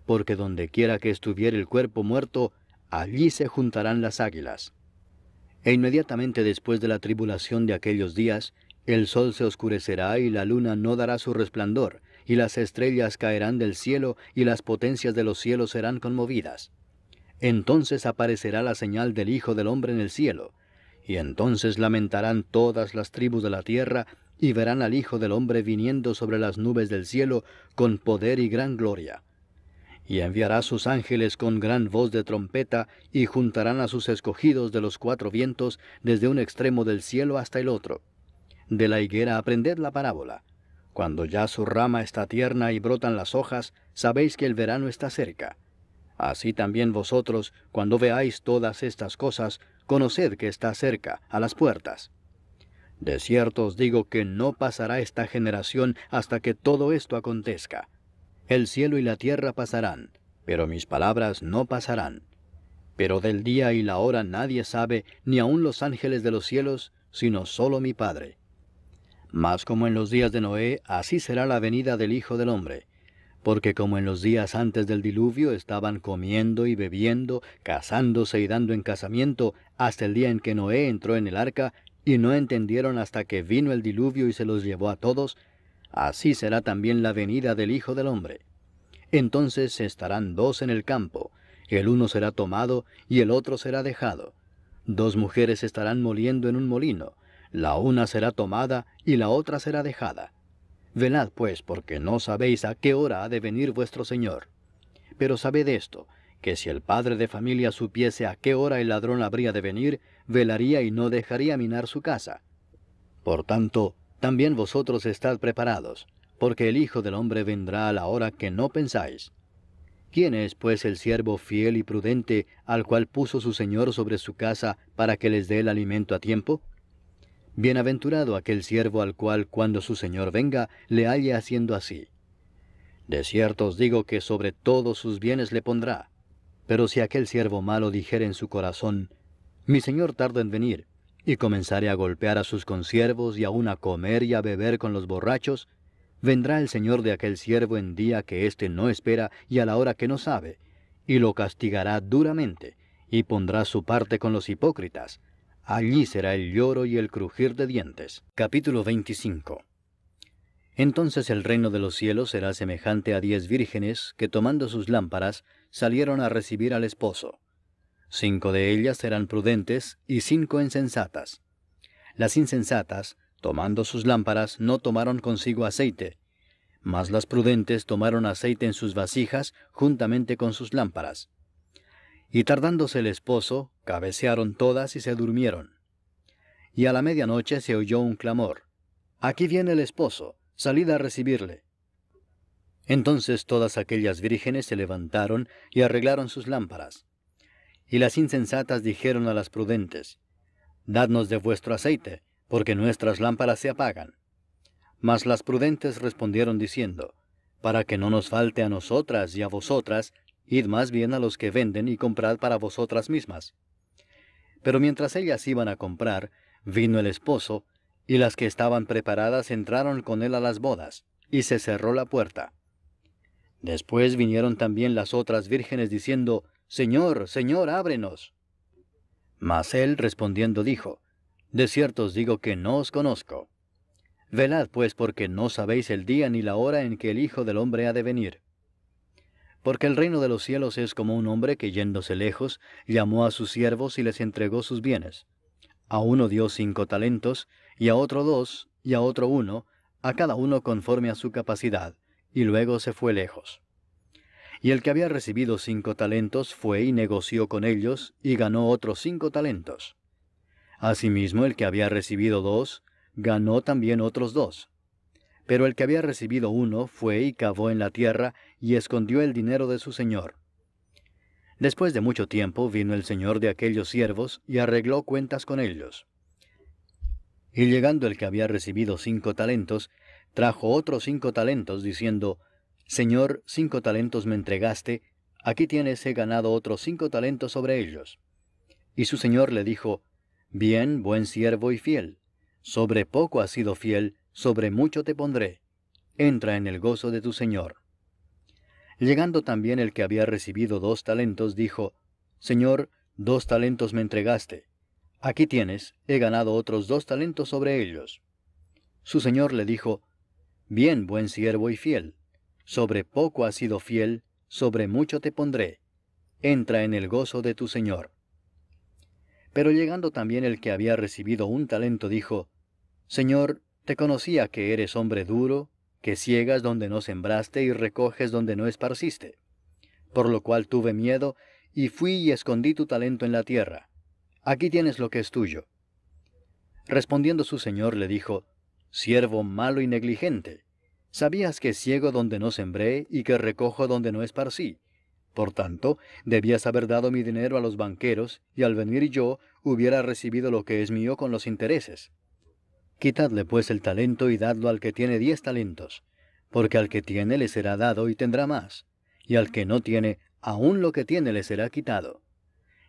Porque donde quiera que estuviera el cuerpo muerto, allí se juntarán las águilas. E inmediatamente después de la tribulación de aquellos días, el sol se oscurecerá y la luna no dará su resplandor, y las estrellas caerán del cielo y las potencias de los cielos serán conmovidas. Entonces aparecerá la señal del Hijo del Hombre en el cielo, y entonces lamentarán todas las tribus de la tierra, y verán al Hijo del Hombre viniendo sobre las nubes del cielo con poder y gran gloria y enviará sus ángeles con gran voz de trompeta, y juntarán a sus escogidos de los cuatro vientos, desde un extremo del cielo hasta el otro. De la higuera aprended la parábola. Cuando ya su rama está tierna y brotan las hojas, sabéis que el verano está cerca. Así también vosotros, cuando veáis todas estas cosas, conoced que está cerca, a las puertas. De cierto os digo que no pasará esta generación hasta que todo esto acontezca. El cielo y la tierra pasarán, pero mis palabras no pasarán. Pero del día y la hora nadie sabe, ni aun los ángeles de los cielos, sino solo mi Padre. Mas como en los días de Noé, así será la venida del Hijo del Hombre. Porque como en los días antes del diluvio estaban comiendo y bebiendo, casándose y dando en casamiento, hasta el día en que Noé entró en el arca, y no entendieron hasta que vino el diluvio y se los llevó a todos, así será también la venida del Hijo del Hombre. Entonces estarán dos en el campo, el uno será tomado y el otro será dejado. Dos mujeres estarán moliendo en un molino, la una será tomada y la otra será dejada. Velad pues, porque no sabéis a qué hora ha de venir vuestro Señor. Pero sabed esto, que si el padre de familia supiese a qué hora el ladrón habría de venir, velaría y no dejaría minar su casa. Por tanto, también vosotros estad preparados, porque el Hijo del Hombre vendrá a la hora que no pensáis. ¿Quién es, pues, el siervo fiel y prudente al cual puso su Señor sobre su casa para que les dé el alimento a tiempo? Bienaventurado aquel siervo al cual cuando su Señor venga le halle haciendo así. De cierto os digo que sobre todos sus bienes le pondrá. Pero si aquel siervo malo dijere en su corazón, Mi Señor tarda en venir, y comenzare a golpear a sus consiervos y aun a comer y a beber con los borrachos, vendrá el señor de aquel siervo en día que éste no espera y a la hora que no sabe, y lo castigará duramente, y pondrá su parte con los hipócritas. Allí será el lloro y el crujir de dientes. Capítulo 25 Entonces el reino de los cielos será semejante a diez vírgenes que tomando sus lámparas salieron a recibir al esposo. Cinco de ellas eran prudentes y cinco insensatas. Las insensatas, tomando sus lámparas, no tomaron consigo aceite, mas las prudentes tomaron aceite en sus vasijas juntamente con sus lámparas. Y tardándose el esposo, cabecearon todas y se durmieron. Y a la medianoche se oyó un clamor. Aquí viene el esposo, salid a recibirle. Entonces todas aquellas vírgenes se levantaron y arreglaron sus lámparas. Y las insensatas dijeron a las prudentes, Dadnos de vuestro aceite, porque nuestras lámparas se apagan. Mas las prudentes respondieron diciendo, Para que no nos falte a nosotras y a vosotras, id más bien a los que venden y comprad para vosotras mismas. Pero mientras ellas iban a comprar, vino el esposo, y las que estaban preparadas entraron con él a las bodas, y se cerró la puerta. Después vinieron también las otras vírgenes diciendo, Señor, Señor, ábrenos. Mas él respondiendo dijo, De cierto os digo que no os conozco. Velad pues porque no sabéis el día ni la hora en que el Hijo del Hombre ha de venir. Porque el reino de los cielos es como un hombre que yéndose lejos, llamó a sus siervos y les entregó sus bienes. A uno dio cinco talentos, y a otro dos, y a otro uno, a cada uno conforme a su capacidad, y luego se fue lejos. Y el que había recibido cinco talentos fue y negoció con ellos y ganó otros cinco talentos. Asimismo, el que había recibido dos, ganó también otros dos. Pero el que había recibido uno fue y cavó en la tierra y escondió el dinero de su señor. Después de mucho tiempo vino el señor de aquellos siervos y arregló cuentas con ellos. Y llegando el que había recibido cinco talentos, trajo otros cinco talentos, diciendo, Señor, cinco talentos me entregaste, aquí tienes he ganado otros cinco talentos sobre ellos. Y su señor le dijo, Bien, buen siervo y fiel, sobre poco has sido fiel, sobre mucho te pondré. Entra en el gozo de tu señor. Llegando también el que había recibido dos talentos, dijo, Señor, dos talentos me entregaste. Aquí tienes, he ganado otros dos talentos sobre ellos. Su señor le dijo, Bien, buen siervo y fiel, sobre poco has sido fiel, sobre mucho te pondré. Entra en el gozo de tu Señor. Pero llegando también el que había recibido un talento, dijo, Señor, te conocía que eres hombre duro, que ciegas donde no sembraste y recoges donde no esparciste. Por lo cual tuve miedo, y fui y escondí tu talento en la tierra. Aquí tienes lo que es tuyo. Respondiendo su señor le dijo, Siervo malo y negligente, Sabías que ciego donde no sembré y que recojo donde no esparcí. Por tanto, debías haber dado mi dinero a los banqueros, y al venir yo hubiera recibido lo que es mío con los intereses. Quitadle pues el talento y dadlo al que tiene diez talentos, porque al que tiene le será dado y tendrá más, y al que no tiene, aún lo que tiene le será quitado.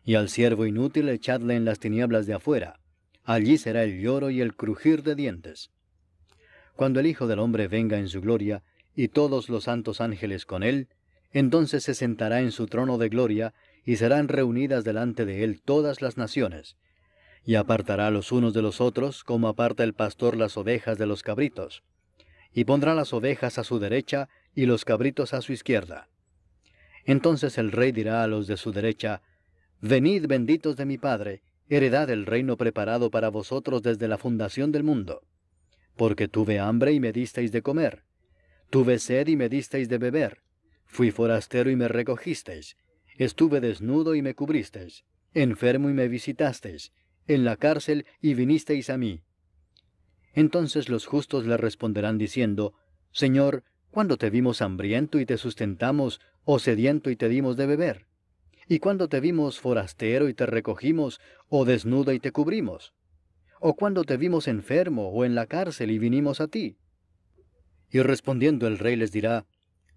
Y al siervo inútil echadle en las tinieblas de afuera, allí será el lloro y el crujir de dientes. Cuando el Hijo del Hombre venga en su gloria, y todos los santos ángeles con él, entonces se sentará en su trono de gloria, y serán reunidas delante de él todas las naciones, y apartará los unos de los otros, como aparta el pastor las ovejas de los cabritos, y pondrá las ovejas a su derecha y los cabritos a su izquierda. Entonces el rey dirá a los de su derecha, Venid benditos de mi Padre, heredad el reino preparado para vosotros desde la fundación del mundo porque tuve hambre y me disteis de comer, tuve sed y me disteis de beber, fui forastero y me recogisteis, estuve desnudo y me cubristeis, enfermo y me visitasteis, en la cárcel y vinisteis a mí. Entonces los justos le responderán diciendo, Señor, ¿cuándo te vimos hambriento y te sustentamos, o sediento y te dimos de beber? ¿Y cuándo te vimos forastero y te recogimos, o desnudo y te cubrimos? o cuando te vimos enfermo o en la cárcel y vinimos a ti? Y respondiendo el rey les dirá,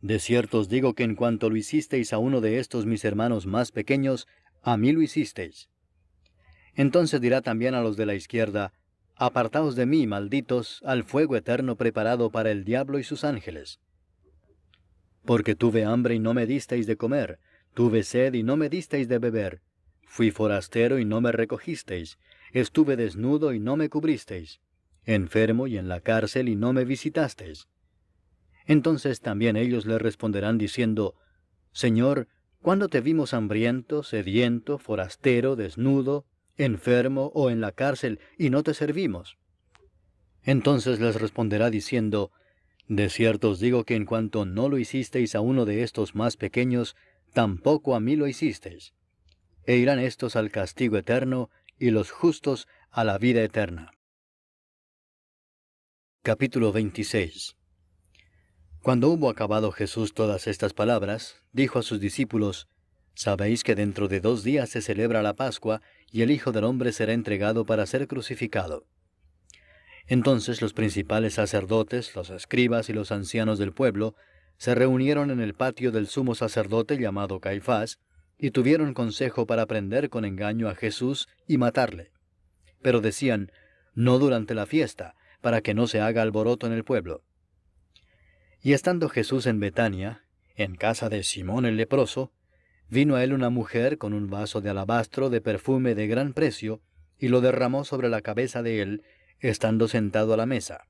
De cierto os digo que en cuanto lo hicisteis a uno de estos mis hermanos más pequeños, a mí lo hicisteis. Entonces dirá también a los de la izquierda, Apartaos de mí, malditos, al fuego eterno preparado para el diablo y sus ángeles. Porque tuve hambre y no me disteis de comer, tuve sed y no me disteis de beber, fui forastero y no me recogisteis, Estuve desnudo y no me cubristeis. Enfermo y en la cárcel y no me visitasteis. Entonces también ellos le responderán diciendo, Señor, ¿cuándo te vimos hambriento, sediento, forastero, desnudo, enfermo o en la cárcel y no te servimos? Entonces les responderá diciendo, De cierto os digo que en cuanto no lo hicisteis a uno de estos más pequeños, tampoco a mí lo hicisteis. E irán estos al castigo eterno, y los justos a la vida eterna. Capítulo 26 Cuando hubo acabado Jesús todas estas palabras, dijo a sus discípulos, Sabéis que dentro de dos días se celebra la Pascua, y el Hijo del Hombre será entregado para ser crucificado. Entonces los principales sacerdotes, los escribas y los ancianos del pueblo se reunieron en el patio del sumo sacerdote llamado Caifás, y tuvieron consejo para prender con engaño a Jesús y matarle. Pero decían, no durante la fiesta, para que no se haga alboroto en el pueblo. Y estando Jesús en Betania, en casa de Simón el leproso, vino a él una mujer con un vaso de alabastro de perfume de gran precio, y lo derramó sobre la cabeza de él, estando sentado a la mesa.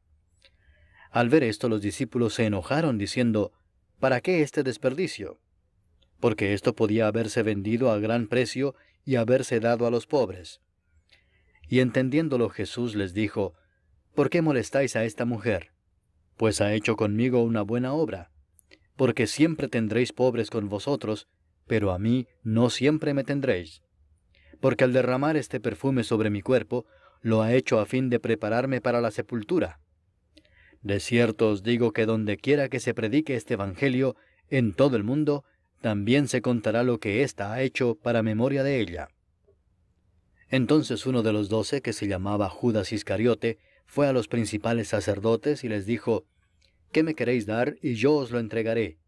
Al ver esto los discípulos se enojaron, diciendo, ¿Para qué este desperdicio? porque esto podía haberse vendido a gran precio y haberse dado a los pobres. Y entendiéndolo Jesús les dijo, ¿Por qué molestáis a esta mujer? Pues ha hecho conmigo una buena obra, porque siempre tendréis pobres con vosotros, pero a mí no siempre me tendréis. Porque al derramar este perfume sobre mi cuerpo, lo ha hecho a fin de prepararme para la sepultura. De cierto os digo que donde quiera que se predique este Evangelio, en todo el mundo, también se contará lo que ésta ha hecho para memoria de ella. Entonces uno de los doce, que se llamaba Judas Iscariote, fue a los principales sacerdotes y les dijo, ¿Qué me queréis dar y yo os lo entregaré?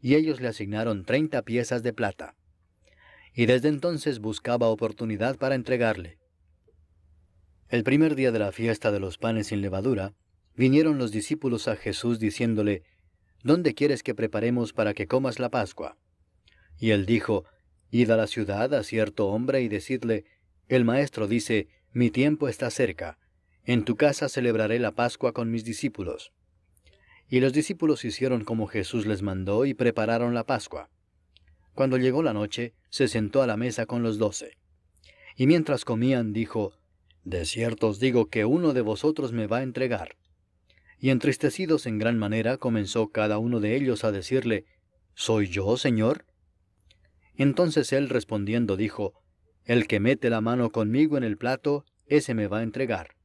Y ellos le asignaron treinta piezas de plata. Y desde entonces buscaba oportunidad para entregarle. El primer día de la fiesta de los panes sin levadura, vinieron los discípulos a Jesús diciéndole, ¿Dónde quieres que preparemos para que comas la Pascua? Y él dijo, Id a la ciudad a cierto hombre y decidle, El maestro dice, Mi tiempo está cerca, en tu casa celebraré la Pascua con mis discípulos. Y los discípulos hicieron como Jesús les mandó y prepararon la Pascua. Cuando llegó la noche, se sentó a la mesa con los doce. Y mientras comían, dijo, De cierto os digo que uno de vosotros me va a entregar. Y entristecidos en gran manera, comenzó cada uno de ellos a decirle, ¿Soy yo, Señor? Entonces él respondiendo dijo, El que mete la mano conmigo en el plato, ese me va a entregar.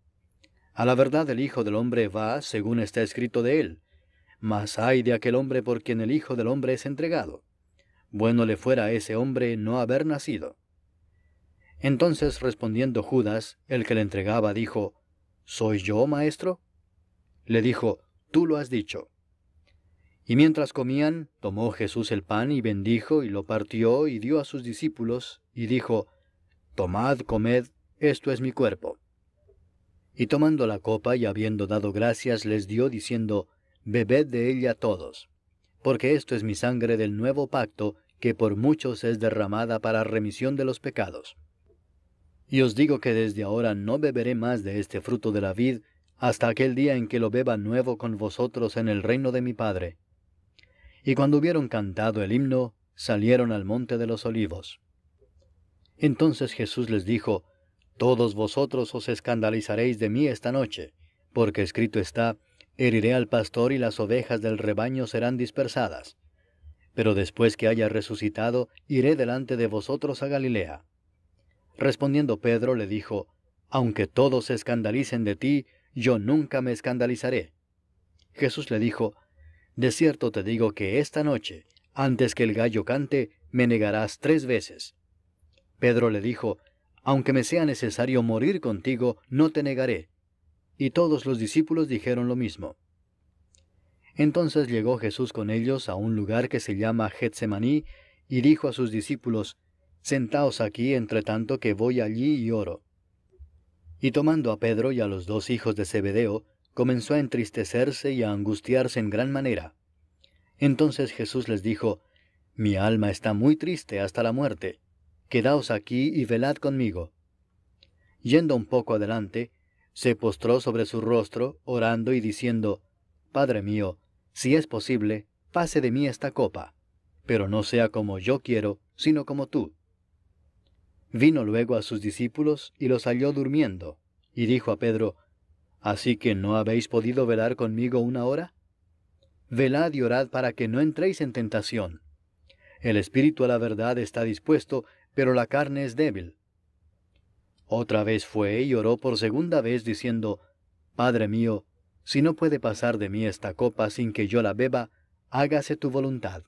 A la verdad el Hijo del Hombre va según está escrito de él, mas ay de aquel hombre por quien el Hijo del Hombre es entregado. Bueno le fuera a ese hombre no haber nacido. Entonces respondiendo Judas, el que le entregaba, dijo, ¿Soy yo, maestro? Le dijo, Tú lo has dicho. Y mientras comían, tomó Jesús el pan y bendijo y lo partió y dio a sus discípulos y dijo, Tomad, comed, esto es mi cuerpo. Y tomando la copa y habiendo dado gracias, les dio diciendo, Bebed de ella todos, porque esto es mi sangre del nuevo pacto, que por muchos es derramada para remisión de los pecados. Y os digo que desde ahora no beberé más de este fruto de la vid, hasta aquel día en que lo beba nuevo con vosotros en el reino de mi Padre y cuando hubieron cantado el himno, salieron al monte de los olivos. Entonces Jesús les dijo, Todos vosotros os escandalizaréis de mí esta noche, porque escrito está, Heriré al pastor y las ovejas del rebaño serán dispersadas. Pero después que haya resucitado, iré delante de vosotros a Galilea. Respondiendo Pedro le dijo, Aunque todos se escandalicen de ti, yo nunca me escandalizaré. Jesús le dijo, de cierto te digo que esta noche, antes que el gallo cante, me negarás tres veces. Pedro le dijo, Aunque me sea necesario morir contigo, no te negaré. Y todos los discípulos dijeron lo mismo. Entonces llegó Jesús con ellos a un lugar que se llama Getsemaní, y dijo a sus discípulos, Sentaos aquí entre tanto que voy allí y oro. Y tomando a Pedro y a los dos hijos de Zebedeo, comenzó a entristecerse y a angustiarse en gran manera. Entonces Jesús les dijo, Mi alma está muy triste hasta la muerte. Quedaos aquí y velad conmigo. Yendo un poco adelante, se postró sobre su rostro, orando y diciendo, Padre mío, si es posible, pase de mí esta copa, pero no sea como yo quiero, sino como tú. Vino luego a sus discípulos y los halló durmiendo, y dijo a Pedro, Así que no habéis podido velar conmigo una hora? Velad y orad para que no entréis en tentación. El espíritu a la verdad está dispuesto, pero la carne es débil. Otra vez fue y oró por segunda vez diciendo, Padre mío, si no puede pasar de mí esta copa sin que yo la beba, hágase tu voluntad.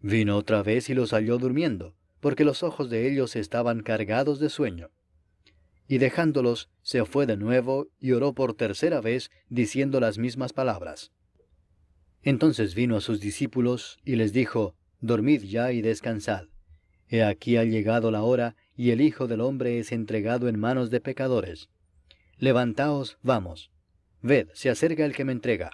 Vino otra vez y los halló durmiendo, porque los ojos de ellos estaban cargados de sueño y dejándolos, se fue de nuevo y oró por tercera vez, diciendo las mismas palabras. Entonces vino a sus discípulos y les dijo, Dormid ya y descansad. He aquí ha llegado la hora, y el Hijo del hombre es entregado en manos de pecadores. Levantaos, vamos. Ved, se acerca el que me entrega.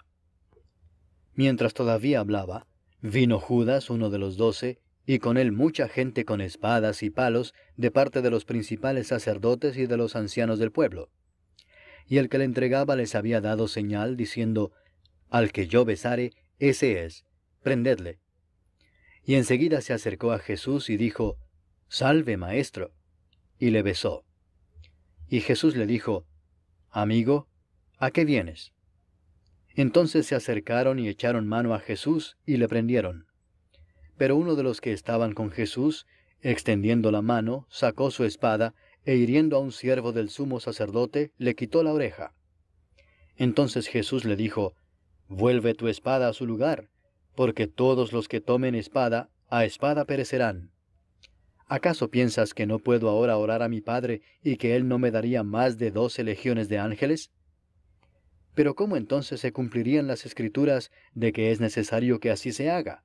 Mientras todavía hablaba, vino Judas, uno de los doce, y con él mucha gente con espadas y palos de parte de los principales sacerdotes y de los ancianos del pueblo. Y el que le entregaba les había dado señal, diciendo, Al que yo besare, ese es, prendedle. Y enseguida se acercó a Jesús y dijo, Salve, maestro. Y le besó. Y Jesús le dijo, Amigo, ¿a qué vienes? Entonces se acercaron y echaron mano a Jesús y le prendieron. Pero uno de los que estaban con Jesús, extendiendo la mano, sacó su espada, e hiriendo a un siervo del sumo sacerdote, le quitó la oreja. Entonces Jesús le dijo, Vuelve tu espada a su lugar, porque todos los que tomen espada, a espada perecerán. ¿Acaso piensas que no puedo ahora orar a mi Padre y que Él no me daría más de doce legiones de ángeles? Pero ¿cómo entonces se cumplirían las escrituras de que es necesario que así se haga?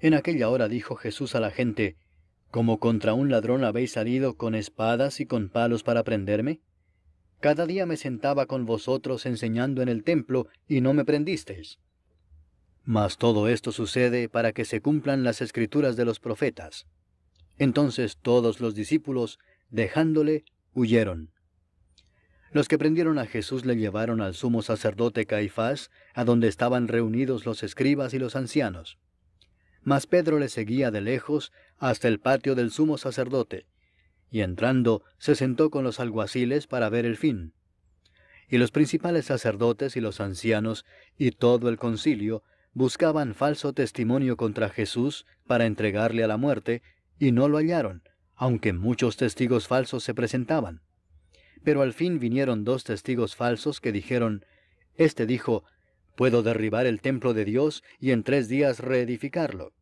En aquella hora dijo Jesús a la gente, ¿Como contra un ladrón habéis salido con espadas y con palos para prenderme? Cada día me sentaba con vosotros enseñando en el templo y no me prendisteis. Mas todo esto sucede para que se cumplan las escrituras de los profetas. Entonces todos los discípulos, dejándole, huyeron. Los que prendieron a Jesús le llevaron al sumo sacerdote Caifás, a donde estaban reunidos los escribas y los ancianos. Mas Pedro le seguía de lejos hasta el patio del sumo sacerdote, y entrando se sentó con los alguaciles para ver el fin. Y los principales sacerdotes y los ancianos y todo el concilio buscaban falso testimonio contra Jesús para entregarle a la muerte, y no lo hallaron, aunque muchos testigos falsos se presentaban. Pero al fin vinieron dos testigos falsos que dijeron, Este dijo, Puedo derribar el templo de Dios y en tres días reedificarlo.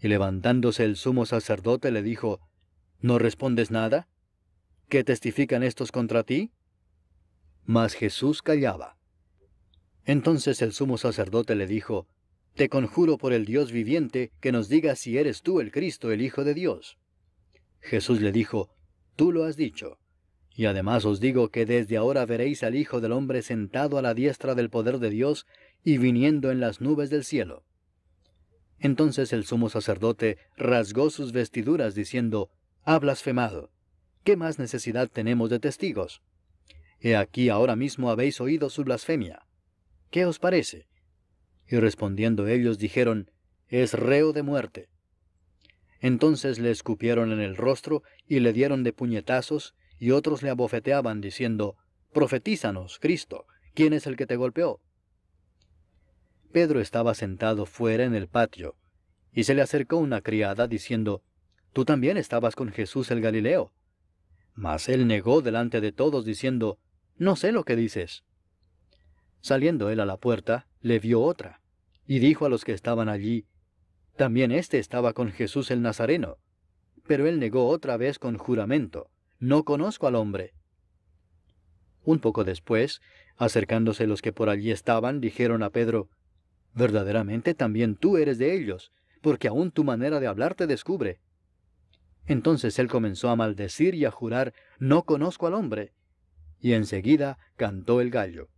Y levantándose el sumo sacerdote le dijo, ¿No respondes nada? ¿Qué testifican estos contra ti? Mas Jesús callaba. Entonces el sumo sacerdote le dijo, Te conjuro por el Dios viviente que nos digas si eres tú el Cristo, el Hijo de Dios. Jesús le dijo, Tú lo has dicho. Y además os digo que desde ahora veréis al Hijo del Hombre sentado a la diestra del poder de Dios y viniendo en las nubes del cielo. Entonces el sumo sacerdote rasgó sus vestiduras diciendo, Ha blasfemado. ¿Qué más necesidad tenemos de testigos? He aquí ahora mismo habéis oído su blasfemia. ¿Qué os parece? Y respondiendo ellos dijeron, Es reo de muerte. Entonces le escupieron en el rostro y le dieron de puñetazos, y otros le abofeteaban diciendo, Profetízanos, Cristo, ¿quién es el que te golpeó? Pedro estaba sentado fuera en el patio, y se le acercó una criada diciendo, Tú también estabas con Jesús el Galileo. Mas él negó delante de todos diciendo, No sé lo que dices. Saliendo él a la puerta, le vio otra, y dijo a los que estaban allí, También éste estaba con Jesús el Nazareno. Pero él negó otra vez con juramento, No conozco al hombre. Un poco después, acercándose los que por allí estaban, dijeron a Pedro, Verdaderamente también tú eres de ellos, porque aún tu manera de hablar te descubre. Entonces él comenzó a maldecir y a jurar, No conozco al hombre. Y enseguida cantó el gallo.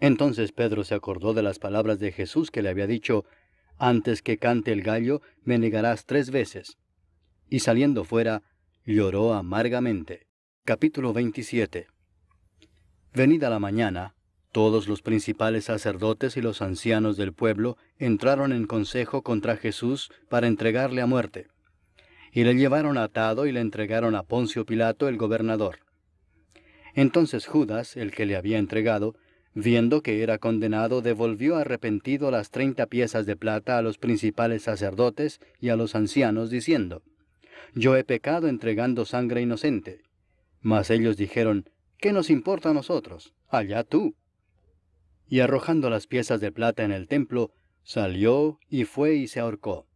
Entonces Pedro se acordó de las palabras de Jesús que le había dicho, Antes que cante el gallo, me negarás tres veces. Y saliendo fuera, lloró amargamente. Capítulo 27 Venida la mañana, todos los principales sacerdotes y los ancianos del pueblo entraron en consejo contra Jesús para entregarle a muerte. Y le llevaron atado y le entregaron a Poncio Pilato el gobernador. Entonces Judas, el que le había entregado, viendo que era condenado, devolvió arrepentido las treinta piezas de plata a los principales sacerdotes y a los ancianos, diciendo, Yo he pecado entregando sangre inocente. Mas ellos dijeron, ¿qué nos importa a nosotros? Allá tú y arrojando las piezas de plata en el templo, salió y fue y se ahorcó.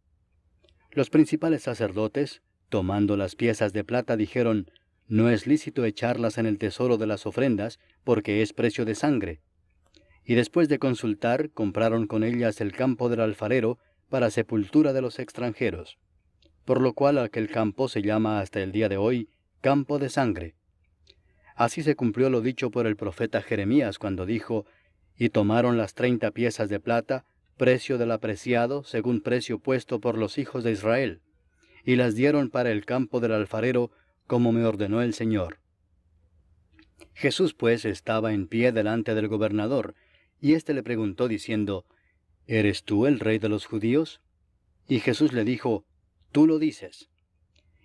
Los principales sacerdotes, tomando las piezas de plata, dijeron, No es lícito echarlas en el tesoro de las ofrendas, porque es precio de sangre. Y después de consultar, compraron con ellas el campo del alfarero para sepultura de los extranjeros. Por lo cual aquel campo se llama hasta el día de hoy campo de sangre. Así se cumplió lo dicho por el profeta Jeremías cuando dijo, y tomaron las treinta piezas de plata, precio del apreciado, según precio puesto por los hijos de Israel, y las dieron para el campo del alfarero, como me ordenó el Señor. Jesús pues estaba en pie delante del gobernador, y éste le preguntó diciendo, ¿Eres tú el rey de los judíos? Y Jesús le dijo, Tú lo dices.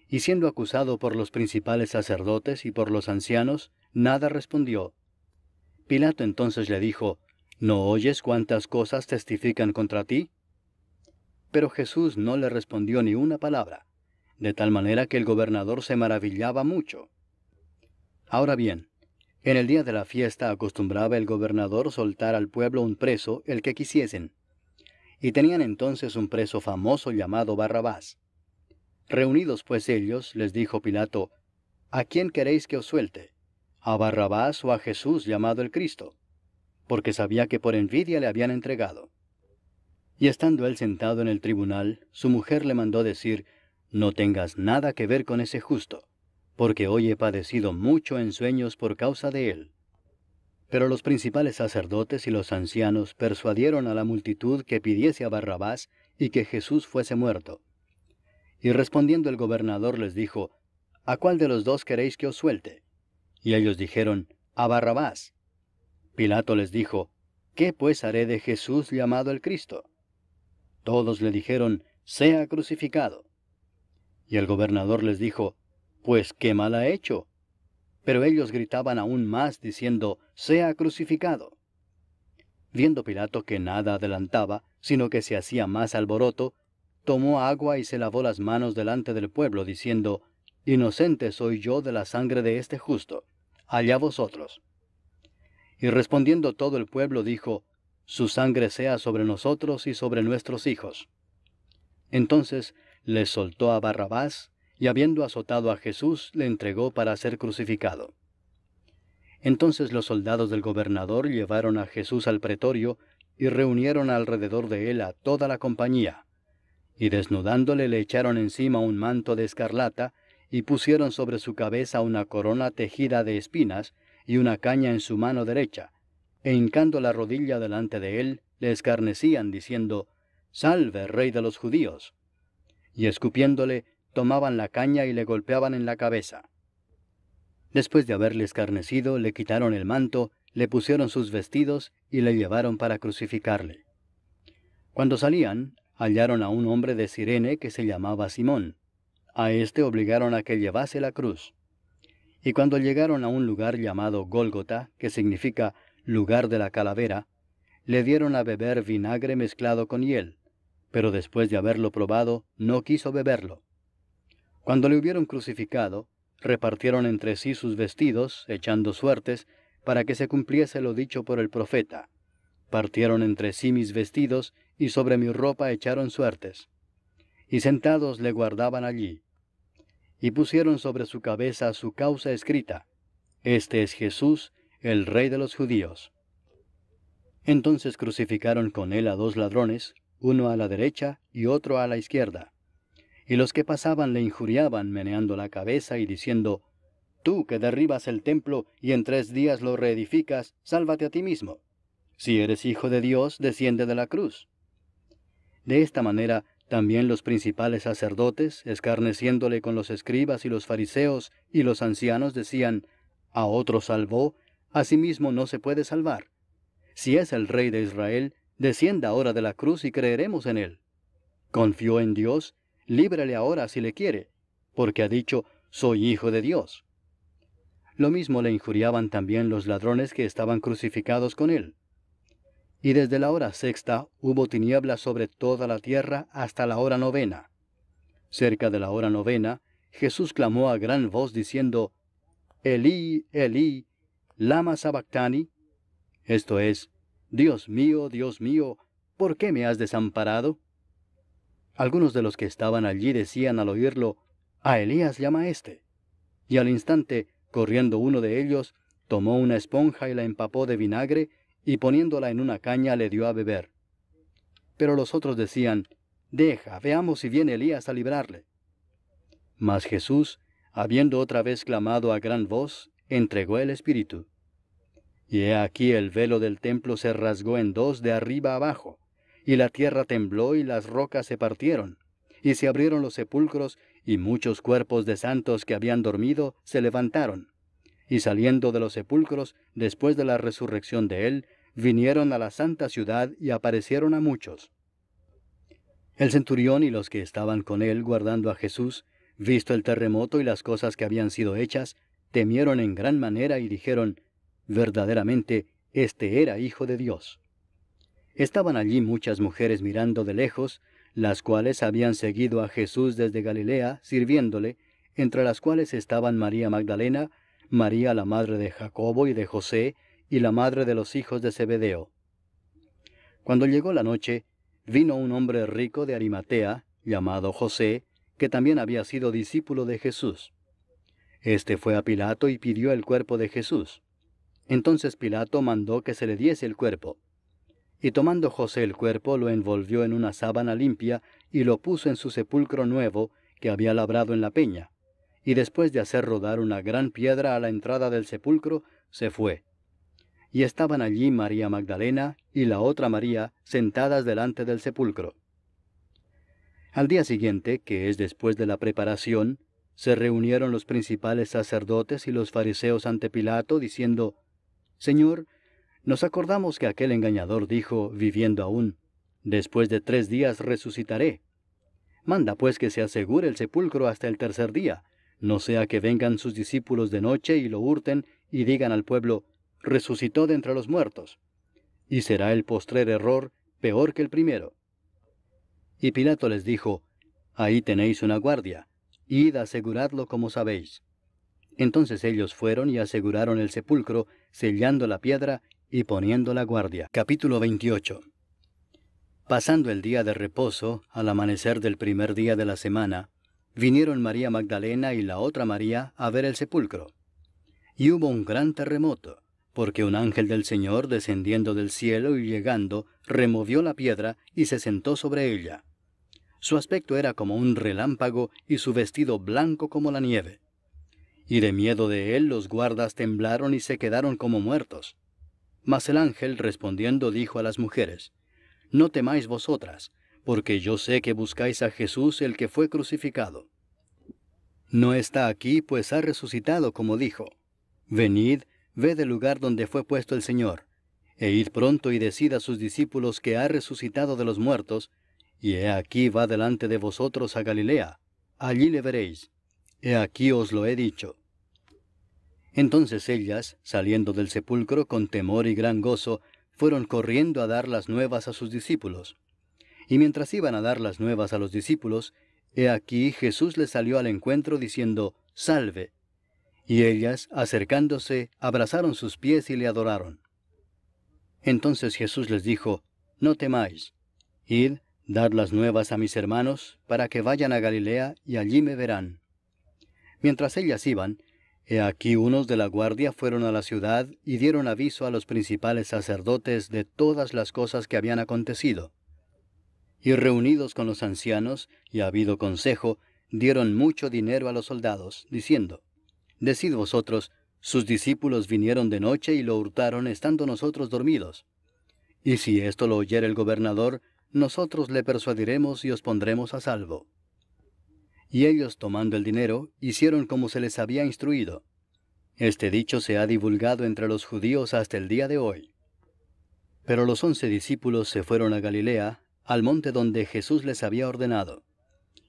Y siendo acusado por los principales sacerdotes y por los ancianos, nada respondió, Pilato entonces le dijo, ¿No oyes cuántas cosas testifican contra ti? Pero Jesús no le respondió ni una palabra, de tal manera que el gobernador se maravillaba mucho. Ahora bien, en el día de la fiesta acostumbraba el gobernador soltar al pueblo un preso, el que quisiesen. Y tenían entonces un preso famoso llamado Barrabás. Reunidos pues ellos, les dijo Pilato, ¿A quién queréis que os suelte? a Barrabás o a Jesús llamado el Cristo, porque sabía que por envidia le habían entregado. Y estando él sentado en el tribunal, su mujer le mandó decir, No tengas nada que ver con ese justo, porque hoy he padecido mucho en sueños por causa de él. Pero los principales sacerdotes y los ancianos persuadieron a la multitud que pidiese a Barrabás y que Jesús fuese muerto. Y respondiendo el gobernador les dijo, ¿A cuál de los dos queréis que os suelte? Y ellos dijeron, A Barrabás. Pilato les dijo, ¿Qué pues haré de Jesús llamado el Cristo? Todos le dijeron, Sea crucificado. Y el gobernador les dijo, Pues qué mal ha hecho. Pero ellos gritaban aún más diciendo, Sea crucificado. Viendo Pilato que nada adelantaba, sino que se hacía más alboroto, tomó agua y se lavó las manos delante del pueblo, diciendo, Inocente soy yo de la sangre de este justo. Allá vosotros. Y respondiendo todo el pueblo dijo, Su sangre sea sobre nosotros y sobre nuestros hijos. Entonces les soltó a Barrabás, y habiendo azotado a Jesús, le entregó para ser crucificado. Entonces los soldados del gobernador llevaron a Jesús al pretorio y reunieron alrededor de él a toda la compañía, y desnudándole le echaron encima un manto de escarlata y pusieron sobre su cabeza una corona tejida de espinas y una caña en su mano derecha, e hincando la rodilla delante de él, le escarnecían, diciendo, Salve, rey de los judíos. Y escupiéndole, tomaban la caña y le golpeaban en la cabeza. Después de haberle escarnecido, le quitaron el manto, le pusieron sus vestidos y le llevaron para crucificarle. Cuando salían, hallaron a un hombre de Sirene que se llamaba Simón, a éste obligaron a que llevase la cruz. Y cuando llegaron a un lugar llamado Gólgota, que significa lugar de la calavera, le dieron a beber vinagre mezclado con hiel, pero después de haberlo probado no quiso beberlo. Cuando le hubieron crucificado, repartieron entre sí sus vestidos, echando suertes, para que se cumpliese lo dicho por el profeta. Partieron entre sí mis vestidos, y sobre mi ropa echaron suertes. Y sentados le guardaban allí, y pusieron sobre su cabeza su causa escrita, Este es Jesús, el Rey de los judíos. Entonces crucificaron con él a dos ladrones, uno a la derecha y otro a la izquierda. Y los que pasaban le injuriaban meneando la cabeza y diciendo, Tú que derribas el templo y en tres días lo reedificas, sálvate a ti mismo. Si eres hijo de Dios, desciende de la cruz. De esta manera también los principales sacerdotes, escarneciéndole con los escribas y los fariseos y los ancianos, decían, A otro salvó, a sí mismo no se puede salvar. Si es el rey de Israel, descienda ahora de la cruz y creeremos en él. Confió en Dios, líbrale ahora si le quiere, porque ha dicho, soy hijo de Dios. Lo mismo le injuriaban también los ladrones que estaban crucificados con él. Y desde la hora sexta hubo tinieblas sobre toda la tierra hasta la hora novena. Cerca de la hora novena, Jesús clamó a gran voz diciendo, Elí, Elí, lama sabactani, esto es, Dios mío, Dios mío, ¿por qué me has desamparado? Algunos de los que estaban allí decían al oírlo, a Elías llama éste. Y al instante, corriendo uno de ellos, tomó una esponja y la empapó de vinagre y poniéndola en una caña le dio a beber. Pero los otros decían, Deja, veamos si viene Elías a librarle. Mas Jesús, habiendo otra vez clamado a gran voz, entregó el Espíritu. Y he aquí el velo del templo se rasgó en dos de arriba abajo, y la tierra tembló y las rocas se partieron, y se abrieron los sepulcros, y muchos cuerpos de santos que habían dormido se levantaron y saliendo de los sepulcros después de la resurrección de él, vinieron a la santa ciudad y aparecieron a muchos. El centurión y los que estaban con él guardando a Jesús, visto el terremoto y las cosas que habían sido hechas, temieron en gran manera y dijeron, verdaderamente, este era hijo de Dios. Estaban allí muchas mujeres mirando de lejos, las cuales habían seguido a Jesús desde Galilea, sirviéndole, entre las cuales estaban María Magdalena, María la madre de Jacobo y de José, y la madre de los hijos de Zebedeo. Cuando llegó la noche, vino un hombre rico de Arimatea, llamado José, que también había sido discípulo de Jesús. Este fue a Pilato y pidió el cuerpo de Jesús. Entonces Pilato mandó que se le diese el cuerpo. Y tomando José el cuerpo, lo envolvió en una sábana limpia y lo puso en su sepulcro nuevo que había labrado en la peña y después de hacer rodar una gran piedra a la entrada del sepulcro, se fue. Y estaban allí María Magdalena y la otra María sentadas delante del sepulcro. Al día siguiente, que es después de la preparación, se reunieron los principales sacerdotes y los fariseos ante Pilato, diciendo, Señor, nos acordamos que aquel engañador dijo, viviendo aún, Después de tres días resucitaré. Manda pues que se asegure el sepulcro hasta el tercer día, no sea que vengan sus discípulos de noche y lo hurten y digan al pueblo, resucitó de entre los muertos. Y será el postrer error peor que el primero. Y Pilato les dijo, Ahí tenéis una guardia, id aseguradlo como sabéis. Entonces ellos fueron y aseguraron el sepulcro, sellando la piedra y poniendo la guardia. Capítulo 28 Pasando el día de reposo, al amanecer del primer día de la semana, vinieron María Magdalena y la otra María a ver el sepulcro. Y hubo un gran terremoto, porque un ángel del Señor descendiendo del cielo y llegando, removió la piedra y se sentó sobre ella. Su aspecto era como un relámpago y su vestido blanco como la nieve. Y de miedo de él los guardas temblaron y se quedaron como muertos. Mas el ángel respondiendo dijo a las mujeres, No temáis vosotras, porque yo sé que buscáis a Jesús el que fue crucificado. No está aquí, pues ha resucitado, como dijo. Venid, ved el lugar donde fue puesto el Señor, e id pronto y decid a sus discípulos que ha resucitado de los muertos, y he aquí va delante de vosotros a Galilea, allí le veréis. He aquí os lo he dicho. Entonces ellas, saliendo del sepulcro con temor y gran gozo, fueron corriendo a dar las nuevas a sus discípulos. Y mientras iban a dar las nuevas a los discípulos, he aquí Jesús les salió al encuentro diciendo, Salve. Y ellas, acercándose, abrazaron sus pies y le adoraron. Entonces Jesús les dijo, No temáis, id, dar las nuevas a mis hermanos, para que vayan a Galilea y allí me verán. Mientras ellas iban, he aquí unos de la guardia fueron a la ciudad y dieron aviso a los principales sacerdotes de todas las cosas que habían acontecido. Y reunidos con los ancianos, y ha habido consejo, dieron mucho dinero a los soldados, diciendo, Decid vosotros, sus discípulos vinieron de noche y lo hurtaron estando nosotros dormidos. Y si esto lo oyera el gobernador, nosotros le persuadiremos y os pondremos a salvo. Y ellos, tomando el dinero, hicieron como se les había instruido. Este dicho se ha divulgado entre los judíos hasta el día de hoy. Pero los once discípulos se fueron a Galilea, al monte donde Jesús les había ordenado.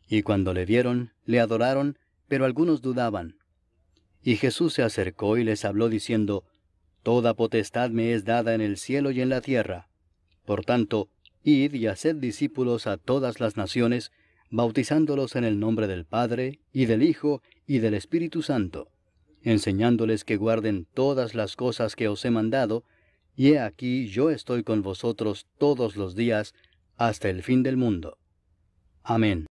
Y cuando le vieron, le adoraron, pero algunos dudaban. Y Jesús se acercó y les habló diciendo, Toda potestad me es dada en el cielo y en la tierra. Por tanto, id y haced discípulos a todas las naciones, bautizándolos en el nombre del Padre, y del Hijo, y del Espíritu Santo, enseñándoles que guarden todas las cosas que os he mandado, y he aquí yo estoy con vosotros todos los días, hasta el fin del mundo. Amén.